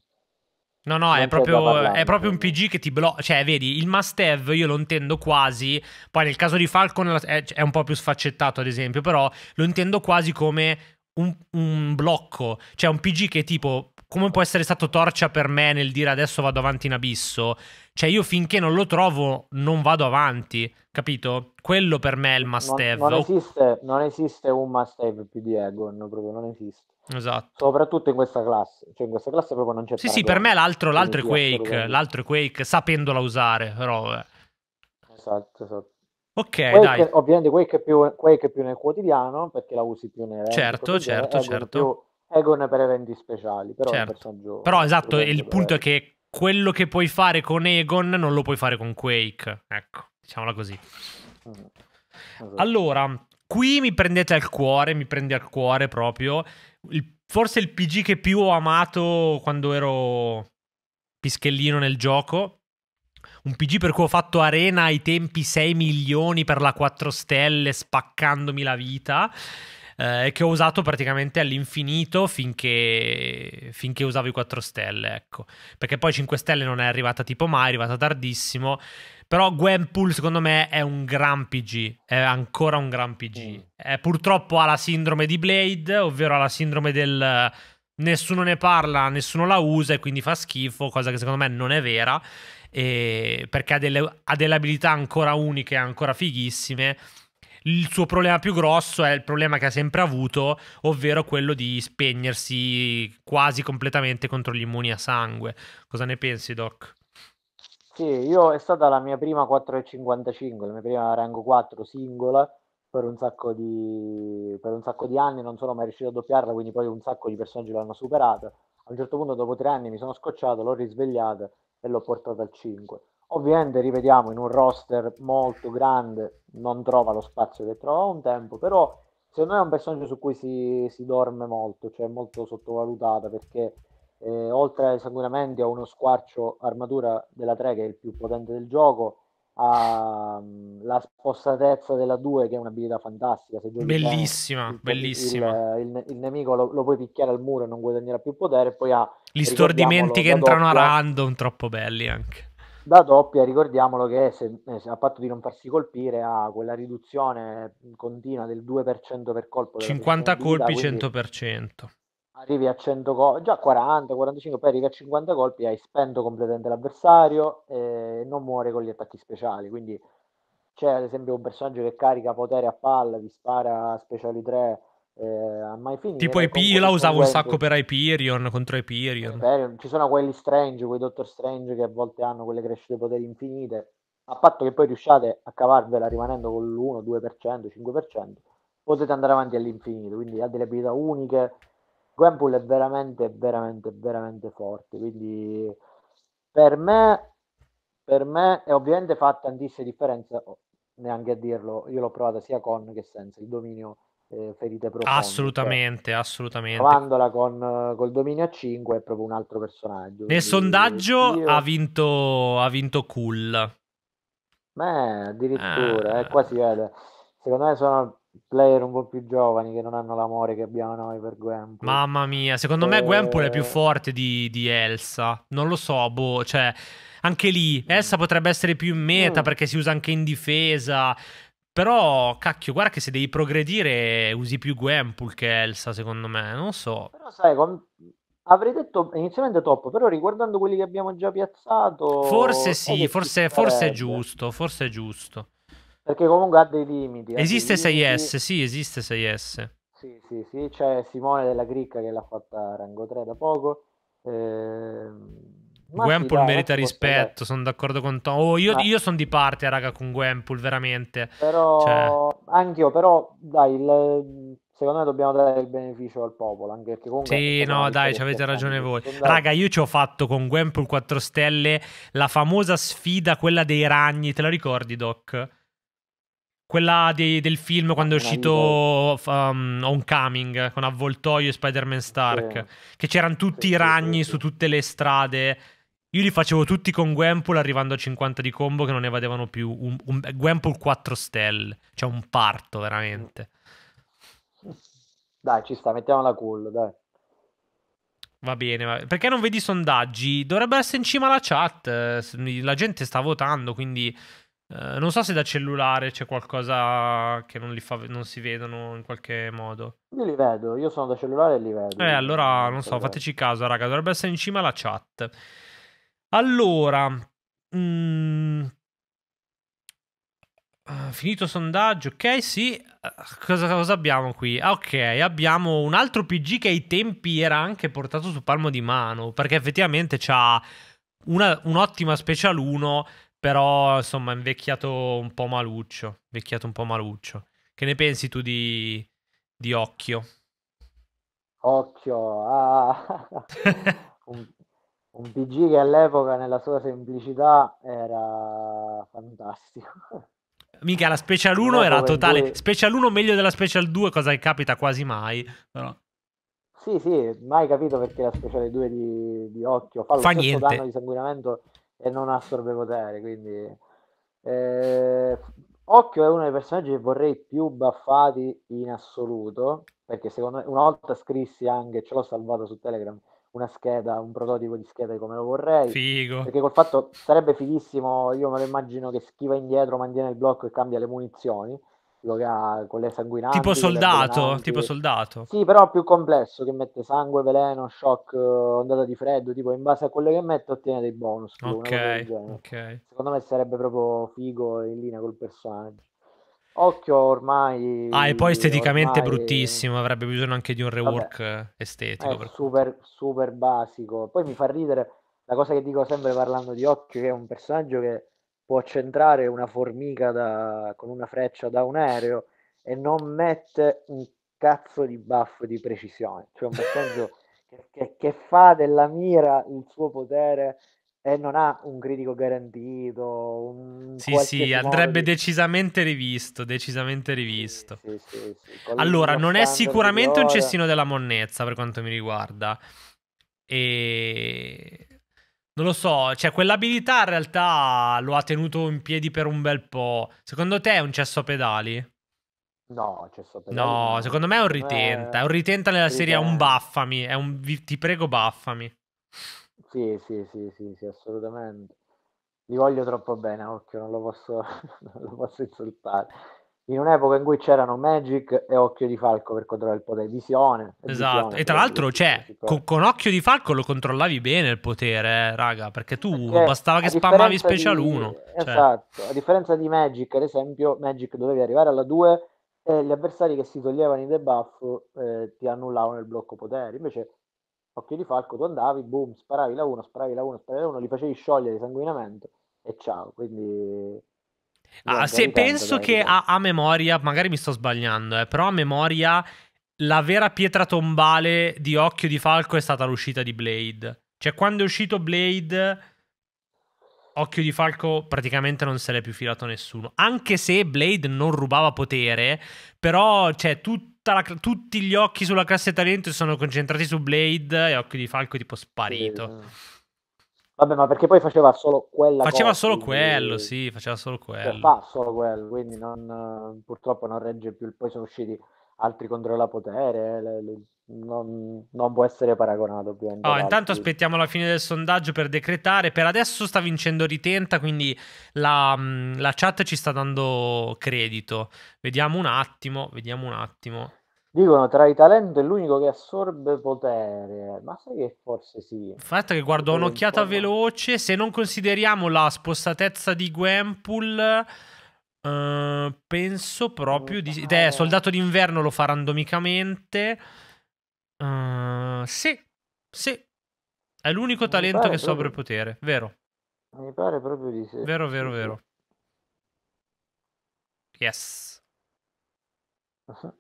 No, no, è proprio, è proprio, un PG che ti blocca. Cioè, vedi, il must have io lo intendo quasi. Poi nel caso di Falcon è, un po' più sfaccettato, ad esempio, però lo intendo quasi come un, un, blocco. Cioè, un PG che tipo. Come può essere stato torcia per me nel dire adesso vado avanti in abisso? Cioè, io finché non lo trovo, non vado avanti, capito? Quello per me è il must non, have. Non, esiste, non esiste un must have più di Egon, proprio non esiste. Esatto. Soprattutto in questa classe, cioè in questa classe proprio non c'è Sì, sì, per me l'altro, l'altro è Quake, l'altro è Quake sapendola usare, però eh. Esatto, esatto. Ok, Quake, dai. Ovviamente Quake è, più, Quake è più nel quotidiano perché la usi più nel Certo, certo, Egon certo. Egon per eventi speciali, però certo. Però esatto, il punto è che quello che puoi fare con Egon non lo puoi fare con Quake, ecco, diciamola così. Mm. Esatto. Allora, qui mi prendete al cuore, mi prendi al cuore proprio il, forse il PG che più ho amato quando ero pischellino nel gioco. Un PG per cui ho fatto arena ai tempi 6 milioni per la 4 stelle, spaccandomi la vita eh, che ho usato praticamente all'infinito finché, finché, usavo i 4 stelle, ecco. Perché poi 5 stelle non è arrivata tipo mai, è arrivata tardissimo. Però Gwenpool secondo me è un gran PG, è ancora un gran PG. Mm. Eh, purtroppo ha la sindrome di Blade, ovvero ha la sindrome del nessuno ne parla, nessuno la usa e quindi fa schifo, cosa che secondo me non è vera, perché ha delle, ha delle abilità ancora uniche, ancora fighissime il suo problema più grosso è il problema che ha sempre avuto, ovvero quello di spegnersi quasi completamente contro gli immuni a sangue. Cosa ne pensi, Doc? Sì, io è stata la mia prima 4,55, la mia prima rango 4 singola per un, sacco di, per un sacco di anni, non sono mai riuscito a doppiarla, quindi poi un sacco di personaggi l'hanno superata. A un certo punto, dopo tre anni, mi sono scocciato, l'ho risvegliata e l'ho portata al 5. Ovviamente, ripetiamo, in un roster molto grande non trova lo spazio che trova un tempo, però secondo me è un personaggio su cui si, si dorme molto, cioè molto sottovalutata, perché eh, oltre sicuramente ha uno squarcio armatura della 3 che è il più potente del gioco, ha um, la spostatezza della 2 che è un'abilità fantastica. Se bellissima, il, bellissima. Il, il, il nemico lo, lo, puoi picchiare al muro e non guadagnerà più potere, poi ha... Gli stordimenti che entrano doppia. a random, troppo belli anche da doppia, ricordiamolo che se, eh, a patto di non farsi colpire ha quella riduzione continua del 2% per colpo. 50 colpi, 100%. Arrivi a 100 colpi, già 40, 45, poi arrivi a 50 colpi, hai spento completamente l'avversario eh, e non muore con gli attacchi speciali. Quindi c'è ad esempio un personaggio che carica potere a palla, vi spara speciali 3 eh, mai finito. Tipo IP, io la usavo un sacco per Hyperion contro Hyperion. Beh, ci sono quelli Strange, quei Doctor Strange che a volte hanno quelle crescite poteri infinite. A patto che poi riusciate a cavarvela rimanendo con l'1, 2%, 5%, potete andare avanti all'infinito. Quindi ha delle abilità uniche. Gwenpool è veramente, veramente, veramente forte. Quindi per me, per me, e ovviamente fa tantissime differenze, oh, neanche a dirlo. Io l'ho provata sia con che senza il dominio eh, ferite profonde. Assolutamente, cioè, assolutamente. Provandola con, eh, col dominio a 5 è proprio un altro personaggio. Nel sondaggio io... ha, vinto, ha vinto Cool. Beh, addirittura, ah. eh, qua si vede. Secondo me sono player un po' più giovani che non hanno l'amore che abbiamo noi per Gwenpool. Mamma mia, secondo e... me eh. Gwenpool è più forte di, di Elsa. Non lo so, boh, cioè anche lì Elsa potrebbe essere più in meta mm. perché si usa anche in difesa. Però, cacchio, guarda che se devi progredire usi più Gwenpool che Elsa, secondo me, non so. Però sai, com- avrei detto inizialmente top, però riguardando quelli che abbiamo già piazzato... Forse sì, forse, forse, è giusto, forse è giusto. Perché comunque ha dei limiti. Eh, esiste dei 6S, sì, esiste 6S. Sì, sì, sì, c'è Simone della Cricca che l'ha fatta a rango 3 da poco. Ehm ma Gwenpool dai, merita rispetto, sono d'accordo con Tom. Oh, io, io sono di parte, raga, con Gwenpool, veramente. Però, cioè... anch'io, però, dai, il, secondo me dobbiamo dare il beneficio al popolo. Anche perché comunque sì, no, dai, ci avete ragione voi. Raga, io ci ho fatto con Gwenpool 4 stelle la famosa sfida, quella dei ragni, te la ricordi, Doc? Quella dei, del film quando è uscito um, Homecoming con Avvoltoio e Spider-Man Stark, sì. che c'erano tutti sì, i ragni sì, su tutte le strade io li facevo tutti con Gwenpool arrivando a 50 di combo che non ne vadevano più. Un, un, Gwenpool 4 stelle, cioè un parto veramente. Dai, ci sta, mettiamola cool, dai. Va bene, va bene. perché non vedi i sondaggi? Dovrebbe essere in cima alla chat, la gente sta votando, quindi eh, non so se da cellulare c'è qualcosa che non, fa, non, si vedono in qualche modo. Io li vedo, io sono da cellulare e li vedo. Eh, allora non so, fateci caso, raga, dovrebbe essere in cima alla chat. Allora, mh, mm, ah, finito sondaggio, ok, sì. Ah, cosa, cosa, abbiamo qui? Ok, abbiamo un altro PG che ai tempi era anche portato su palmo di mano, perché effettivamente ha un'ottima special 1, però insomma invecchiato un po' maluccio, invecchiato un po' maluccio. Che ne pensi tu di, di Occhio? Occhio, ah. [laughs] un, un PG che all'epoca nella sua semplicità era fantastico. [laughs] Mica la Special 1 era totale. Due... Special 1 meglio della Special 2, cosa che capita quasi mai. Però... Sì, sì, mai capito perché la Special 2 di, di Occhio fa lo Fa stesso danno di sanguinamento e non assorbe potere, quindi... Eh, Occhio è uno dei personaggi che vorrei più baffati in assoluto, perché secondo me una volta scrissi anche, ce l'ho salvato su Telegram, una scheda, un prototipo di scheda come lo vorrei. Figo. Perché col fatto sarebbe fighissimo, io me lo immagino che schiva indietro, mantiene il blocco e cambia le munizioni. Quello che ha con le sanguinanti. Tipo soldato, tipo soldato. Sì, però più complesso che mette sangue, veleno, shock, eh, ondata di freddo, tipo in base a quello che mette ottiene dei bonus. Ok, ok. Secondo me sarebbe proprio figo in linea col personaggio. Occhio ormai. Ah, e poi esteticamente ormai... bruttissimo. Avrebbe bisogno anche di un rework Vabbè, eh, estetico. Eh, super, super basico. Poi mi fa ridere la cosa che dico sempre parlando di Occhio, che è un personaggio che può centrare una formica da... con una freccia da un aereo e non mette un cazzo di buff di precisione. Cioè un personaggio [laughs] che, che, che fa della mira il suo potere e non ha un critico garantito. sì, sì, andrebbe di... decisamente rivisto, decisamente rivisto. Sì, sì, sì, allora, non è sicuramente un cestino della monnezza per quanto mi riguarda. E... Non lo so, cioè quell'abilità in realtà lo ha tenuto in piedi per un bel po'. Secondo te è un cesso a pedali? No, cesso pedali. No, secondo me è un ritenta, è un ritenta nella serie, è un baffami, è un... ti prego baffami. Sì, sì, sì, sì, sì, assolutamente. Li voglio troppo bene, occhio, non lo posso, [laughs] non lo posso insultare. In un'epoca in cui c'erano Magic e Occhio di Falco per controllare il potere, Visione. Esatto, visione, e tra l'altro, cioè, con, con, Occhio di Falco lo controllavi bene il potere, eh, raga, perché tu perché bastava che spammavi Special di, 1. Cioè. Esatto, a differenza di Magic, ad esempio, Magic dovevi arrivare alla 2 e gli avversari che si toglievano i debuff eh, ti annullavano il blocco potere, invece occhio di falco, tu andavi, boom, sparavi la 1, sparavi la 1, sparavi la 1, li facevi sciogliere di sanguinamento e ciao, quindi... Ah, se penso tanto, che a, a, memoria, magari mi sto sbagliando, eh, però a memoria la vera pietra tombale di Occhio di Falco è stata l'uscita di Blade. Cioè quando è uscito Blade, Occhio di Falco praticamente non se l'è più filato nessuno. Anche se Blade non rubava potere, però cioè, tu, la, tutti gli occhi sulla classe talento si sono concentrati su Blade e Occhio di Falco è tipo sparito. Sì. Vabbè, ma perché poi faceva solo quella Faceva cosa, solo quindi... quello, sì, faceva solo cioè, quello. Cioè, fa solo quello, quindi non, purtroppo non regge più. Poi sono usciti altri controllapotere, eh, le, le, non, non, può essere paragonato ovviamente. Oh, intanto altri. aspettiamo la fine del sondaggio per decretare. Per adesso sta vincendo Ritenta, quindi la, mm, la chat ci sta dando credito. Vediamo un attimo, vediamo un attimo. Dicono tra i talento è l'unico che assorbe potere, ma sai che forse sì. Fatta che guardo un'occhiata veloce, se non consideriamo la spostatezza di Gwempul, Uh, penso proprio di di... Eh, Soldato d'inverno lo fa randomicamente. Uh, sì, sì. È l'unico talento che proprio... potere, vero. Mi pare proprio di sì. Vero, vero, vero. Yes. Allora,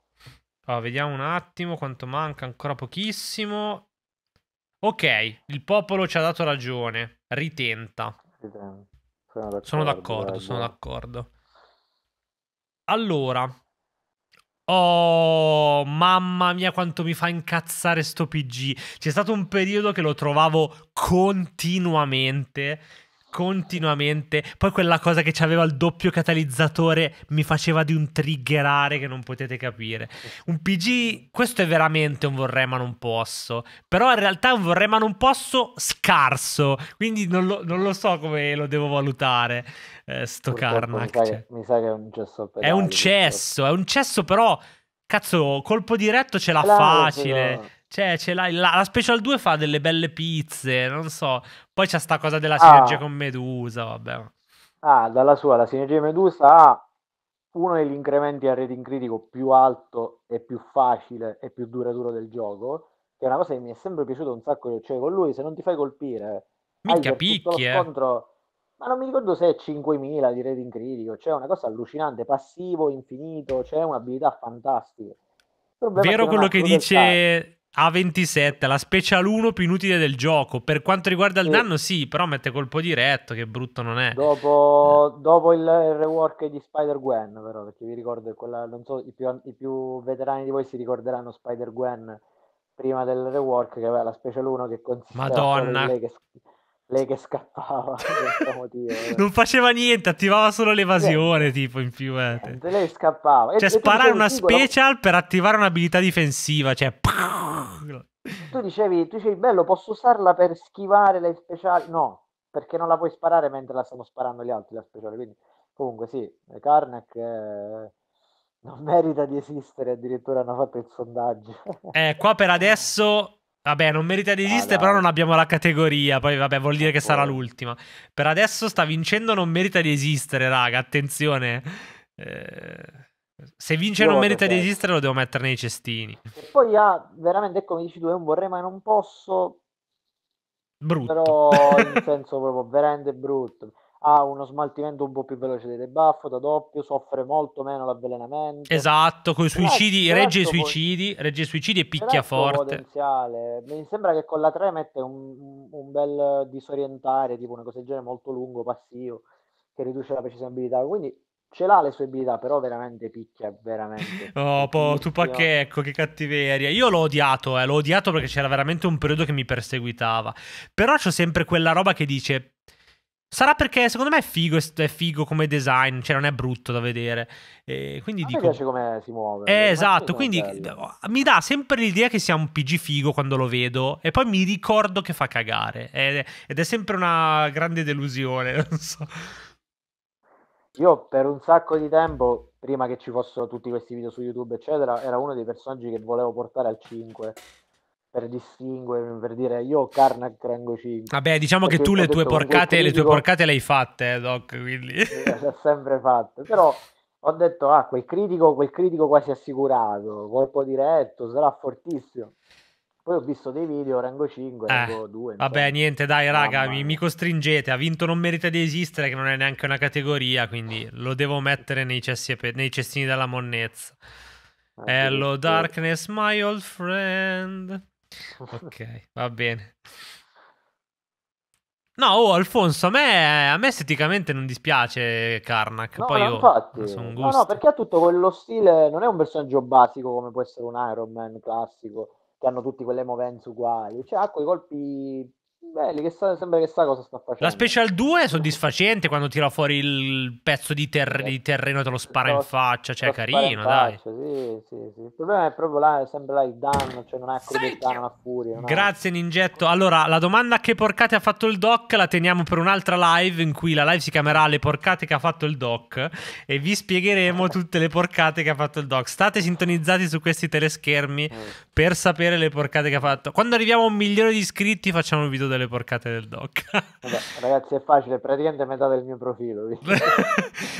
[laughs] oh, vediamo un attimo quanto manca, ancora pochissimo. Ok, il popolo ci ha dato ragione. Ritenta. Ritenta. Sono d'accordo, sono d'accordo. sono d'accordo. Allora, Oh, mamma mia quanto mi fa incazzare sto PG. C'è stato un periodo che lo trovavo continuamente continuamente. Poi quella cosa che c'aveva il doppio catalizzatore mi faceva di un triggerare che non potete capire. Un PG, questo è veramente un vorrei ma non posso. Però in realtà è un vorrei ma non posso scarso. Quindi non lo, non lo so come lo devo valutare. Eh, sto Purtroppo Karnak. Mi sa, che, mi sa, che, è un cesso pedale, È un cesso, è un cesso però... Cazzo, colpo diretto ce l'ha facile. No. Cioè, ce l'hai la, la Special 2 fa delle belle pizze, non so. Poi c'è sta cosa della ah. sinergia ah. con Medusa, vabbè. Ah, dalla sua, la sinergia Medusa ha uno degli incrementi a rating critico più alto e più facile e più duraturo del gioco, che è una cosa che mi è sempre piaciuta un sacco, cioè con lui se non ti fai colpire... Mica picchi, eh. Scontro, ma non mi ricordo se è 5.000 di rating critico, cioè è una cosa allucinante, passivo, infinito, c'è cioè un'abilità fantastica. Vero quello che dice a27, la special 1 più inutile del gioco. Per quanto riguarda il sì. danno, sì, però mette colpo diretto, che brutto non è. Dopo, dopo il, il rework di Spider-Gwen, però, perché vi ricordo, quella, non so, i più, i più veterani di voi si ricorderanno Spider-Gwen prima del rework, che aveva la special 1 che consisteva... Madonna! Che, lei che scappava [laughs] eh. non faceva niente, attivava solo l'evasione. Tipo in più, eh. lei scappava. Cioè, e, sparare e una dicevi, special no? per attivare un'abilità difensiva. Cioè, tu dicevi, tu dicevi, bello, posso usarla per schivare le speciali? No, perché non la puoi sparare mentre la stanno sparando gli altri. La speciale, quindi comunque, sì, Karnak. Eh non [laughs] merita di esistere, addirittura hanno fatto il sondaggio. eh, qua per [laughs] adesso Vabbè, non merita di esistere, ah, però non abbiamo la categoria. Poi, vabbè, vuol dire che sarà boh. l'ultima. Per adesso sta vincendo, non merita di esistere, raga. Attenzione. Eh, se vince, Io non merita di esistere, lo devo mettere nei cestini. E poi ha ah, veramente, ecco, mi dici tu, è un vorrei, ma non posso. Brutto. Però in [laughs] senso proprio veramente brutto ha uno smaltimento un po' più veloce dei debuff da doppio, soffre molto meno l'avvelenamento. Esatto, con i suicidi, certo, regge i suicidi, poi, regge i suicidi e picchia forte. Potenziale. Mi sembra che con la 3 mette un, un bel disorientare, tipo una cosa del genere molto lungo, passivo, che riduce la abilità, Quindi ce l'ha le sue abilità, però veramente picchia, veramente. [laughs] Oh, po, tu pacchetto, ecco, che cattiveria. Io l'ho odiato, eh, l'ho odiato perché c'era veramente un periodo che mi perseguitava. Però c'ho sempre quella roba che dice Sarà perché secondo me è figo, è figo come design, cioè non è brutto da vedere. E quindi dico... Mi piace come si muove. Eh, esatto, quindi mi dà sempre l'idea che sia un PG figo quando lo vedo e poi mi ricordo che fa cagare ed è sempre una grande delusione, [laughs] non so. Io per un sacco di tempo, prima che ci fossero tutti questi video su YouTube, eccetera, era uno dei personaggi che volevo portare al 5 per distinguere, per dire io ho Karnak rango 5. Vabbè, diciamo che tu le tue, porcate, le tue porcate le hai fatte, eh, Doc, quindi... Le ho sempre fatte, però ho detto, ah, quel critico, quel critico quasi assicurato, colpo diretto, sarà fortissimo. Poi ho visto dei video, rango 5, eh, rango 2. Vabbè, niente, dai, raga, mi, mi, costringete. Ha vinto Non merita di esistere, che non è neanche una categoria, quindi lo devo mettere nei, pe- nei cestini della monnezza. Ah, Hello, Darkness, my old friend. Ok, va bene. No, oh, Alfonso, a me, a me, esteticamente non dispiace Karnak. No, Poi no, io, infatti. No, no, perché ha tutto quello stile. Non è un personaggio basico come può essere un Iron Man classico, che hanno tutti quelle movenze uguali. Cioè, ha quei colpi belli, che sa, sembra che sa cosa sta facendo. La Special 2 è soddisfacente quando tira fuori il pezzo di, ter- di terreno e te lo spara in faccia, cioè è carino, dai. Faccia, sì, sì, sì. Il problema è proprio là, sembra là il danno, cioè non è crudeltà, non ha furia. No? Grazie Ningetto. Allora, la domanda che porcate ha fatto il doc la teniamo per un'altra live in cui la live si chiamerà Le porcate che ha fatto il doc e vi spiegheremo eh. tutte le porcate che ha fatto il doc. State sintonizzati su questi teleschermi eh. per sapere le porcate che ha fatto. Quando arriviamo a un milione di iscritti facciamo il video da delle porcate del doc. Vabbè, ragazzi, è facile, praticamente metà del mio profilo. [laughs]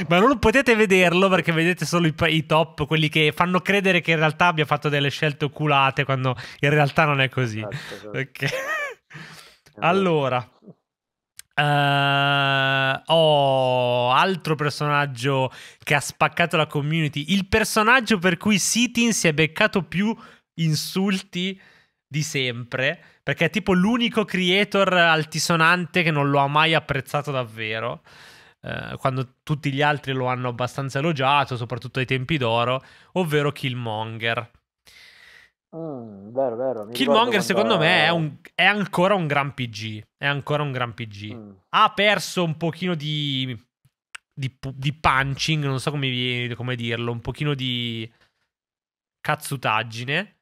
Ma non potete vederlo perché vedete solo i, i, top, quelli che fanno credere che in realtà abbia fatto delle scelte oculate quando in realtà non è così. Esatto, esatto. Okay. Esatto. allora. Uh, oh, altro personaggio che ha spaccato la community. Il personaggio per cui Sitin si è beccato più insulti di sempre perché è tipo l'unico creator altisonante che non lo ha mai apprezzato davvero. Eh, quando tutti gli altri lo hanno abbastanza elogiato, soprattutto ai tempi d'oro, ovvero Killmonger. Mm, vero, vero. Killmonger secondo me è, un, è, ancora un gran PG. È ancora un gran PG. Mm. Ha perso un pochino di, di, di punching, non so come, come, dirlo, un pochino di cazzutaggine.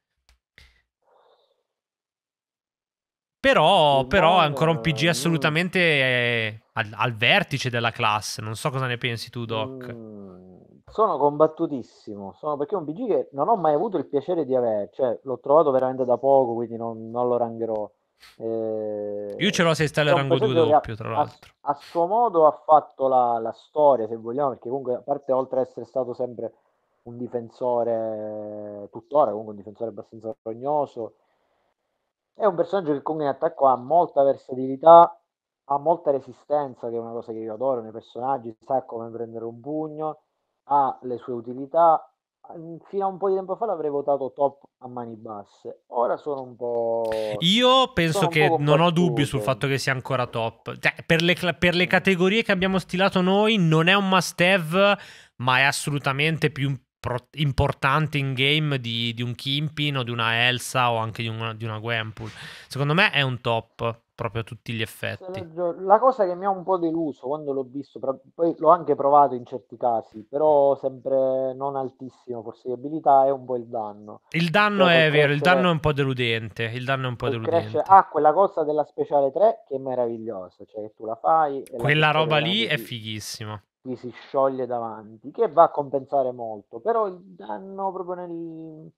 Però, però è ancora un PG eh. assolutamente eh, al, al, vertice della classe. Non so cosa ne pensi tu, Doc. Mm, sono combattutissimo. Sono perché è un PG che non ho mai avuto il piacere di avere. Cioè, l'ho trovato veramente da poco, quindi non, non lo rangherò. Eh, Io ce l'ho se stelle rango 2 doppio, tra l'altro. A, a, suo modo ha fatto la, la, storia, se vogliamo, perché comunque, a parte oltre ad essere stato sempre un difensore, tuttora comunque un difensore abbastanza rognoso, è un personaggio che comunque in attacco ha molta versatilità, ha molta resistenza, che è una cosa che io adoro nei personaggi, sa come prendere un pugno, ha le sue utilità. Mm, fino a un po' di tempo fa l'avrei votato top a mani basse, ora sono un po'. Io penso che non ho dubbi sul fatto che sia ancora top. Cioè, per, le, per le categorie che abbiamo stilato noi, non è un must have, ma è assolutamente più, pro- importante in game di, di, un Kimpin o di una Elsa o anche di una, di una Gwenpool. Secondo me è un top proprio a tutti gli effetti. La cosa che mi ha un po' deluso quando l'ho visto, poi l'ho anche provato in certi casi, però sempre non altissimo forse di abilità, è un po' il danno. Il danno però è vero, il danno è un po' deludente, il danno è un po' deludente. Ha quella cosa della speciale 3 che è meravigliosa, cioè che tu la fai. quella la roba lì è fighissima gli si scioglie davanti, che va a compensare molto, però il danno proprio nel,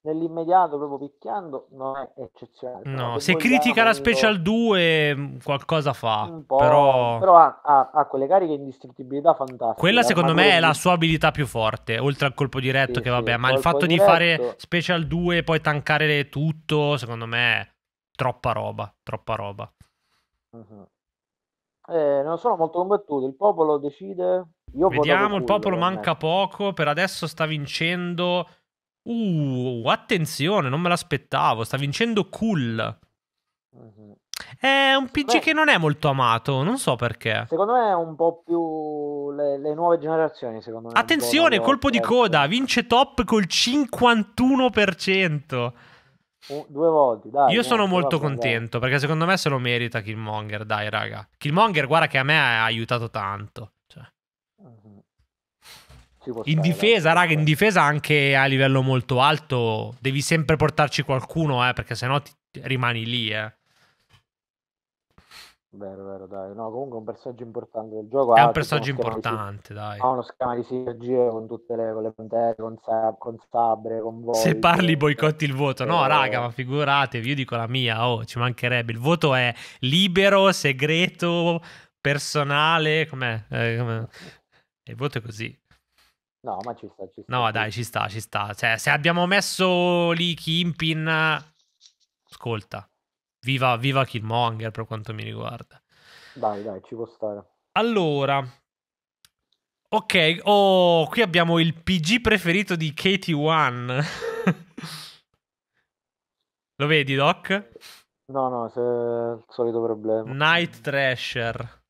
nell'immediato, proprio picchiando, non è eccezionale. No, cioè, se critica la Special 2 mm, qualcosa fa, però, però ha, ha, ha, quelle cariche di distruttibilità fantastiche. Quella secondo me è la sua abilità più forte, oltre al colpo diretto sì, che vabbè, sì, ma il fatto diretto... di fare Special 2 e poi tankare tutto, secondo me è troppa roba, troppa roba. Uh -huh. Eh, non sono molto combattuti. Il popolo decide. Io Vediamo, il popolo manca me. poco. Per adesso sta vincendo. Uh, attenzione, non me l'aspettavo. Sta vincendo Cool. Mhm. È un PG Beh, che non è molto amato, non so perché. Secondo me è un po' più le, le nuove generazioni, secondo me. Attenzione, colpo di eh, coda, vince Top col 51% due volte, dai. Io no, sono molto contento perché secondo me se lo merita Killmonger, dai raga. Killmonger, guarda che a me ha aiutato tanto. Cioè. Uh-huh. In stare, difesa, dai, raga, in difesa anche a livello molto alto devi sempre portarci qualcuno, eh, perché sennò ti rimani lì, eh. Vero, vero, dai. No, comunque è un personaggio importante del gioco. È un ah, personaggio importante, di... dai. Ha uno schema di sinergie con tutte le, con le puntere, con, sa... con, sabre, con voi. Se parli boicotti il voto. No, eh... raga, ma figuratevi, io dico la mia, oh, ci mancherebbe. Il voto è libero, segreto, personale, com'è? Eh, com'è? Il voto è così. No, ma ci sta, ci sta. No, dai, ci sta, ci sta. Cioè, se abbiamo messo lì Kimpin, ascolta viva, viva Killmonger per quanto mi riguarda. Dai, dai, ci può stare. Allora, ok, oh, qui abbiamo il PG preferito di KT1. [laughs] Lo vedi, Doc? No, no, se... il solito problema. Night Thrasher.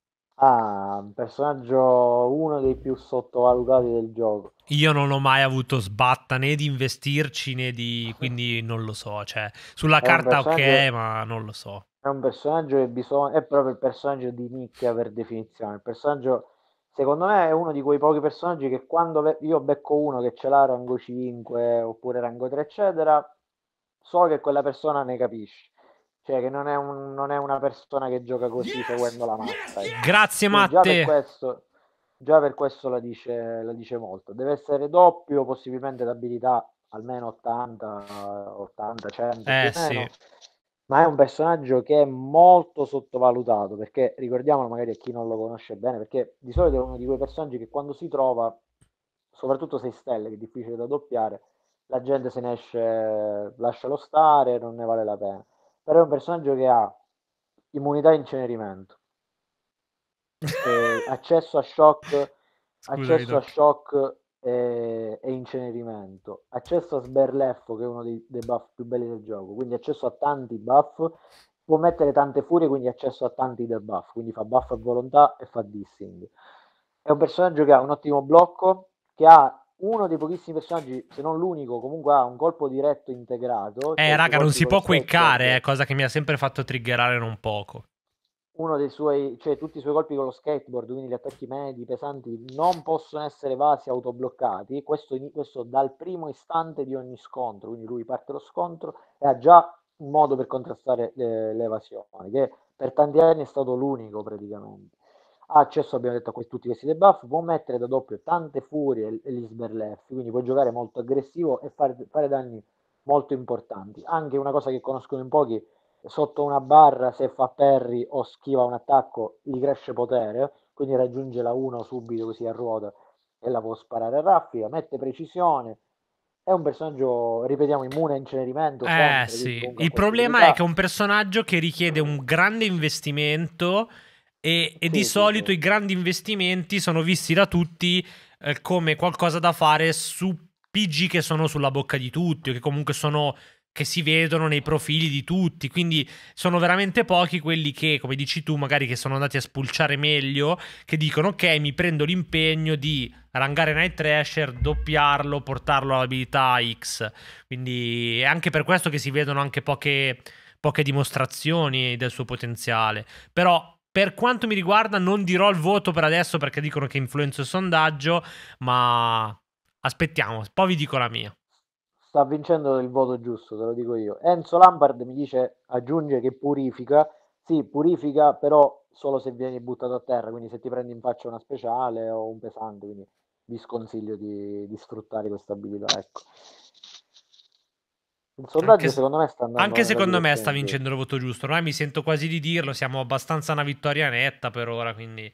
Ah, un personaggio uno dei più sottovalutati del gioco. Io non ho mai avuto sbatta né di investirci né di... Ah, quindi non lo so, cioè sulla è carta ok, ma non lo so. È un personaggio che bisogna... è proprio il personaggio di nicchia per definizione. Il personaggio, secondo me, è uno di quei pochi personaggi che quando io becco uno che ce l'ha rango 5 oppure rango 3, eccetera, so che quella persona ne capisce cioè che non è, un, non è, una persona che gioca così yes, seguendo la mappa. Yes, eh. yes. Grazie cioè, Matte. Già per, questo, già per questo, la, dice, la dice molto. Deve essere doppio, possibilmente d'abilità almeno 80, 80, 100. Eh, sì. Ma è un personaggio che è molto sottovalutato, perché ricordiamolo magari a chi non lo conosce bene, perché di solito è uno di quei personaggi che quando si trova, soprattutto 6 stelle, che è difficile da doppiare, la gente se ne esce, lascialo stare, non ne vale la pena però è un personaggio che ha immunità a incenerimento, [laughs] accesso a shock, Scusami, accesso doc. a shock e, eh, e, incenerimento, accesso a sberleffo che è uno dei, dei, buff più belli del gioco, quindi accesso a tanti buff, può mettere tante furie, quindi accesso a tanti debuff, quindi fa buff a volontà e fa dissing. È un personaggio che ha un ottimo blocco, che ha uno dei pochissimi personaggi, se non l'unico, comunque ha un colpo diretto integrato. Eh, cioè raga, non si può quiccare, è eh, cosa che mi ha sempre fatto triggerare non poco. Uno dei suoi, cioè tutti i suoi colpi con lo skateboard, quindi gli attacchi medi, pesanti, non possono essere vasi autobloccati. Questo, questo dal primo istante di ogni scontro, quindi lui parte lo scontro e ha già un modo per contrastare eh, l'evasione, che per tanti anni è stato l'unico praticamente ha accesso, abbiamo detto, a questi, tutti questi debuff, può mettere da doppio tante furie e gli sberleffi, quindi può giocare molto aggressivo e fare, fare danni molto importanti. Anche una cosa che conoscono in pochi, sotto una barra se fa parry o schiva un attacco gli cresce potere, quindi raggiunge la 1 subito così a ruota e la può sparare a raffica, mette precisione, è un personaggio, ripetiamo, immune a incenerimento. Eh sempre, sì, il problema è che è un personaggio che richiede un grande investimento e, e sì, di sì, solito sì. i grandi investimenti sono visti da tutti eh, come qualcosa da fare su PG che sono sulla bocca di tutti o che comunque sono che si vedono nei profili di tutti, quindi sono veramente pochi quelli che, come dici tu, magari che sono andati a spulciare meglio, che dicono ok, mi prendo l'impegno di rangare Night Thrasher, doppiarlo, portarlo all'abilità X. Quindi è anche per questo che si vedono anche poche, poche dimostrazioni del suo potenziale. Però per quanto mi riguarda, non dirò il voto per adesso perché dicono che influenza il sondaggio, ma aspettiamo, poi vi dico la mia. Sta vincendo il voto giusto, te lo dico io. Enzo Lampard mi dice, aggiunge che purifica. Sì, purifica, però solo se vieni buttato a terra, quindi se ti prendi in faccia una speciale o un pesante, quindi vi sconsiglio di, di sfruttare questa abilità. Ecco. Il sondaggio anche, secondo me sta andando Anche secondo me sta vincendo il voto giusto. Ormai mi sento quasi di dirlo, siamo abbastanza una vittoria netta per ora, quindi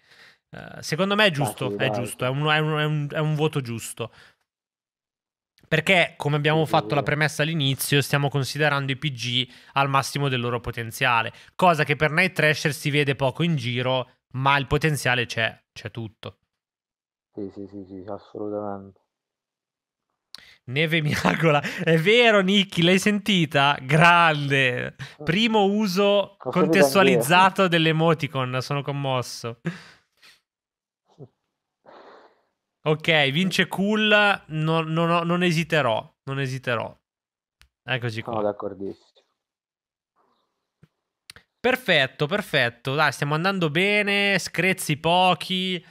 uh, secondo me è giusto, ah, sì, è, giusto è, un, è, un, è un, voto giusto. Perché, come abbiamo sì, fatto la premessa all'inizio, stiamo considerando i PG al massimo del loro potenziale, cosa che per Night Thrasher si vede poco in giro, ma il potenziale c'è, c'è tutto. Sì, sì, sì, sì assolutamente. Neve Miracola, è vero Nicky, l'hai sentita? Grande, primo uso contestualizzato dell'emoticon, sono commosso. Ok, vince cool, non, non, non esiterò, non esiterò. Eccoci qua. Sono d'accordissimo. Perfetto, perfetto, dai, stiamo andando bene, screzzi pochi.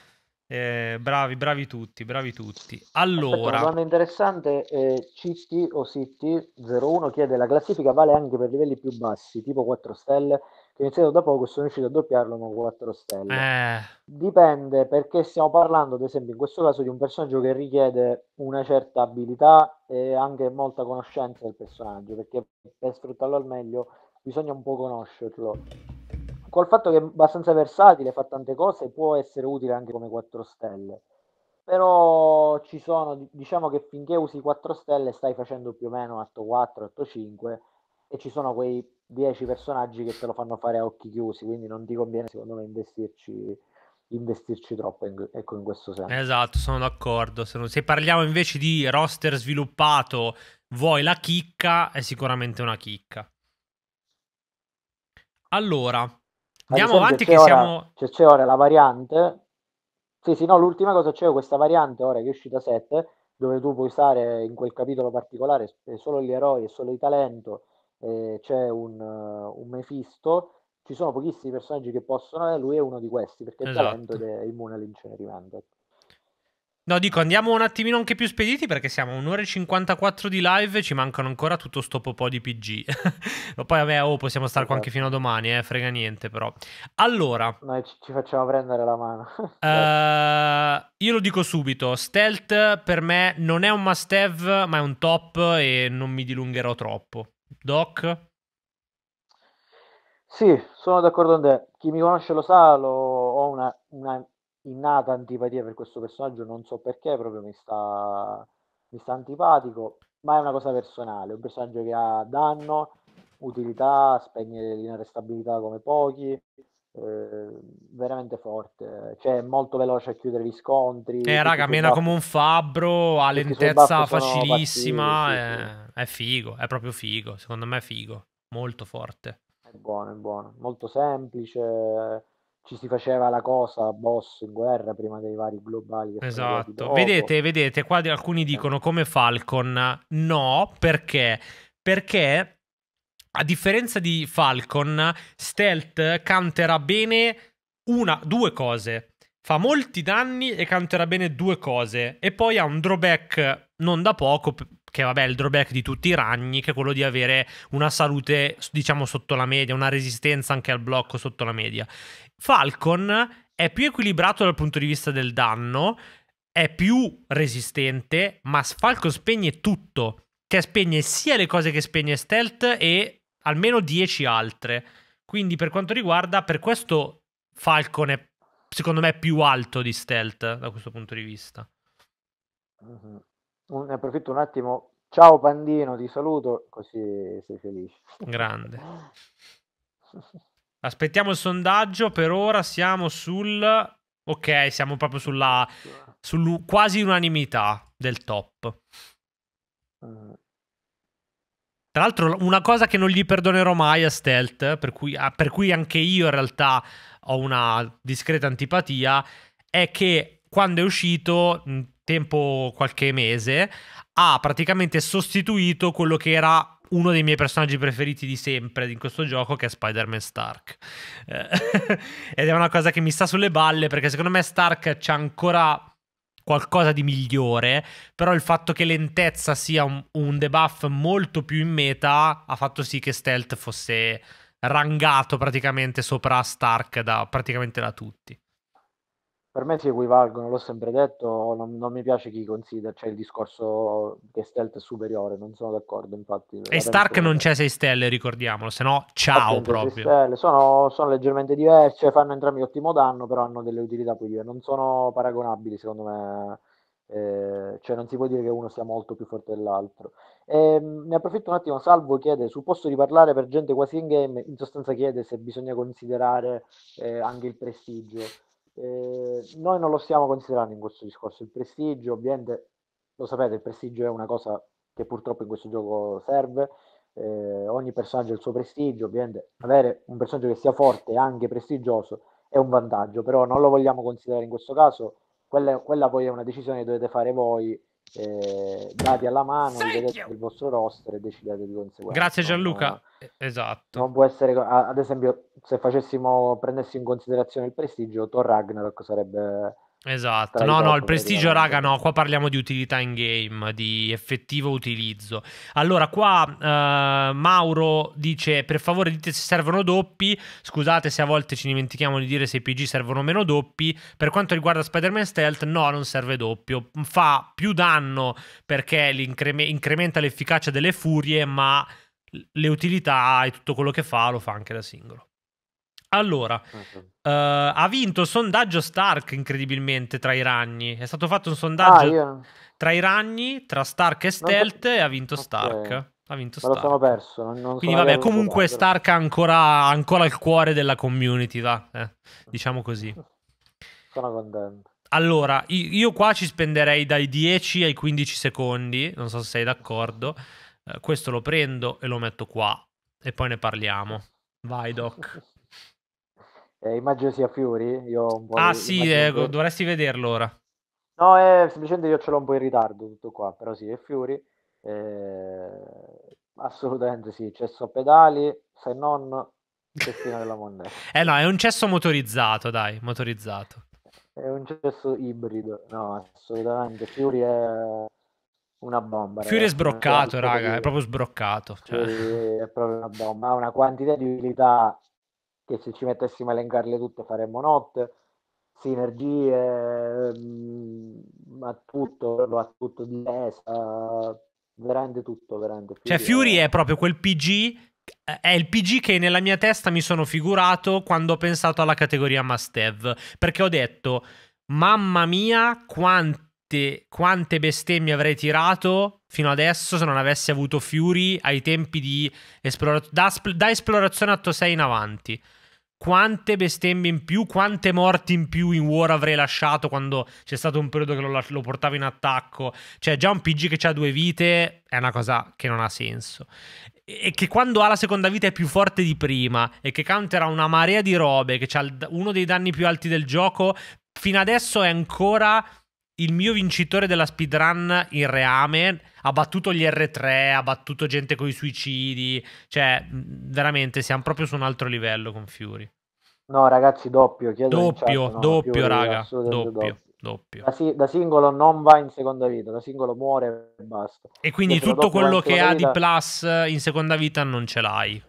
Eh, bravi, bravi tutti, bravi tutti. Allora, Aspetta, una interessante, è eh, CT o City 01 chiede la classifica vale anche per livelli più bassi, tipo 4 stelle, che iniziato da poco sono riuscito a doppiarlo con 4 stelle. Eh. Dipende perché stiamo parlando, ad esempio, in questo caso di un personaggio che richiede una certa abilità e anche molta conoscenza del personaggio, perché per sfruttarlo al meglio bisogna un po' conoscerlo col fatto che è abbastanza versatile, fa tante cose, può essere utile anche come 4 stelle. Però ci sono, diciamo che finché usi 4 stelle stai facendo più o meno 8-4, 8-5 e ci sono quei 10 personaggi che te lo fanno fare a occhi chiusi, quindi non ti conviene secondo me investirci, investirci troppo in, ecco, in questo senso. Esatto, sono d'accordo. Se parliamo invece di roster sviluppato, vuoi la chicca, è sicuramente una chicca. Allora, Andiamo esempio, avanti che ora, siamo... C'è, ora la variante, sì sì no, l'ultima cosa c'è questa variante ora che è uscita 7, dove tu puoi usare in quel capitolo particolare solo gli eroi e solo i talento, eh, c'è un, uh, un Mephisto, ci sono pochissimi personaggi che possono, e eh, lui è uno di questi, perché esatto. il talento esatto. è immune all'incenerimento. No, dico, andiamo un attimino anche più spediti perché siamo a un'ora e 54 di live e ci mancano ancora tutto sto popò di PG. [laughs] Poi vabbè, oh, possiamo stare qua anche esatto. fino a domani, eh, frega niente però. Allora... Noi ci, facciamo prendere la mano. uh, [laughs] io lo dico subito, stealth per me non è un must have, ma è un top e non mi dilungherò troppo. Doc? Sì, sono d'accordo con te. Chi mi conosce lo sa, lo... ho una, una innata antipatia per questo personaggio, non so perché, proprio mi sta, mi sta antipatico, ma è una cosa personale, un personaggio che ha danno, utilità, spegne l'inarrestabilità come pochi, eh, veramente forte, cioè molto veloce a chiudere gli scontri. Eh raga, mena come un fabbro, ha lentezza facilissima, È, eh, è figo, è proprio figo, secondo me è figo, molto forte. È buono, è buono, molto semplice, ci si faceva la cosa boss in guerra prima dei vari globali. esatto, vedete, vedete, qua alcuni eh. dicono come Falcon, no, perché? Perché a differenza di Falcon, Stealth canterà bene una, due cose. Fa molti danni e canterà bene due cose. E poi ha un drawback non da poco, che vabbè il drawback di tutti i ragni, che è quello di avere una salute diciamo sotto la media, una resistenza anche al blocco sotto la media. Falcon è più equilibrato dal punto di vista del danno, è più resistente, ma Falcon spegne tutto. Cioè spegne sia le cose che spegne Stealth e almeno 10 altre. Quindi per quanto riguarda, per questo Falcon è secondo me più alto di Stealth da questo punto di vista. Mm-hmm. ne approfitto un attimo. Ciao Pandino, ti saluto, così sei felice. Grande. [laughs] Aspettiamo il sondaggio, per ora siamo sul... Ok, siamo proprio sulla... Sul, quasi unanimità del top. Tra l'altro una cosa che non gli perdonerò mai a Stealth, per cui, per cui anche io in realtà ho una discreta antipatia, è che quando è uscito, in tempo qualche mese, ha praticamente sostituito quello che era uno dei miei personaggi preferiti di sempre in questo gioco che è Spider-Man Stark. Eh, [laughs] ed è una cosa che mi sta sulle balle perché secondo me Stark c'ha ancora qualcosa di migliore, però il fatto che lentezza sia un, un debuff molto più in meta ha fatto sì che Stealth fosse rangato praticamente sopra Stark da praticamente da tutti. Per me si equivalgono, l'ho sempre detto, non, non mi piace chi considera, cioè il discorso che Stealth è superiore, non sono d'accordo infatti. E Stark non c'è 6 stelle, ricordiamolo, se no ciao Attento, proprio. Sono, sono, leggermente diverse, fanno entrambi ottimo danno, però hanno delle utilità più non sono paragonabili secondo me, eh, cioè non si può dire che uno sia molto più forte dell'altro. Ehm, ne approfitto un attimo, Salvo chiede, sul posto di parlare per gente quasi in game, in sostanza chiede se bisogna considerare eh, anche il prestigio. Eh, noi non lo stiamo considerando in questo discorso. Il prestigio, ovviamente, lo sapete, il prestigio è una cosa che purtroppo in questo gioco serve. Eh, ogni personaggio ha il suo prestigio, ovviamente avere un personaggio che sia forte e anche prestigioso è un vantaggio, però non lo vogliamo considerare in questo caso. Quella, quella poi è una decisione che dovete fare voi eh, dati alla mano, vedete il vostro roster e decidete di conseguenza. Grazie Gianluca. No? Eh, esatto. Non può essere, ad esempio, se facessimo, prendessimo in considerazione il prestigio, Thor Ragnarok sarebbe Esatto, no, no, il prestigio, raga, no, qua parliamo di utilità in game, di effettivo utilizzo. Allora, qua eh, Mauro dice, per favore dite se servono doppi, scusate se a volte ci dimentichiamo di dire se i PG servono meno doppi, per quanto riguarda Spider-Man Stealth, no, non serve doppio, fa più danno perché incrementa l'efficacia delle furie, ma le utilità e tutto quello che fa lo fa anche da singolo. Allora, uh, ha vinto il sondaggio Stark incredibilmente tra i ragni. È stato fatto un sondaggio ah, io... tra i ragni, tra Stark e Stealth, so... e ha vinto okay. Stark. Ha vinto Stark. lo Sono perso, non, non Quindi vabbè, comunque vinto, Stark ha ancora, ancora, il cuore della community, va. Eh, diciamo così. [laughs] Sono contento. Allora, io qua ci spenderei dai 10 ai 15 secondi, non so se sei d'accordo. Uh, questo lo prendo e lo metto qua e poi ne parliamo. Vai, Doc. [laughs] eh, immagino sia Fiori. Io un po ah, sì, eh, che... dovresti vederlo ora. No, è semplicemente io ce l'ho un po' in ritardo, tutto qua, però sì, è Fiori. Eh, assolutamente sì, cesso a pedali, se non cestino della moneta. [laughs] eh no, è un cesso motorizzato, dai, motorizzato. È un cesso ibrido, no, assolutamente. Fiori è una bomba. Fiori ragazzi. è sbroccato, raga, è proprio sbroccato. Cioè. È proprio una bomba, ha una quantità di utilità che se ci mettessimo a elencarle tutte faremmo notte, sinergie mh, mm, a tutto, a tutto di esa, veramente tutto, veramente. cioè Fury eh. è proprio quel PG è il PG che nella mia testa mi sono figurato quando ho pensato alla categoria must have, perché ho detto mamma mia quante, quante bestemmie avrei tirato fino adesso se non avessi avuto Fury ai tempi di esplorazione da, da esplorazione atto 6 in avanti quante bestemmie in più, quante morti in più in War avrei lasciato quando c'è stato un periodo che lo, lo, portavo in attacco. Cioè, già un PG che ha due vite è una cosa che non ha senso. E che quando ha la seconda vita è più forte di prima, e che counterà una marea di robe, che ha uno dei danni più alti del gioco, fino adesso è ancora il mio vincitore della speedrun in reame ha battuto gli R3, ha battuto gente con i suicidi, cioè veramente siamo proprio su un altro livello con Fiori. No ragazzi, doppio, chiedo Doppio, chat, no, doppio Fury, raga, doppio. doppio. Da, si- da, singolo non va in seconda vita, da singolo muore e basta. E quindi Io tutto quello che ha vita... di plus in seconda vita non ce l'hai.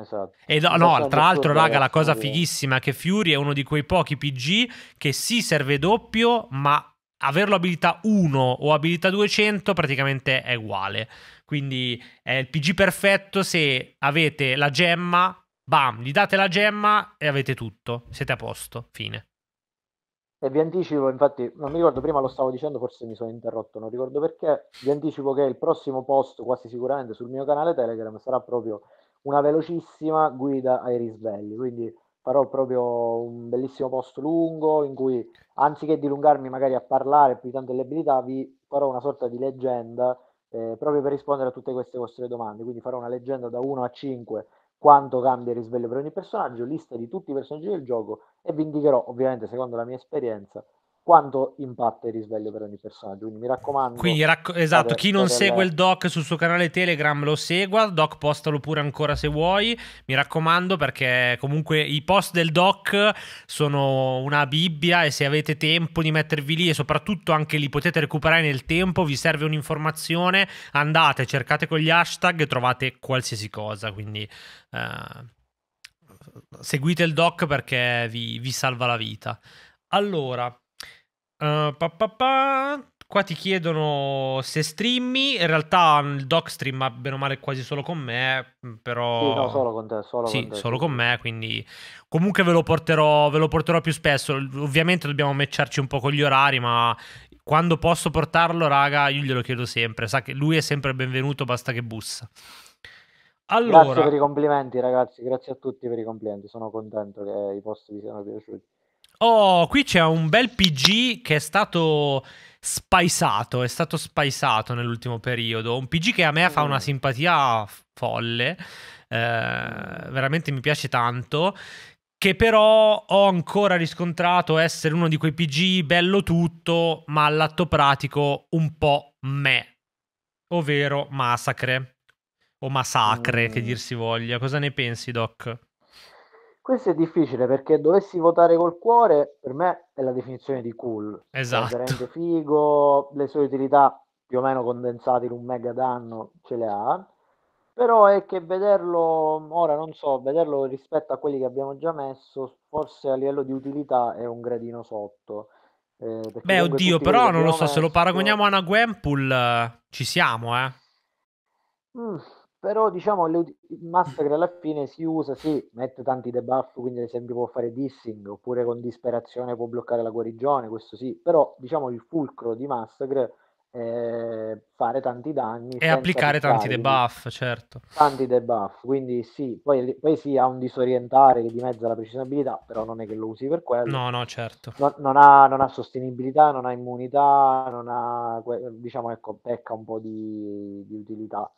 Esatto. E no, no tra l'altro, raga, la cosa fighissima è che Fury è uno di quei pochi PG che si sì, serve doppio, ma averlo abilità 1 o abilità 200 praticamente è uguale. Quindi è il PG perfetto se avete la gemma, bam, gli date la gemma e avete tutto, siete a posto, fine. E vi anticipo, infatti, non mi ricordo, prima lo stavo dicendo, forse mi sono interrotto, non ricordo perché, vi anticipo che il prossimo post, quasi sicuramente sul mio canale Telegram, sarà proprio una velocissima guida ai risvegli. Quindi farò proprio un bellissimo post lungo in cui anziché dilungarmi magari a parlare più tanto delle abilità, vi farò una sorta di leggenda eh, proprio per rispondere a tutte queste vostre domande. Quindi farò una leggenda da 1 a 5 quanto cambia il risveglio per ogni personaggio, lista di tutti i personaggi del gioco e vi indicherò ovviamente secondo la mia esperienza quando impatta il risveglio per ogni personaggio. Quindi mi raccomando. Quindi, racco- esatto, chi non segue il doc sul suo canale Telegram lo segua, doc postalo pure ancora se vuoi, mi raccomando perché comunque i post del doc sono una bibbia e se avete tempo di mettervi lì e soprattutto anche li potete recuperare nel tempo, vi serve un'informazione, andate, cercate con gli hashtag e trovate qualsiasi cosa, quindi eh, seguite il doc perché vi, vi salva la vita. Allora, Uh, pa, pa, pa. Qua ti chiedono se streammi. In realtà mm, il doc stream streama bene o male quasi solo con me. Mm, però. Sì, no, solo con te. Solo sì, con te. solo con me. Quindi. Comunque ve lo, porterò, ve lo porterò più spesso. Ovviamente dobbiamo matcharci un po' con gli orari, ma quando posso portarlo, raga, io glielo chiedo sempre. Sa che lui è sempre benvenuto, basta che bussa. Allora... Grazie per i complimenti, ragazzi. Grazie a tutti per i complimenti. Sono contento che i post vi siano piaciuti. Oh, qui c'è un bel PG che è stato spaisato, è stato spaisato nell'ultimo periodo. Un PG che a me fa una mm. simpatia folle, eh, veramente mi piace tanto, che però ho ancora riscontrato essere uno di quei PG bello tutto, ma all'atto pratico un po' me, ovvero massacre o massacre, mm. che dir si voglia. Cosa ne pensi, Doc? Questo è difficile perché dovessi votare col cuore, per me è la definizione di cool. Cioè, esatto. Rende figo, le sue utilità più o meno condensate in un mega danno ce le ha. Però è che vederlo, ora non so, vederlo rispetto a quelli che abbiamo già messo, forse a livello di utilità è un gradino sotto. Eh, Beh, oddio, però non lo so, messo... se lo paragoniamo a una Gwenpool eh, ci siamo, eh. Mm, però diciamo il massacre alla fine si usa, sì, mette tanti debuff, quindi ad esempio può fare dissing, oppure con disperazione può bloccare la guarigione, questo sì, però diciamo il fulcro di massacre è fare tanti danni. E applicare piccare, tanti debuff, certo. Tanti debuff, quindi sì, poi, poi sì ha un disorientare che dimezza la precisabilità, però non è che lo usi per quello. No, no, certo. No, non, ha, non, ha, sostenibilità, non ha immunità, non ha, diciamo, ecco, pecca un po' di, di utilità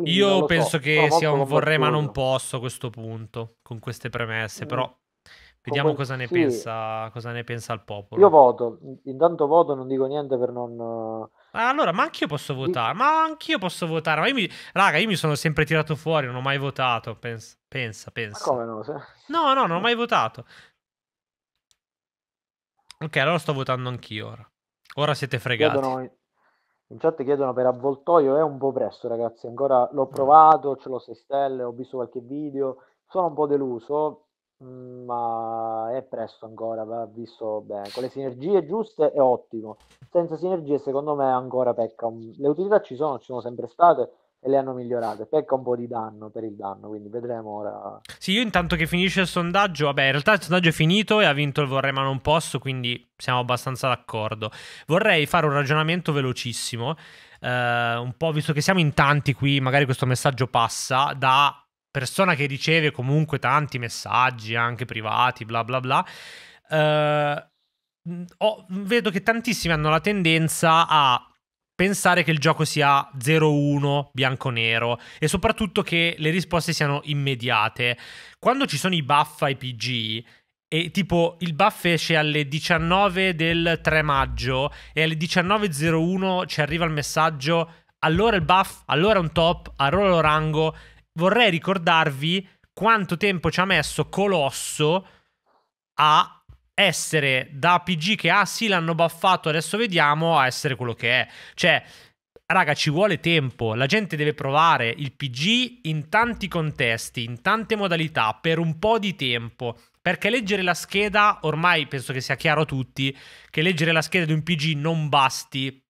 quindi Io penso so. che no, sia un vorrei ma non posso a questo punto, con queste premesse, mm. vediamo Come... cosa, ne sì. pensa, cosa ne pensa il popolo. Io voto, intanto voto, non dico niente per non... Ah, allora, ma anch'io posso votare, ma anch'io posso votare. Ma io mi... Raga, io mi sono sempre tirato fuori, non ho mai votato. Pensa, pensa. pensa. come no? Se... No, no, non ho [laughs] mai votato. Ok, allora sto votando anch'io ora. Ora siete fregati. Io in chat chiedono per avvoltoio, è un po' presto ragazzi, ancora l'ho mm. provato, ce l'ho 6 stelle, ho visto qualche video, sono un po' deluso, mm, ma è presto ancora, va visto bene. Con le sinergie giuste è ottimo, senza sinergie secondo me ancora pecca. Le utilità ci sono, ci sono sempre state, e le hanno migliorate. Pecca un po' di danno per il danno, quindi vedremo ora. Sì, io intanto che finisce il sondaggio, vabbè, in realtà il sondaggio è finito e ha vinto il vorrei ma non posso, quindi siamo abbastanza d'accordo. Vorrei fare un ragionamento velocissimo, eh, un po' visto che siamo in tanti qui, magari questo messaggio passa da persona che riceve comunque tanti messaggi, anche privati, bla bla bla. Eh, oh, vedo che tantissimi hanno la tendenza a pensare che il gioco sia 0-1, bianco-nero e soprattutto che le risposte siano immediate. Quando ci sono i buff ai PG e tipo il buff esce alle 19 del 3 maggio e alle 19.01 ci arriva il messaggio allora il buff, allora un top, allora lo rango. Vorrei ricordarvi quanto tempo ci ha messo Colosso a essere da PG che ah sì l'hanno baffato, adesso vediamo, a essere quello che è. Cioè, raga, ci vuole tempo, la gente deve provare il PG in tanti contesti, in tante modalità, per un po' di tempo. Perché leggere la scheda, ormai penso che sia chiaro a tutti, che leggere la scheda di un PG non basti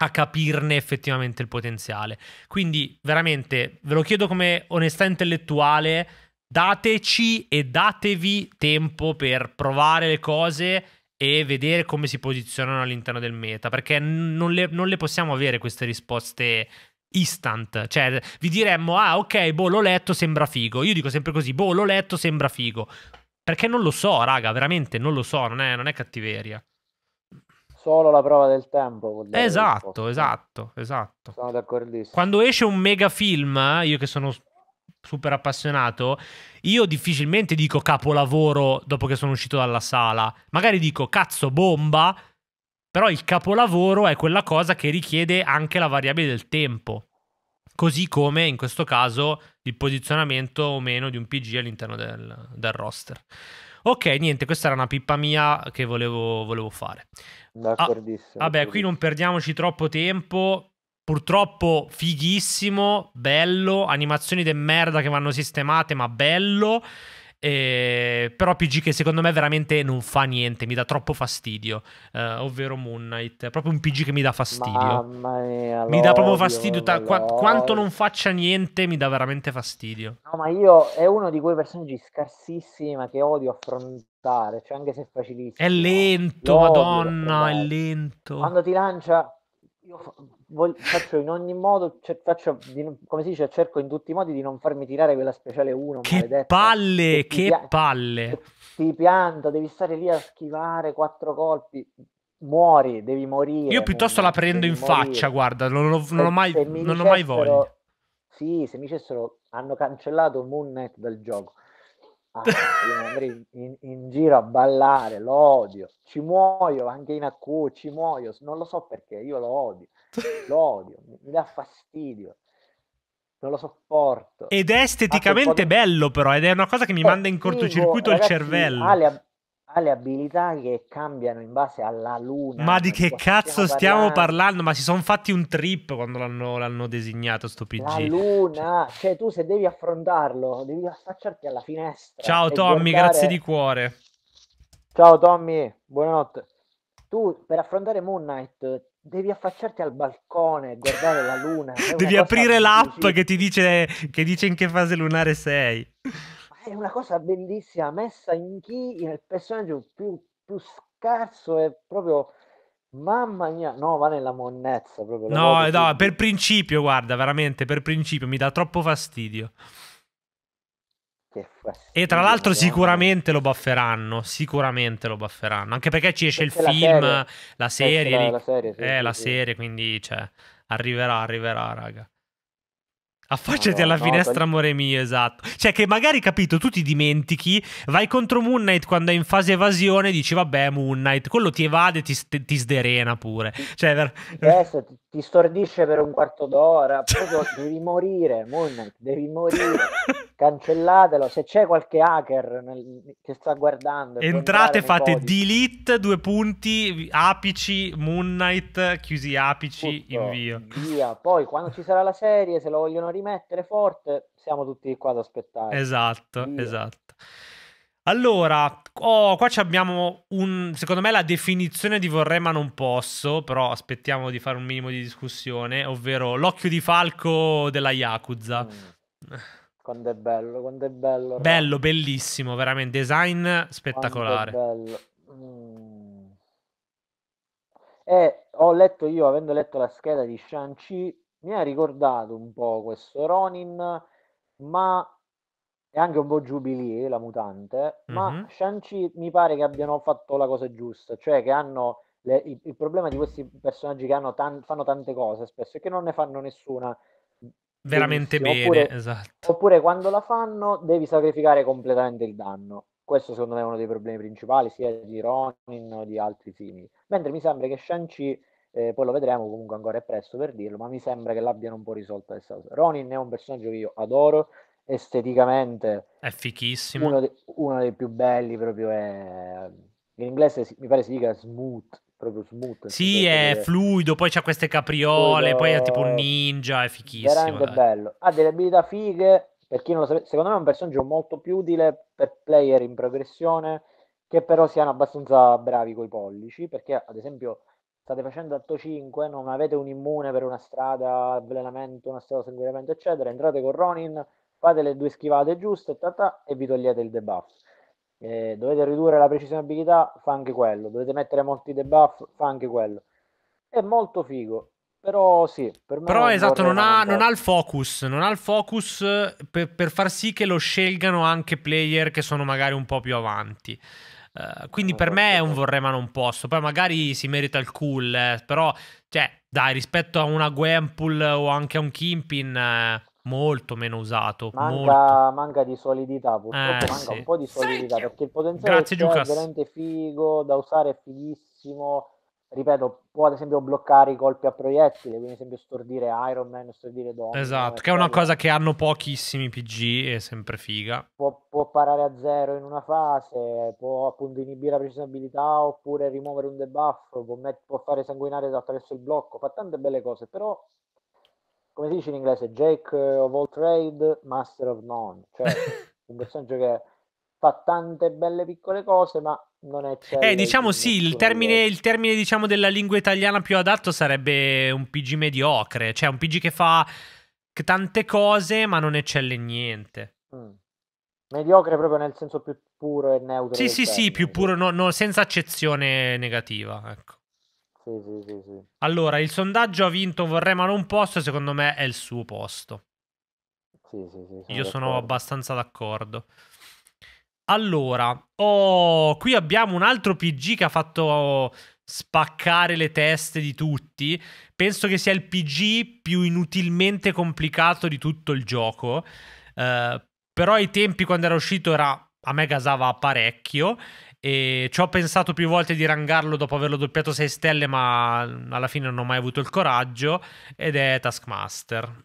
a capirne effettivamente il potenziale. Quindi, veramente, ve lo chiedo come onestà intellettuale, dateci e datevi tempo per provare le cose e vedere come si posizionano all'interno del meta, perché non le, non le possiamo avere queste risposte instant, cioè vi diremmo ah ok, boh l'ho letto, sembra figo, io dico sempre così, boh l'ho letto, sembra figo, perché non lo so, raga, veramente non lo so, non è, non è cattiveria. Solo la prova del tempo. Esatto, esatto, esatto. Sono d'accordissimo. Quando esce un mega film, io che sono super appassionato, io difficilmente dico capolavoro dopo che sono uscito dalla sala. Magari dico cazzo bomba, però il capolavoro è quella cosa che richiede anche la variabile del tempo. Così come in questo caso il posizionamento o meno di un PG all'interno del, del roster. Ok, niente, questa era una pippa mia che volevo, volevo fare. Ah, D'accordissimo. Ah, vabbè, qui non perdiamoci troppo tempo purtroppo fighissimo, bello, animazioni de merda che vanno sistemate, ma bello. Eh, però PG che secondo me veramente non fa niente, mi dà troppo fastidio, eh, ovvero Moon Knight, è proprio un PG che mi dà fastidio. Mamma Mia, mi dà proprio fastidio, ta- qu- quanto non faccia niente mi dà veramente fastidio. No, ma io è uno di quei personaggi scarsissimi ma che odio affrontare, cioè anche se è facilissimo. È lento, madonna, cioè, è lento. Quando ti lancia io voglio, faccio in ogni modo, cioè, faccio di, come si dice, cerco in tutti i modi di non farmi tirare quella speciale 1. Che maledetta. palle, che, che palle. Ti pianto, devi stare lì a schivare quattro colpi. Muori, devi morire. Io piuttosto la prendo in morire. faccia, guarda, non, ho, non ho mai, non dicessero, mai voglia. Sì, se mi dicessero hanno cancellato Moonnet dal gioco Ah, andrei in, in, giro a ballare, lo odio, ci muoio anche in accu, ci muoio, non lo so perché, io lo odio, lo [laughs] odio, mi, mi dà fastidio, non lo sopporto. Ed è esteticamente bello però, ed è una cosa che mi eh, manda in boh, cortocircuito figo, il cervello. Ale, ha le abilità che cambiano in base alla luna. Ma di cioè, che cazzo stiamo parlando? parlando? Ma si sono fatti un trip quando l'hanno, l'hanno designato sto PG. La luna, cioè tu se devi affrontarlo, devi affacciarti alla finestra. Ciao Tommy, guardare... grazie di cuore. Ciao Tommy, buonanotte. Tu per affrontare Moon Knight devi affacciarti al balcone e guardare la luna. [laughs] devi aprire l'app che ti dice, che dice in che fase lunare sei è una cosa bellissima messa in chi il personaggio più, più scarso è proprio Mamma mia, no, va nella monnezza proprio. No, eh, no, per principio, guarda, veramente, per principio, mi dà troppo fastidio. e tra l'altro sicuramente lo bafferanno, sicuramente lo bafferanno, anche perché ci esce perché il la film, serie. la serie, la, la serie, sì, eh, sì, la sì. quindi cioè, arriverà, arriverà, raga. Affacciati no, alla no, finestra, no, amore mio, esatto. Cioè, che magari, capito, tu ti dimentichi, vai contro Moon Knight quando è in fase evasione, dici, vabbè, Moon Knight, quello ti evade e ti, ti, sderena pure. Cioè, per... Adesso eh, ti, ti stordisce per un quarto d'ora, proprio [laughs] devi morire, Moon Knight, devi morire. Cancellatelo, se c'è qualche hacker nel, che sta guardando. Entrate, fate delete, due punti, apici, Moon Knight, chiusi apici, Tutto, invio. Via, poi quando ci sarà la serie, se lo vogliono rimettere forte, siamo tutti qua ad aspettare. Esatto, Dio. esatto. Allora, oh, qua abbiamo un, secondo me la definizione di vorrei ma non posso, però aspettiamo di fare un minimo di discussione, ovvero l'occhio di falco della Yakuza. Mm. Quando è bello, quando è bello. Ragazzi. Bello, bellissimo, veramente, design spettacolare. Mm. E eh, ho letto io, avendo letto la scheda di Shang-Chi, mi ha ricordato un po' questo Ronin, ma è anche un po' Jubilee, la mutante, ma mm-hmm. Shang-Chi mi pare che abbiano fatto la cosa giusta, cioè che hanno le, il, il, problema di questi personaggi che tan, fanno tante cose spesso è che non ne fanno nessuna veramente bene, oppure, esatto. Oppure quando la fanno devi sacrificare completamente il danno. Questo secondo me è uno dei problemi principali sia di Ronin o di altri simili. Mentre mi sembra che Shang-Chi eh, poi lo vedremo, comunque ancora è presto per dirlo, ma mi sembra che l'abbiano un po' risolto questa Ronin è un personaggio che io adoro, esteticamente è fichissimo. Uno, de- uno dei più belli proprio è... In inglese si- mi pare si dica smooth, proprio smooth. Sì, è che... fluido, poi c'ha queste capriole, fluido... poi è tipo un ninja, è fichissimo. Veramente dai. bello. Ha delle abilità fighe, per chi non lo sa, secondo me è un personaggio molto più utile per player in progressione che però siano abbastanza bravi coi pollici, perché ad esempio state facendo atto 5, non avete un immune per una strada avvelenamento, una strada sanguinamento, eccetera, entrate con Ronin, fate le due schivate giuste ta ta, e vi togliete il debuff. Eh, dovete ridurre la precisione abilità, fa anche quello. Dovete mettere molti debuff, fa anche quello. È molto figo. Però sì, per me Però esatto, non ha, non ha, il focus, non ha il focus eh, per, per far sì che lo scelgano anche player che sono magari un po' più avanti. Eh, quindi per me è un vorrei ma non posso. Poi magari si merita il cool, eh, però, cioè, dai, rispetto a una Gwenpool o anche a un Kimpin, eh, molto meno usato. Manca, manca di solidità, purtroppo eh, manca sì. un po' di solidità, perché il potenziale Grazie, è veramente figo, da usare è fighissimo, ripeto, può ad esempio bloccare i colpi a proiettile, quindi ad esempio stordire Iron Man, stordire Dom. Esatto, eh, che è una cosa che hanno pochissimi PG è sempre figa. Può, può, parare a zero in una fase, può appunto inibire la precisabilità oppure rimuovere un debuff, può, può fare sanguinare attraverso il blocco, fa tante belle cose, però come si dice in inglese, Jake eh, of all trade, master of none, cioè [laughs] un personaggio che fa tante belle piccole cose, ma non è Eh, diciamo sì, il termine, eh. il termine diciamo, della lingua italiana più adatto sarebbe un PG mediocre, cioè un PG che fa tante cose ma non eccelle in niente. Mm. Mediocre proprio nel senso più puro e neutro. Sì, sì, termine, sì, più puro, no, no, senza accezione negativa, ecco. Sì, sì, sì, sì. Allora, il sondaggio ha vinto Vorrei ma non un posto, secondo me è il suo posto. Sì, sì, sì, sono Io sono abbastanza d'accordo. Allora, oh, qui abbiamo un altro PG che ha fatto spaccare le teste di tutti. Penso che sia il PG più inutilmente complicato di tutto il gioco. Uh, però ai tempi quando era uscito era, a me gasava parecchio e ci ho pensato più volte di rangarlo dopo averlo doppiato 6 stelle ma alla fine non ho mai avuto il coraggio ed è Taskmaster.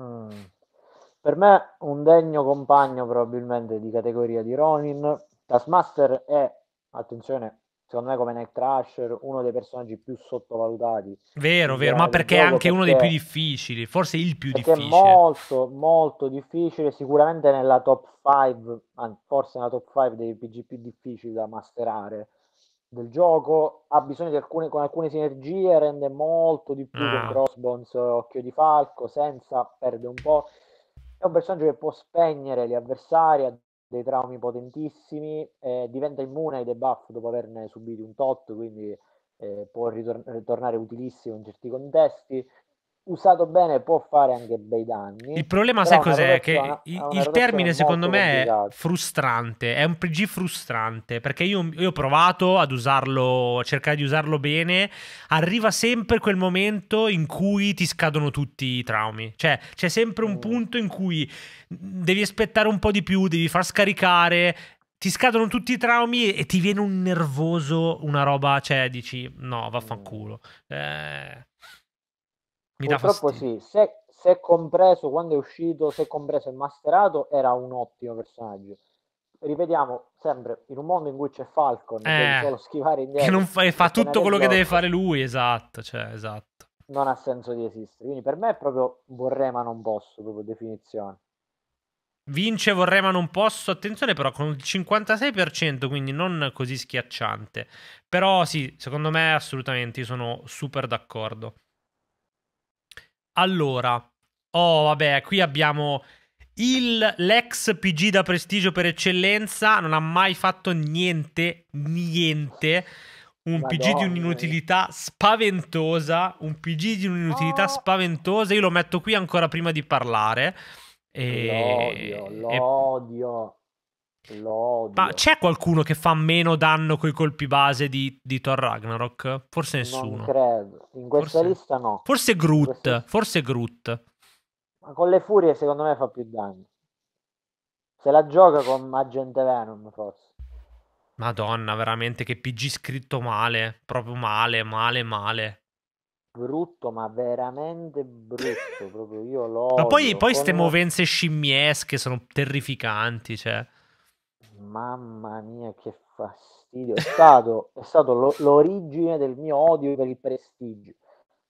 Mm. Per me un degno compagno probabilmente di categoria di Ronin. Taskmaster è, attenzione, secondo me come Night Rusher, uno dei personaggi più sottovalutati. Vero, vero, ma perché è anche perché uno dei più difficili, forse il più difficile. È molto, molto difficile, sicuramente nella top 5, forse nella top 5 dei PG più difficili da masterare del gioco, ha bisogno di alcune, con alcune sinergie, rende molto di più ah. con Crossbones, Occhio di Falco, senza perde un po'. È un personaggio che può spegnere gli avversari, ha dei traumi potentissimi, eh, diventa immune ai debuff dopo averne subito un tot, quindi eh, può ritor- ritornare utilissimo in certi contesti usato bene può fare anche bei danni. Il problema, sai cos'è? Persona, che il, il termine secondo me è frustrante, è un PG frustrante, perché io, io, ho provato ad usarlo, a cercare di usarlo bene, arriva sempre quel momento in cui ti scadono tutti i traumi, cioè c'è sempre un mm. punto in cui devi aspettare un po' di più, devi far scaricare, ti scadono tutti i traumi e, e ti viene un nervoso, una roba, cioè dici no, vaffanculo. Mm. Eh mi Purtroppo sì, se, se compreso quando è uscito, se compreso e masterato, era un ottimo personaggio ripetiamo sempre in un mondo in cui c'è Falcon eh, devi solo schivare indietro [laughs] che non fa, fa tutto quello che deve fare lui esatto, cioè, esatto non ha senso di esistere quindi per me è proprio vorrei ma non posso proprio definizione vince vorrei ma non posso attenzione però con il 56% quindi non così schiacciante però sì secondo me assolutamente io sono super d'accordo allora, oh vabbè, qui abbiamo il, l'ex PG da prestigio per eccellenza, non ha mai fatto niente, niente. Un Madonna. PG di un'inutilità spaventosa, un PG di un'inutilità oh. spaventosa, io lo metto qui ancora prima di parlare. E... L'odio, l'odio. E... Ma c'è qualcuno che fa meno danno coi colpi base di, di Thor Ragnarok? Forse nessuno. Non credo. In questa forse... lista no. Forse Groot. Questa... Forse Groot. Ma con le furie secondo me fa più danni. Se la gioca con Agente Venom forse. Madonna, veramente che PG scritto male. Proprio male, male, male brutto, ma veramente brutto. [laughs] proprio io lo. Ma poi, poi queste movenze scimmiesche sono terrificanti. Cioè. Mamma mia, che fastidio! È stato, è stato lo, l'origine del mio odio per il prestigio.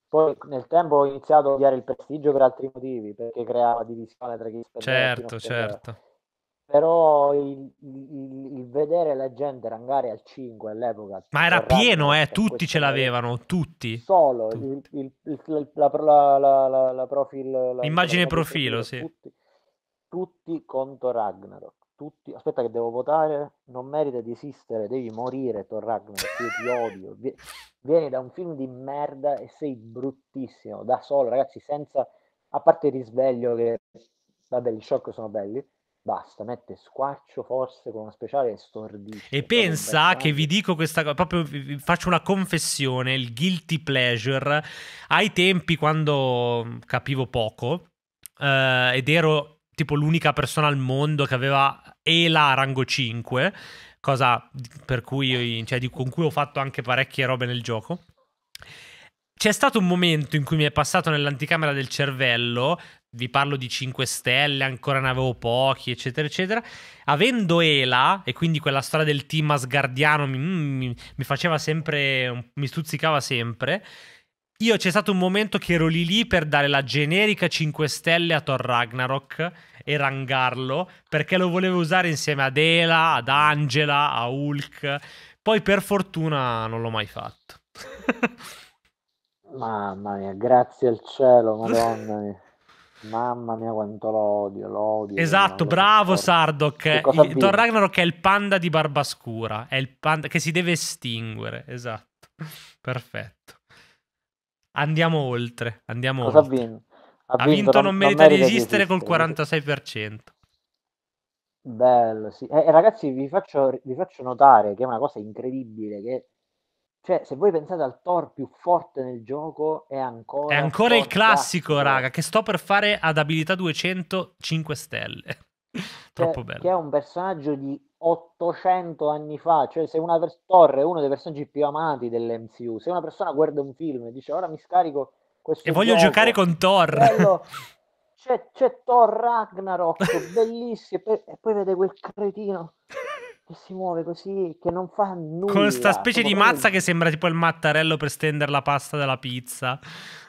Poi nel tempo ho iniziato a odiare il prestigio per altri motivi, perché creava divisione tra chi spendeva Certo, certo. Però il, il, il, vedere la gente rangare al 5 all'epoca... Ma era pieno, eh, tutti ce l'avevano, tutti. Solo, tutti. Il, la, la, la, la, profil... immagine profilo, profilo, sì. Tutti, tutti contro Ragnarok tutti. Aspetta, che devo votare. Non merita di esistere, devi morire, Thor Ragnarok. Io ti odio. Vieni da un film di merda e sei bruttissimo da solo, ragazzi. Senza a parte il risveglio, che vabbè, gli shock sono belli. Basta, mette squarcio forse con una speciale e E pensa che vi dico questa cosa, proprio vi faccio una confessione, il guilty pleasure. Ai tempi quando capivo poco eh, ed ero tipo l'unica persona al mondo che aveva e la rango 5, cosa per cui, cioè, con cui ho fatto anche parecchie robe nel gioco. C'è stato un momento in cui mi è passato nell'anticamera del cervello, vi parlo di 5 stelle, ancora ne avevo pochi, eccetera, eccetera. Avendo Ela, e quindi quella storia del team asgardiano mi, mm, mi, mi faceva sempre, mi stuzzicava sempre. Io c'è stato un momento che ero lì lì per dare la generica 5 stelle a Thor Ragnarok e rangarlo perché lo volevo usare insieme ad Ela, ad Angela, a Hulk. Poi per fortuna non l'ho mai fatto. Mamma mia, grazie al cielo, madonna mia. [laughs] Mamma mia quanto lo odio, lo odio. Esatto, bravo Sardok. Thor Ragnarok è il panda di barba scura, è il panda che si deve estinguere, esatto. [laughs] Perfetto. Andiamo oltre, andiamo Cosa oltre. Vinto? ha, ha vinto, non, non merita, merita di esistere, esistere col 46%. Bello, sì. Eh, eh, ragazzi, vi faccio, vi faccio, notare che è una cosa incredibile che... Cioè, se voi pensate al Thor più forte nel gioco, è ancora... È ancora il classico, raga, che sto per fare ad abilità 200 5 stelle. [laughs] Cioè, Troppo bello. Che è un personaggio di 800 anni fa, cioè se una vers- Thor è uno dei personaggi più amati dell'MCU, se una persona guarda un film e dice ora mi scarico e voglio gioco. giocare con Thor. Bello. [laughs] C'è, c'è Thor Ragnarok, bellissimo, e poi vede quel cretino che si muove così, che non fa nulla. Con questa specie Come di mazza prende... che sembra tipo il mattarello per stendere la pasta della pizza.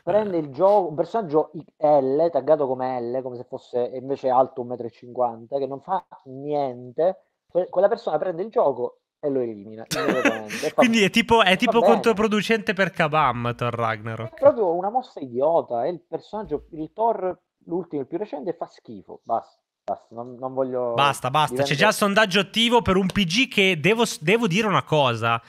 Prende il gioco, un personaggio L, taggato come L, come se fosse invece alto 1,50 m, che non fa niente. quella persona prende il gioco e lo elimina. [laughs] Quindi è tipo, è tipo controproducente per Kabam Thor Ragnarok. È proprio una mossa idiota, è il personaggio, il Thor, l'ultimo, il più recente, fa schifo, basta. Basta, non, non voglio. Basta, basta. Diventare... C'è già il sondaggio attivo per un PG che devo, devo dire una cosa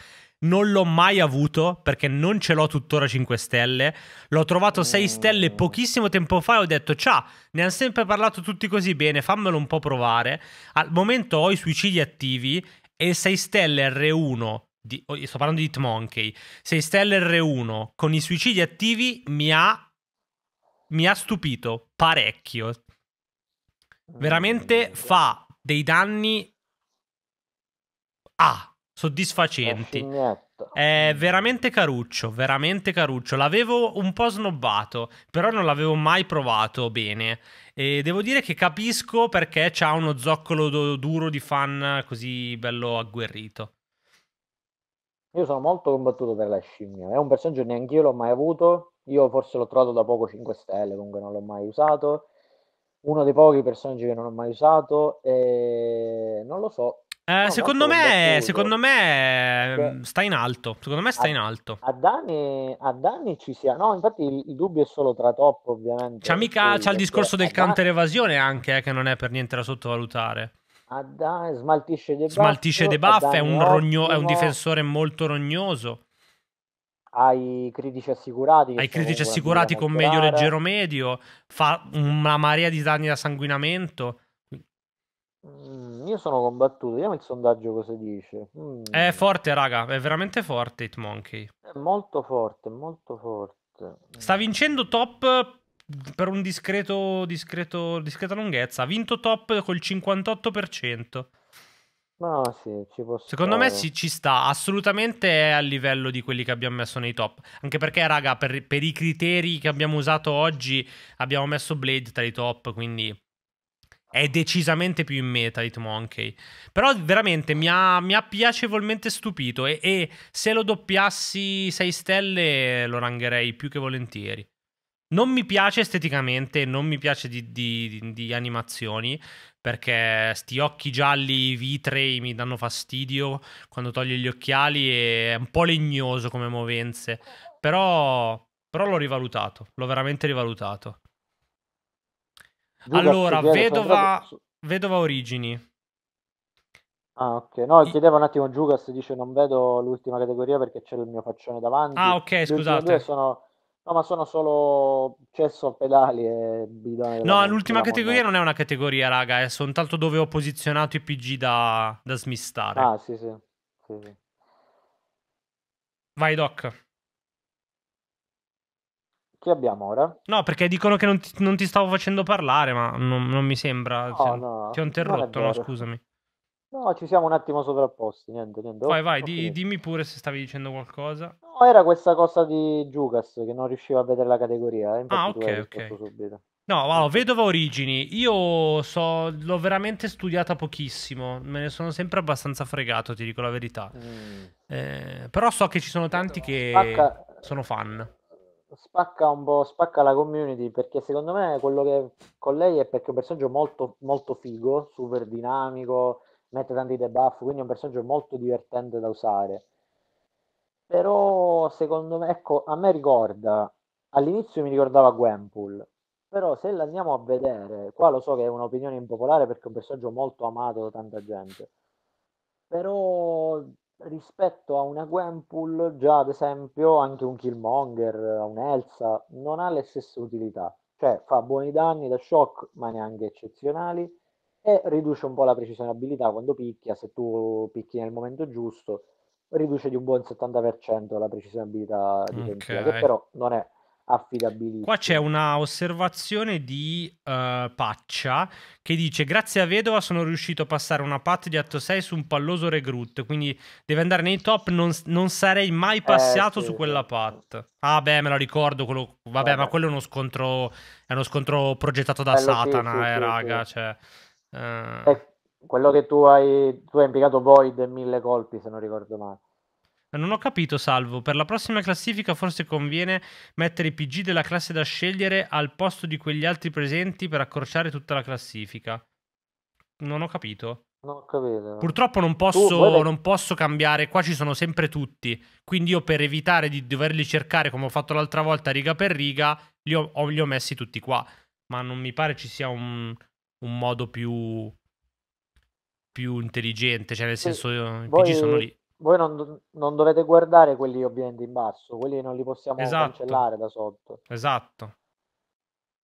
non l'ho mai avuto perché non ce l'ho tuttora 5 stelle. L'ho trovato 6 mm. stelle pochissimo tempo fa e ho detto ciao, ne hanno sempre parlato tutti così bene, fammelo un po' provare. Al momento ho i suicidi attivi e 6 stelle R1 di, oh, sto parlando di Hitmonkey 6 stelle R1 con i suicidi attivi mi ha mi ha stupito parecchio veramente mm. fa dei danni ah, soddisfacenti eh, è veramente caruccio veramente caruccio l'avevo un po' snobbato però non l'avevo mai provato bene e devo dire che capisco perché c'ha uno zoccolo duro di fan così bello agguerrito. Io sono molto combattuto per la scimmia. È un personaggio che neanche io l'ho mai avuto. Io forse l'ho trovato da poco 5 stelle, comunque non l'ho mai usato. Uno dei pochi personaggi che non ho mai usato. E non lo so, eh, no, secondo, me, secondo, me, ehm, Beh. sta in alto. Secondo me sta a, in alto. A danni, a danni ci sia. No, infatti il, il dubbio è solo tra top, ovviamente. C'ha, mica, c'ha il discorso del counter-evasione anche, eh, che non è per niente da sottovalutare. Adani, smaltisce dei Buff. Smaltisce De Buff, è un, rogno, è un difensore molto rognoso. Ai critici assicurati. Ai critici assicurati con medio leggero medio, fa una marea di danni da sanguinamento. Mm, io sono combattuto, vediamo il sondaggio cosa dice. Mm. È forte, raga, è veramente forte It Monkey. È molto forte, molto forte. Sta vincendo top per un discreto, discreto discreta lunghezza. Ha vinto top col 58%. No, sì, ci può Secondo stare. me sì, ci sta, assolutamente è a livello di quelli che abbiamo messo nei top. Anche perché, raga, per, per i criteri che abbiamo usato oggi, abbiamo messo Blade tra i top, quindi è decisamente più in meta di Monkey. Però veramente mi ha, mi ha piacevolmente stupito e, e, se lo doppiassi 6 stelle lo rangherei più che volentieri. Non mi piace esteticamente, non mi piace di, di, di, di animazioni, perché sti occhi gialli vitrei mi danno fastidio quando togli gli occhiali e è un po' legnoso come movenze. Però, però l'ho rivalutato, l'ho veramente rivalutato allora, vedova, Sandra... vedova origini. Ah, ok. No, chiedeva un attimo. Giugas dice: Non vedo l'ultima categoria perché c'è il mio faccione davanti. Ah, ok. scusate. Sono... No, ma sono solo cesso pedali e bidone. No, l'ultima categoria moneta. non è una categoria, raga. È eh, soltanto dove ho posizionato i PG da, da smistare. Ah, sì, sì. sì, sì. Vai, Doc. Chi abbiamo ora? No, perché dicono che non ti, non ti stavo facendo parlare, ma non, non mi sembra. No, cioè, no, ti ho interrotto, no, scusami. No, ci siamo un attimo sovrapposti, niente, niente. Vai, vai, di, dimmi pure se stavi dicendo qualcosa. No, era questa cosa di Jugas che non riusciva a vedere la categoria. Eh, ah, ok, ok. Subito. No, wow, vedova origini. Io so, l'ho veramente studiata pochissimo. Me ne sono sempre abbastanza fregato, ti dico la verità. Mm. Eh, però so che ci sono tanti che H... sono fan spacca un po', spacca la community perché secondo me quello che con lei è perché è un personaggio molto, molto figo, super dinamico, mette tanti debuff, quindi è un personaggio molto divertente da usare. Però secondo me, ecco, a me ricorda, all'inizio mi ricordava Gwenpool, però se l'andiamo a vedere, qua lo so che è un'opinione impopolare perché è un personaggio molto amato da tanta gente, però rispetto a una Gwenpool, già ad esempio anche un Killmonger, un Elsa, non ha le stesse utilità. Cioè fa buoni danni da shock, ma neanche eccezionali, e riduce un po' la precisione abilità quando picchia, se tu picchi nel momento giusto, riduce di un buon 70% la precisione okay. che però non è affidabilità. Qua c'è una osservazione di uh, Paccia che dice: Grazie a Vedova sono riuscito a passare una pat di 8-6 su un palloso regrut. Quindi deve andare nei top. Non, non sarei mai eh, passato eh, sì, su quella pat. Ah, beh, me lo ricordo. Quello... Vabbè, eh. ma quello è uno scontro. È uno scontro progettato da Bello, Satana, sì, eh, sì, cioè, eh, raga. Cioè, uh... quello che tu hai, tu hai impiegato Void e mille colpi, se non ricordo male. Eh, non ho capito, Salvo. Per la prossima classifica forse conviene mettere i PG della classe da scegliere al posto di quegli altri presenti per accorciare tutta la classifica. Non ho capito. Non ho capito. Purtroppo non posso, uh, non posso cambiare, qua ci sono sempre tutti. Quindi io per evitare di doverli cercare come ho fatto l'altra volta riga per riga, li ho, li ho messi tutti qua. Ma non mi pare ci sia un, un modo più, più intelligente, cioè nel senso eh, i PG sono lì voi non, non, dovete guardare quelli ovviamente in basso, quelli non li possiamo esatto. cancellare da sotto. Esatto.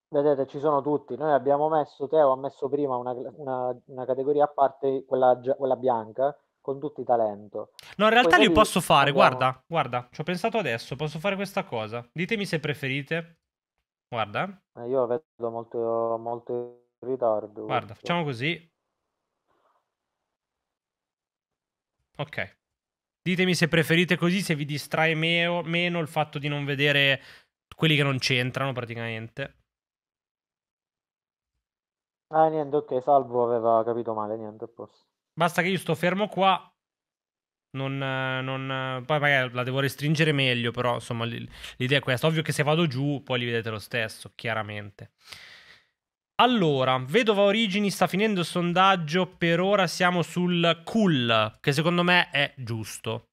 Vedete, ci sono tutti. Noi abbiamo messo, Teo ha messo prima una, una, una categoria a parte, quella, quella, bianca, con tutti i talento. No, in realtà Poi li posso fare, abbiamo... guarda, guarda, ci ho pensato adesso, posso fare questa cosa. Ditemi se preferite. Guarda. Eh, io vedo molto, molto in ritardo. Guarda, questo. facciamo così. Ok. Ditemi se preferite così, se vi distrae me- meno il fatto di non vedere quelli che non c'entrano praticamente. Ah, niente, ok, Salvo aveva capito male, niente, posso. Basta che io sto fermo qua. Non, non, poi magari la devo restringere meglio, però insomma l'idea è questa. Ovvio che se vado giù poi li vedete lo stesso, chiaramente. Allora, Vedova Origini sta finendo il sondaggio, per ora siamo sul cool, che secondo me è giusto.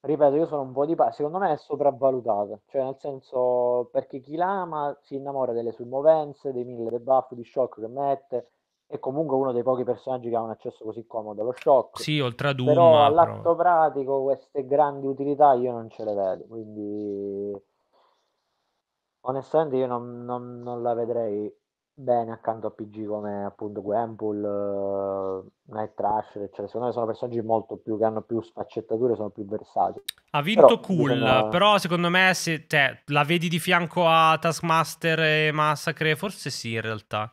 Ripeto, io sono un po' di parte, secondo me è sopravvalutato, cioè nel senso perché chi l'ama si innamora delle sue movenze, dei mille debuff di shock che mette, è comunque uno dei pochi personaggi che ha un accesso così comodo allo shock. Sì, oltre ad Doom. Però all'atto pratico queste grandi utilità io non ce le vedo, quindi Onestamente io non, non- non la vedrei bene accanto a PG come appunto Gwenpool, eh, Night Thrasher, eccetera. Secondo me sono personaggi molto più che hanno più sfaccettature, sono più versati. Ha vinto Però, Cool, bisogna- però secondo me se te la vedi di fianco a Taskmaster e Massacre, forse sì in realtà.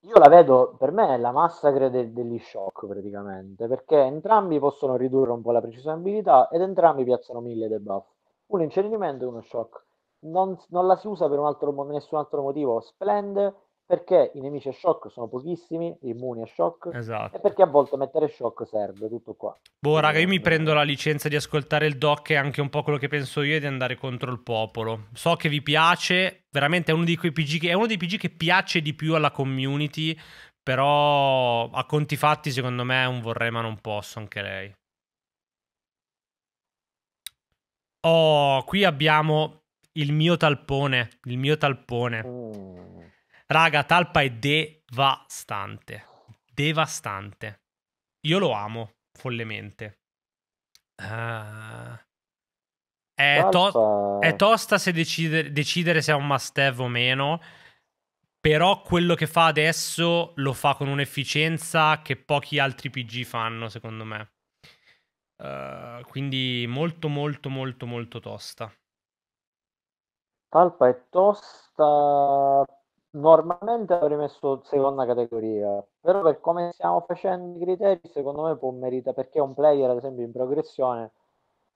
Io la vedo, per me è la massacre de- degli shock praticamente, perché entrambi possono ridurre un po' la precisione abilità ed entrambi piazzano mille debuff. Uno incenerimento e uno shock non, non, la si usa per altro, nessun altro motivo. Splend perché i nemici a shock sono pochissimi, immuni a shock, esatto. e perché a volte mettere shock serve, tutto qua. Boh, raga, io mi prendo eh. la licenza di ascoltare il doc e anche un po' quello che penso io di andare contro il popolo. So che vi piace, veramente è uno, che, è uno dei PG che piace di più alla community, però a conti fatti secondo me è un vorrei ma non posso anche lei. Oh, qui abbiamo il mio talpone, il mio talpone. Raga, talpa è devastante, devastante. Io lo amo follemente. Uh, è, to- è, tosta se decide- decidere se è un must have o meno. Però quello che fa adesso lo fa con un'efficienza che pochi altri PG fanno, secondo me. Uh, quindi molto, molto, molto, molto tosta. Talpa è Tosta normalmente avrei messo seconda categoria, però per come stiamo facendo i criteri, secondo me può meritare perché un player, ad esempio, in progressione,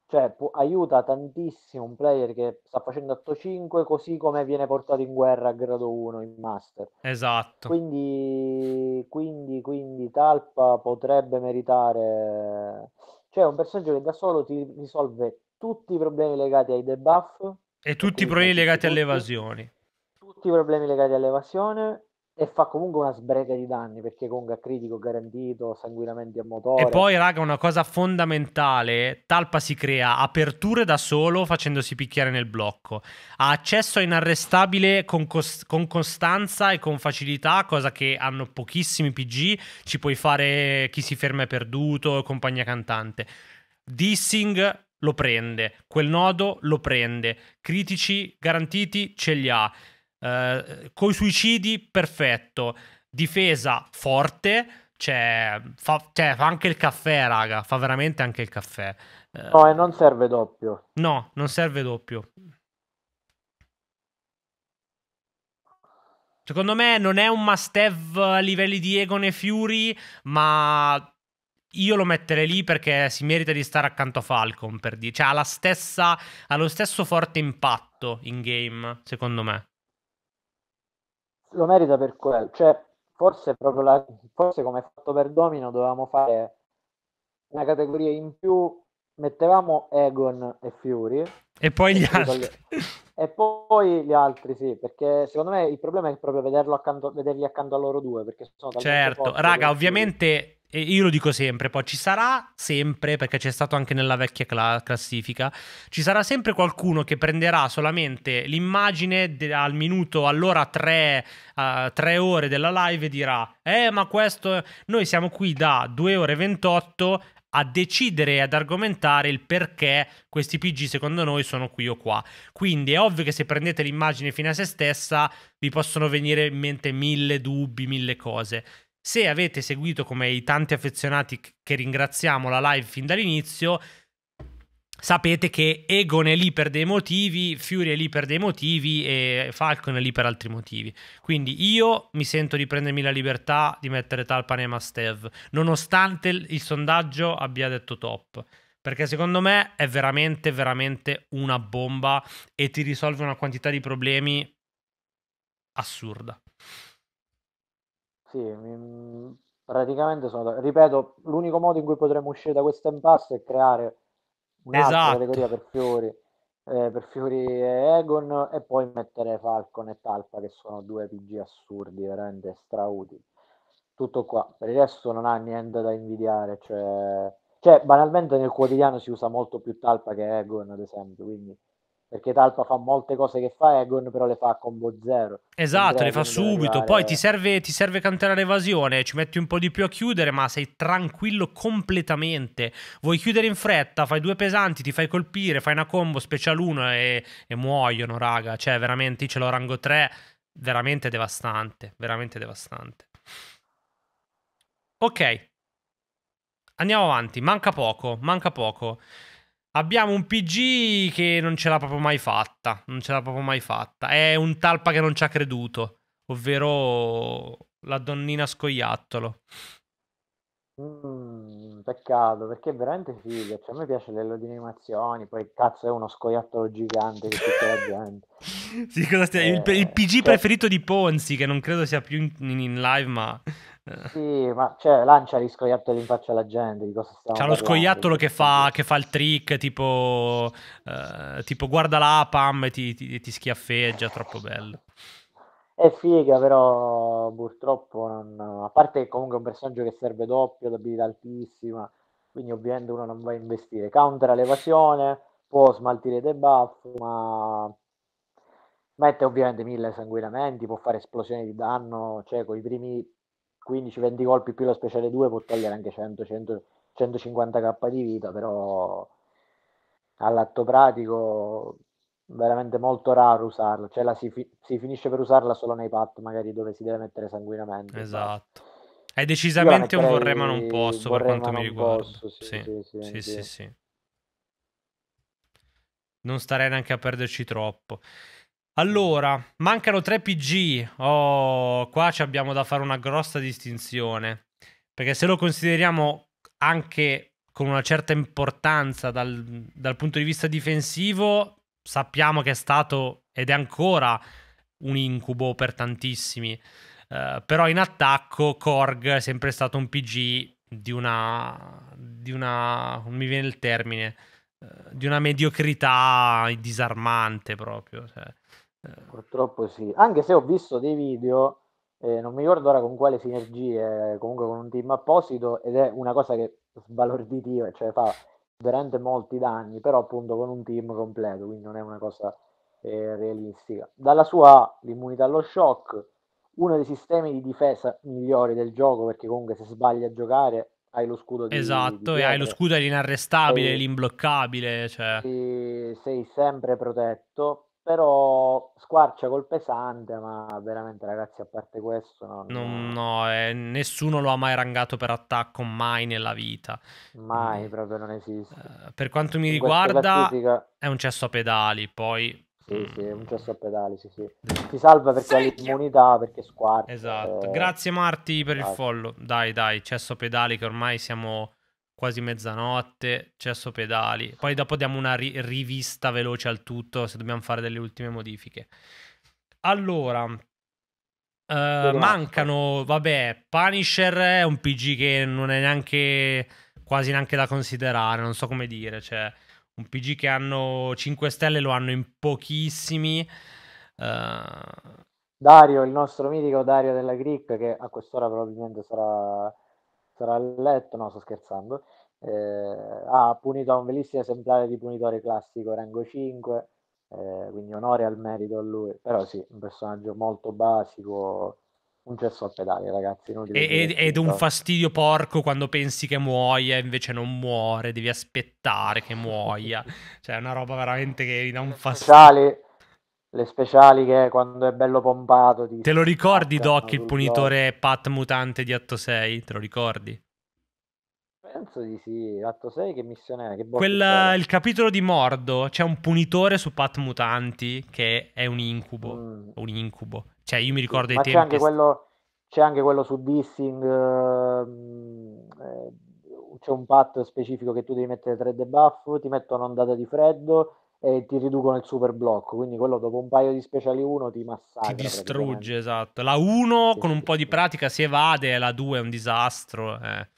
cioè può, aiuta tantissimo un player che sta facendo atto 5 così come viene portato in guerra a grado 1 in master. Esatto. Quindi, quindi, quindi Talpa potrebbe meritare, cioè è un personaggio che da solo ti risolve tutti i problemi legati ai debuff e tutti i problemi legati tutti, alle evasioni. Tutti i problemi legati all'evasione e fa comunque una sbrega di danni perché comunque ha critico garantito, sanguinamenti a motore. E poi raga, una cosa fondamentale, Talpa si crea aperture da solo facendosi picchiare nel blocco. Ha accesso a inarrestabile con, cost- con costanza e con facilità, cosa che hanno pochissimi PG, ci puoi fare chi si ferma è perduto, compagnia cantante. Dissing lo prende, quel nodo lo prende, critici garantiti ce li ha, eh, coi suicidi perfetto, difesa forte, cioè fa, cioè fa, anche il caffè raga, fa veramente anche il caffè. Eh, no, e non serve doppio. No, non serve doppio. Secondo me non è un must have a livelli di Egon e Fury, ma io lo metterei lì perché si merita di stare accanto a Falcon, per dire. Cioè, ha, stessa, ha lo stesso forte impatto in game, secondo me. Lo merita per quello. Cioè, forse, proprio la, forse come fatto per Domino dovevamo fare una categoria in più. Mettevamo Egon e Fury. E poi gli altri. E poi gli altri, sì, perché secondo me il problema è proprio vederlo accanto, vederli accanto a loro due, perché sono Certo, raga, ovviamente e io lo dico sempre, poi ci sarà sempre, perché c'è stato anche nella vecchia cla- classifica, ci sarà sempre qualcuno che prenderà solamente l'immagine de- al minuto, all'ora tre, uh, 3 ore della live e dirà, eh ma questo, noi siamo qui da 2 ore e 28 a decidere e ad argomentare il perché questi PG secondo noi sono qui o qua. Quindi è ovvio che se prendete l'immagine fine a se stessa vi possono venire in mente mille dubbi, mille cose. Se avete seguito come i tanti affezionati che ringraziamo la live fin dall'inizio, sapete che Egon è lì per dei motivi, Fury è lì per dei motivi e Falcon è lì per altri motivi. Quindi io mi sento di prendermi la libertà di mettere Talpan e Mastev, nonostante il sondaggio abbia detto top. Perché secondo me è veramente, veramente una bomba e ti risolve una quantità di problemi assurda. Sì, praticamente sono... Ripeto, l'unico modo in cui potremmo uscire da questo impasse è creare un'altra Esatto. categoria per Fiori, eh, per Fiori e Egon e poi mettere Falcon e Talpa che sono due PG assurdi, veramente strautili. Tutto qua. Per il resto non ha niente da invidiare, cioè... cioè banalmente nel quotidiano si usa molto più Talpa che Egon, ad esempio, quindi perché Talpa fa molte cose che fa Egon, però le fa a combo zero. Esatto, le fa subito, poi ti serve, ti serve cantare l'evasione, ci metti un po' di più a chiudere, ma sei tranquillo completamente. Vuoi chiudere in fretta, fai due pesanti, ti fai colpire, fai una combo special 1 e, e muoiono, raga. Cioè, veramente, ce l'ho rango 3, veramente devastante, veramente devastante. Ok, andiamo avanti, manca poco, manca poco. Abbiamo un PG che non ce l'ha proprio mai fatta. Non ce l'ha proprio mai fatta. È un talpa che non ci ha creduto, ovvero la donnina scoiattolo. Mm, peccato perché è veramente figo. Cioè, a me piace l'ello di animazioni. Poi cazzo, è uno scoiattolo gigante che tutta la gente. [laughs] sì, stia... eh, il, il, PG cioè... preferito di Ponzi, che non credo sia più in, in live, ma sì, ma cioè, lancia gli scoiattoli in faccia alla gente. Di cosa C'ha lo scoiattolo che fa, che fa, il trick, tipo, eh, tipo guarda l'APAM e ti, ti, ti, schiaffeggia, troppo bello. È figa, però purtroppo, non... a parte che comunque è un personaggio che serve doppio, d'abilità altissima, quindi ovviamente uno non va a investire. Counter l'evasione, può smaltire i debuff, ma mette ovviamente mille sanguinamenti, può fare esplosioni di danno, cioè con i primi 15-20 colpi più la speciale 2 può togliere anche 100, 150k di vita, però all'atto pratico veramente molto raro usarla, cioè la si, fi- si, finisce per usarla solo nei pat magari dove si deve mettere sanguinamento. Esatto. È decisamente un vorremmo non posso per quanto mi riguarda. Posso, sì, sì, sì, sì, sì, sì. Non starei neanche a perderci troppo. Allora, mancano 3 PG. Oh, qua abbiamo da fare una grossa distinzione. Perché se lo consideriamo anche con una certa importanza dal, dal punto di vista difensivo, sappiamo che è stato ed è ancora un incubo per tantissimi. Uh, però in attacco Korg è sempre stato un PG di una, di una non mi viene il termine, uh, di una mediocrità disarmante proprio. Cioè. Purtroppo sì, anche se ho visto dei video, eh, non mi ricordo ora con quale sinergie, comunque con un team apposito, ed è una cosa che sbalorditiva, cioè fa veramente molti danni, però appunto con un team completo, quindi non è una cosa eh, realistica. Dalla sua l'immunità allo shock, uno dei sistemi di difesa migliori del gioco, perché comunque se sbagli a giocare hai lo scudo di Esatto, di e hai lo scudo dell'inarrestabile, sei, l'imblocabile, cioè... sei sempre protetto, però squarcia col pesante, ma veramente ragazzi, a parte questo, no, non... no eh, nessuno lo ha mai rangato per attacco, mai nella vita. Mai, mm. proprio non esiste. Eh, per quanto mi In riguarda, partita... è un cesso a pedali, poi... Sì, sì, un mm. cesso a pedali, sì, sì. Ti salva perché Secchia. hai l'immunità, perché squarcia. Esatto. E... Eh. Grazie Marti per Grazie. il follow. Dai, dai, cesso a pedali che ormai siamo quasi mezzanotte, cesso pedali. Poi dopo diamo una ri- rivista veloce al tutto se dobbiamo fare delle ultime modifiche. Allora, eh, mancano, vabbè, Punisher è un PG che non è neanche quasi neanche da considerare, non so come dire, cioè un PG che hanno 5 stelle lo hanno in pochissimi. Eh... Dario, il nostro mitico Dario della Grip, che a quest'ora probabilmente sarà sarà a letto, no sto scherzando, eh, ha punito un bellissimo esemplare di punitore classico rango 5, eh, quindi onore al merito a lui, però sì, un personaggio molto basico, un cesso al pedale ragazzi. Ed, ed un fastidio porco quando pensi che muoia e invece non muore, devi aspettare che muoia, [laughs] cioè è una roba veramente che dà un fastidio. Speciali le speciali che quando è bello pompato. Ti... Te lo ricordi, Doc, il punitore Pat mutante di Atto 6? Te lo ricordi? Penso di sì. Atto 6 che missione è? Che Quella, il capitolo di Mordo c'è un punitore su Pat mutanti che è un incubo. Mm. Un incubo. Cioè, io mi ricordo sì, dei tempi. C'è anche, quello, c'è anche quello su Dissing. Ehm, eh, c'è un pat specifico che tu devi mettere tre debuff, ti mettono un'ondata di freddo e ti riducono il super blocco. Quindi quello dopo un paio di speciali 1 ti massacra. Ti distrugge, esatto. La 1 sì, con un sì, po' sì. di pratica si evade, la 2 è un disastro. Eh.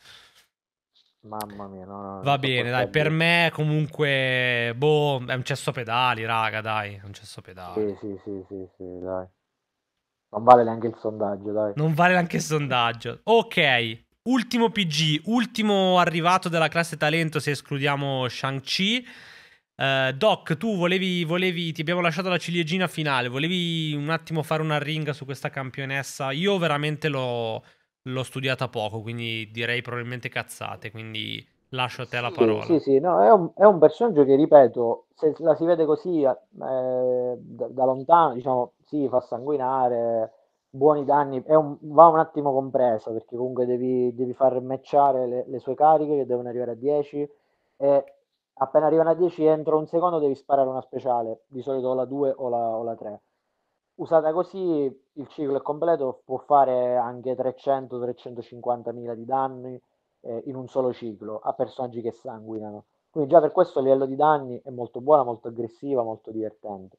Mamma mia, no, no, Va bene, dai, per me comunque, boh, è un cesso pedali, raga, dai, è un cesso pedali. Sì, sì, sì, sì, dai. Non vale neanche il sondaggio, dai. Non vale neanche il sondaggio. Ok, ultimo PG, ultimo arrivato della classe talento se escludiamo Shang-Chi. Uh, Doc, tu volevi, volevi, ti abbiamo lasciato la ciliegina finale, volevi un attimo fare una ringa su questa campionessa? Io veramente l'ho, l'ho studiata poco, quindi direi probabilmente cazzate, quindi lascio a te sì, la parola. Sì, sì, no, è un, è un, personaggio che, ripeto, se la si vede così eh, da, da, lontano, diciamo, sì, fa sanguinare, buoni danni, un, va un attimo compresa, perché comunque devi, devi far matchare le, le, sue cariche che devono arrivare a 10 e appena arrivano a 10 entro un secondo devi sparare una speciale, di solito o la 2 o la, o la 3. Usata così il ciclo è completo, può fare anche 300-350 mila di danni eh, in un solo ciclo a personaggi che sanguinano. Quindi già per questo il livello di danni è molto buona, molto aggressiva, molto divertente.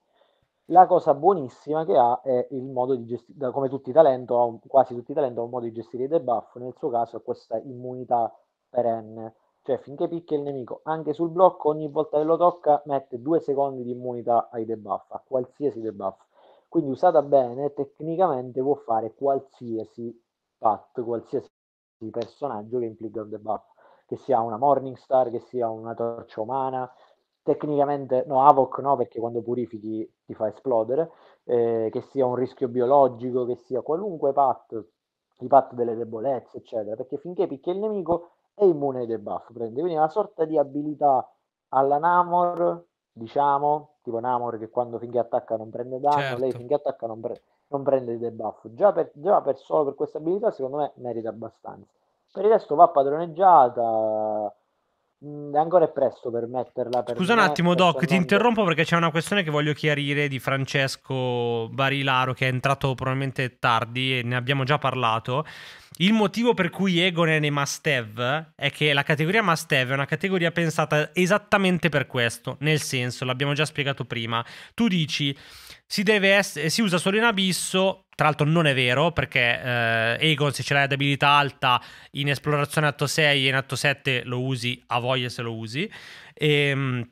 La cosa buonissima che ha è il modo di gestire, come tutti i talenti quasi tutti i talento, ha un modo di gestire i debuff, nel suo caso è questa immunità perenne cioè, finché picchia il nemico, anche sul blocco, ogni volta che lo tocca mette due secondi di immunità ai debuff, a qualsiasi debuff. Quindi usata bene, tecnicamente può fare qualsiasi pat, qualsiasi personaggio che implica un debuff, che sia una Morningstar, che sia una torcia umana, tecnicamente no, Avoc no, perché quando purifichi ti fa esplodere, eh, che sia un rischio biologico, che sia qualunque pat, i pat delle debolezze, eccetera, perché finché picchia il nemico è immune ai debuff, prende. quindi una sorta di abilità alla Namor, diciamo, tipo Namor che quando finché attacca non prende danno, certo. lei finché attacca non, pre- non prende il debuff. Già, per, già per solo per questa abilità secondo me merita abbastanza. Per il resto va padroneggiata, mh, ancora è presto per metterla. Per Scusa me, un attimo Doc, ti interrompo perché c'è una questione che voglio chiarire di Francesco Barilaro che è entrato probabilmente tardi e ne abbiamo già parlato il motivo per cui Egon è nei must have è che la categoria must have è una categoria pensata esattamente per questo, nel senso, l'abbiamo già spiegato prima, tu dici si, deve essere, si usa solo in abisso, tra l'altro non è vero perché eh, Egon se ce l'hai ad abilità alta in esplorazione atto 6 e in atto 7 lo usi, a voglia se lo usi. ehm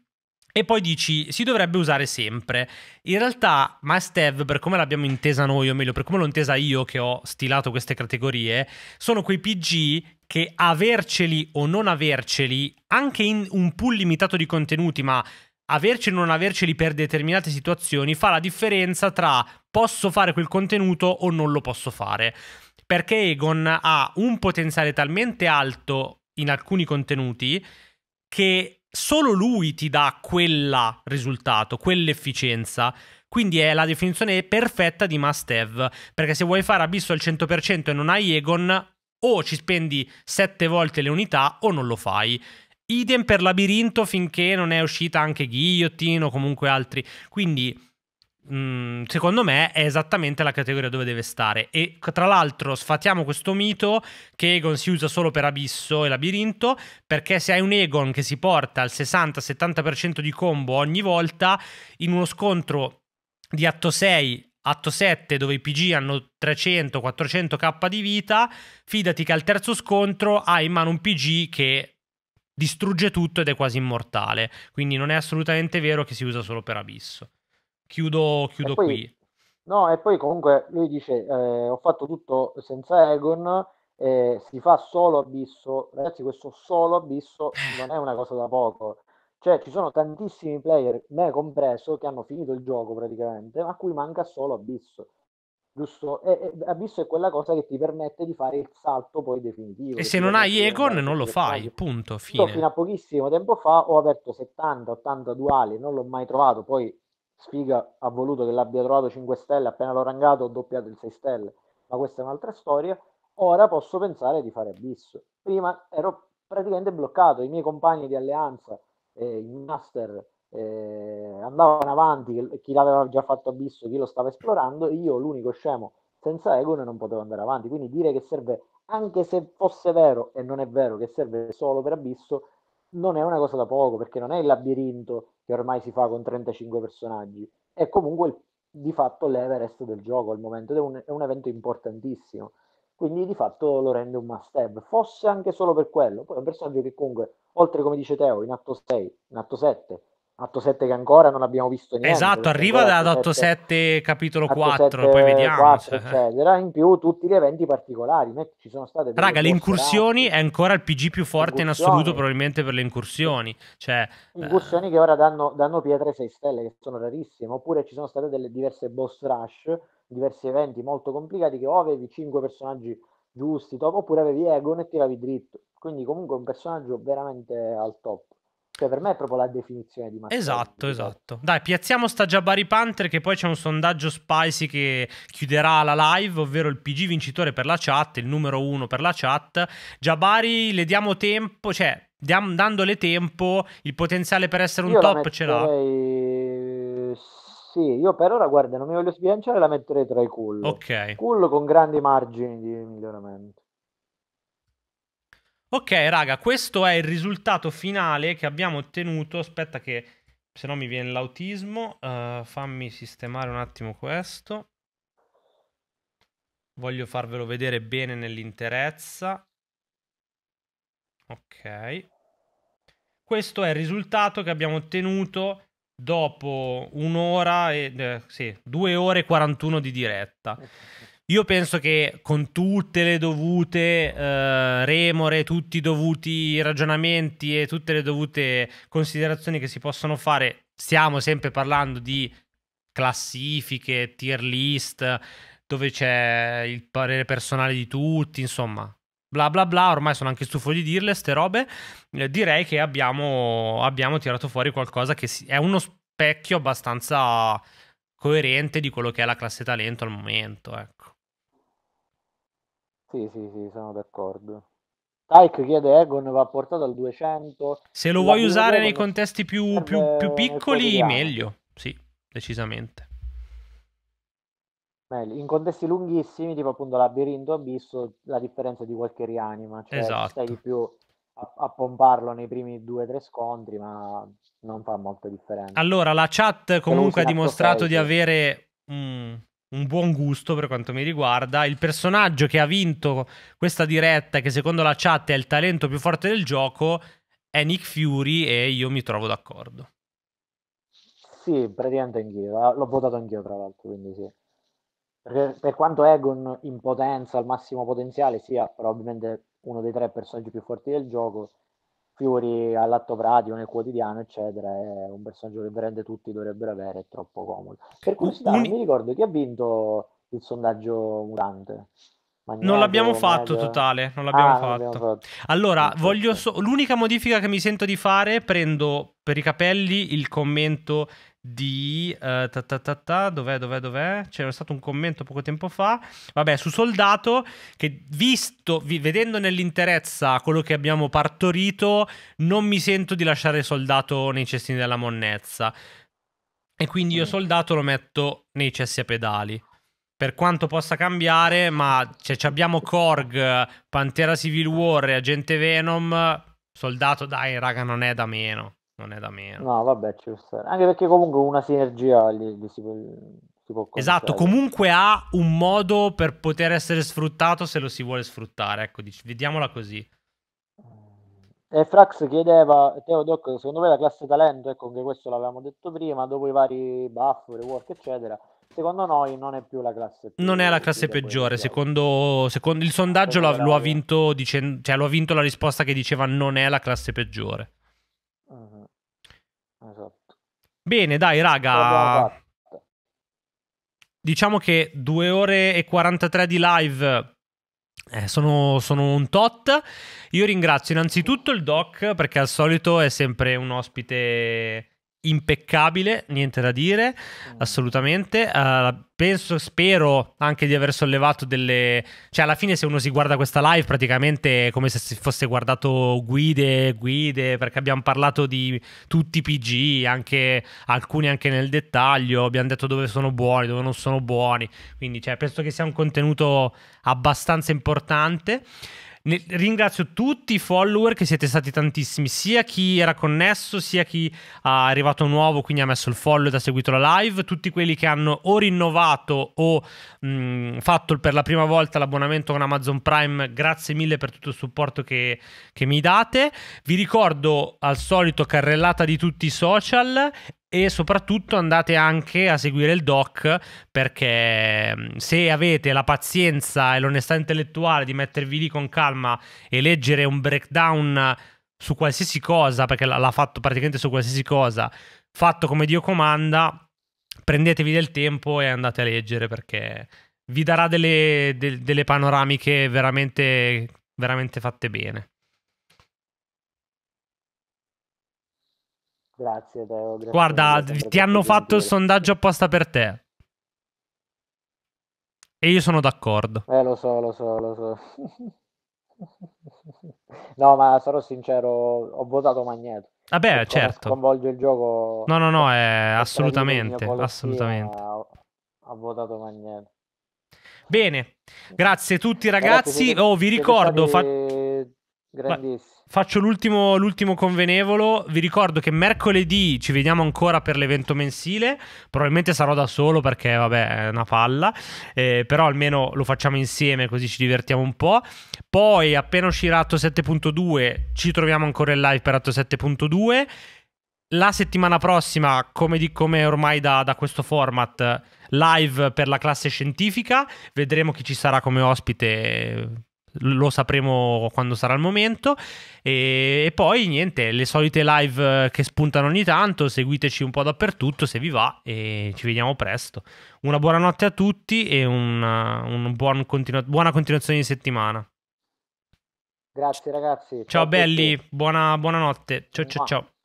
e poi dici si dovrebbe usare sempre. In realtà must have, per come l'abbiamo intesa noi, o meglio per come l'ho intesa io che ho stilato queste categorie, sono quei PG che averceli o non averceli, anche in un pool limitato di contenuti, ma averceli o non averceli per determinate situazioni, fa la differenza tra posso fare quel contenuto o non lo posso fare. Perché Egon ha un potenziale talmente alto in alcuni contenuti che solo lui ti dà quel risultato, quell'efficienza. Quindi è la definizione perfetta di must have, perché se vuoi fare abisso al 100% e non hai Egon, o ci spendi 7 volte le unità o non lo fai. Idem per labirinto finché non è uscita anche Guillotine o comunque altri. Quindi Mm, secondo me è esattamente la categoria dove deve stare. E tra l'altro sfatiamo questo mito che Egon si usa solo per abisso e labirinto, perché se hai un Egon che si porta al 60-70% di combo ogni volta, in uno scontro di atto 6 atto 7 dove i PG hanno 300-400 k di vita, fidati che al terzo scontro hai in mano un PG che distrugge tutto ed è quasi immortale. Quindi non è assolutamente vero che si usa solo per abisso. Chiudo, chiudo poi, qui. No, e poi comunque lui dice, eh, ho fatto tutto senza Egon, eh, si fa solo abisso. Ragazzi, questo solo abisso eh. non è una cosa da poco. Cioè, ci sono tantissimi player, me compreso, che hanno finito il gioco praticamente, ma a cui manca solo abisso giusto? E, e, Abisso è quella cosa che ti permette di fare il salto poi definitivo. E se non hai Egon non lo fai, punto, fine. Io fino a pochissimo tempo fa ho aperto 70-80 duali, non l'ho mai trovato, poi Sfiga ha voluto che l'abbia trovato 5 stelle, appena l'ho rangato ho doppiato il 6 stelle, ma questa è un'altra storia. Ora posso pensare di fare abisso. Prima ero praticamente bloccato, i miei compagni di alleanza, eh, in master, eh, andavano avanti, chi l'aveva già fatto abisso, chi lo stava esplorando, io l'unico scemo senza ego non potevo andare avanti. Quindi dire che serve, anche se fosse vero, e non è vero, che serve solo per abisso, non è una cosa da poco, perché non è il labirinto che ormai si fa con 35 personaggi, è comunque il, di fatto l'Everest del gioco al momento, ed è un, è un evento importantissimo quindi di fatto lo rende un must have, fosse anche solo per quello. Poi è un personaggio che comunque, oltre come dice Teo, in atto 6, in atto 7, 8-7 che ancora non abbiamo visto niente. Esatto, arriva da 8-7 capitolo 4, 7 poi vediamo. 4, cioè. eccetera. In più tutti gli eventi particolari. Ci sono state Raga, le incursioni è ancora il PG più forte in assoluto probabilmente per le incursioni. Cioè, eh. incursioni eh... che ora danno, danno pietre 6 stelle, che sono rarissime. Oppure ci sono state delle diverse boss rush, diversi eventi molto complicati che o avevi 5 personaggi giusti, top, oppure avevi Egon e tiravi dritto. Quindi comunque un personaggio veramente al top. Cioè, per me è proprio la definizione di Mazzoli. Esatto, esatto. Dai, piazziamo sta Jabari Panther che poi c'è un sondaggio spicy che chiuderà la live, ovvero il PG vincitore per la chat, il numero uno per la chat. Jabari le diamo tempo, cioè diam- dandole tempo, il potenziale per essere un io top metterei... ce l'ha. Sì, io per ora, guarda, non mi voglio sbilanciare, la metterei tra i cool. Ok. Cool con grandi margini di miglioramento. Ok, raga, questo è il risultato finale che abbiamo ottenuto. Aspetta che se no mi viene l'autismo. Uh, fammi sistemare un attimo questo. Voglio farvelo vedere bene nell'interezza. Ok. Questo è il risultato che abbiamo ottenuto dopo un'ora e... Eh, sì, due ore e 41 di diretta. Io penso che con tutte le dovute eh, remore, tutti i dovuti ragionamenti e tutte le dovute considerazioni che si possono fare, stiamo sempre parlando di classifiche, tier list, dove c'è il parere personale di tutti, insomma, bla bla bla, ormai sono anche stufo di dirle ste robe, eh, direi che abbiamo, abbiamo tirato fuori qualcosa che è uno specchio abbastanza coerente di quello che è la classe talento al momento, ecco. Sì, sì, sì, sono d'accordo. Tyke chiede Egon va portato al 200. Se lo vuoi usare nei contesti più, più, più piccoli, meglio. Sì, decisamente. Meglio. In contesti lunghissimi, tipo appunto labirinto, abisso, la differenza è di qualche rianima. Cioè, esatto. stai di più a, a pomparlo nei primi due o tre scontri, ma non fa molta differenza. Allora, la chat comunque ha dimostrato di avere... Mm un buon gusto per quanto mi riguarda. Il personaggio che ha vinto questa diretta, che secondo la chat è il talento più forte del gioco, è Nick Fury e io mi trovo d'accordo. Sì, praticamente anch'io. Ah, l'ho votato anch'io, tra l'altro, quindi sì. Per, per quanto Egon in potenza, al massimo potenziale, sia probabilmente uno dei tre personaggi più forti del gioco, fiori all'atto lato pratico, nel quotidiano, eccetera. È un personaggio che veramente tutti dovrebbero avere, è troppo comodo. Per curiosità, un... mi ricordo chi ha vinto il sondaggio mutante. Magnato, non l'abbiamo fatto medio... totale, non l'abbiamo, ah, fatto. Non l'abbiamo fatto. Allora, so. l'unica modifica che mi sento di fare, prendo per i capelli il commento di... Uh, ta, ta, ta, ta, dov'è, dov'è, dov'è? C'era stato un commento poco tempo fa. Vabbè, su Soldato, che visto, vi, vedendo nell'interezza quello che abbiamo partorito, non mi sento di lasciare Soldato nei cestini della monnezza. E quindi io mm. Soldato lo metto nei cessi a pedali per quanto possa cambiare, ma cioè, abbiamo Korg, Pantera Civil War e Agente Venom, soldato dai raga non è da meno non è da meno. No, vabbè, ci Anche perché comunque una sinergia gli, gli si può, si può Esatto, comunque ha un modo per poter essere sfruttato se lo si vuole sfruttare, ecco, dic- vediamola così. E Frax chiedeva, Teodoc, secondo me la classe talento, ecco anche questo l'avevamo detto prima, dopo i vari buff, rework, eccetera, secondo noi non è più la classe peggiore. Non è la classe peggiore, secondo, secondo, il sondaggio lo, lo, ha vinto dicendo, cioè, lo ha vinto la risposta che diceva non è la classe peggiore. Bene, dai, raga. Diciamo che 2 ore e 43 di live eh, sono, sono, un tot. Io ringrazio innanzitutto il doc perché al solito è sempre un ospite impeccabile, niente da dire, assolutamente. Uh, penso, spero anche di aver sollevato delle... Cioè, alla fine se uno si guarda questa live praticamente è come se si fosse guardato guide, guide, perché abbiamo parlato di tutti i PG, anche alcuni anche nel dettaglio, abbiamo detto dove sono buoni, dove non sono buoni. Quindi, cioè, penso che sia un contenuto abbastanza importante. Ne, ringrazio tutti i follower che siete stati tantissimi, sia chi era connesso, sia chi è arrivato nuovo, quindi ha messo il follow ed ha seguito la live, tutti quelli che hanno o rinnovato o mh, mm, fatto per la prima volta l'abbonamento con Amazon Prime, grazie mille per tutto il supporto che, che mi date. Vi ricordo al solito carrellata di tutti i social e soprattutto andate anche a seguire il doc perché mm, se avete la pazienza e l'onestà intellettuale di mettervi lì con calma e leggere un breakdown su qualsiasi cosa, perché l'ha fatto praticamente su qualsiasi cosa, fatto come Dio comanda, prendetevi del tempo e andate a leggere perché vi darà delle, de, delle panoramiche veramente, veramente fatte bene. Grazie, Teo. Grazie Guarda, ti hanno fatto il sondaggio apposta per te. E io sono d'accordo. Eh, lo so, lo so, lo so. [laughs] no, ma sarò sincero, ho votato Magneto. Vabbè, ah certo. Sconvolge il gioco. No, no, no, è assolutamente, assolutamente. ho votato Magneto. Bene, grazie a tutti ragazzi. Grazie, oh, vi ricordo... Fa... Grandissimo. Faccio l'ultimo, l'ultimo, convenevolo. Vi ricordo che mercoledì ci vediamo ancora per l'evento mensile. Probabilmente sarò da solo perché, vabbè, è una palla. Eh, però almeno lo facciamo insieme così ci divertiamo un po'. Poi, appena uscirà Atto 7.2, ci troviamo ancora in live per Atto 7.2. La settimana prossima, come, di, come ormai da, da questo format, live per la classe scientifica. Vedremo chi ci sarà come ospite lo sapremo quando sarà il momento. E, e, poi niente, le solite live eh, che spuntano ogni tanto, seguiteci un po' dappertutto se vi va e ci vediamo presto. Una buona notte a tutti e una, eh, una buona, continu- buona continuazione di settimana. Grazie ragazzi. Ciao, ciao belli, buona, buonanotte. Ciao ciao ciao.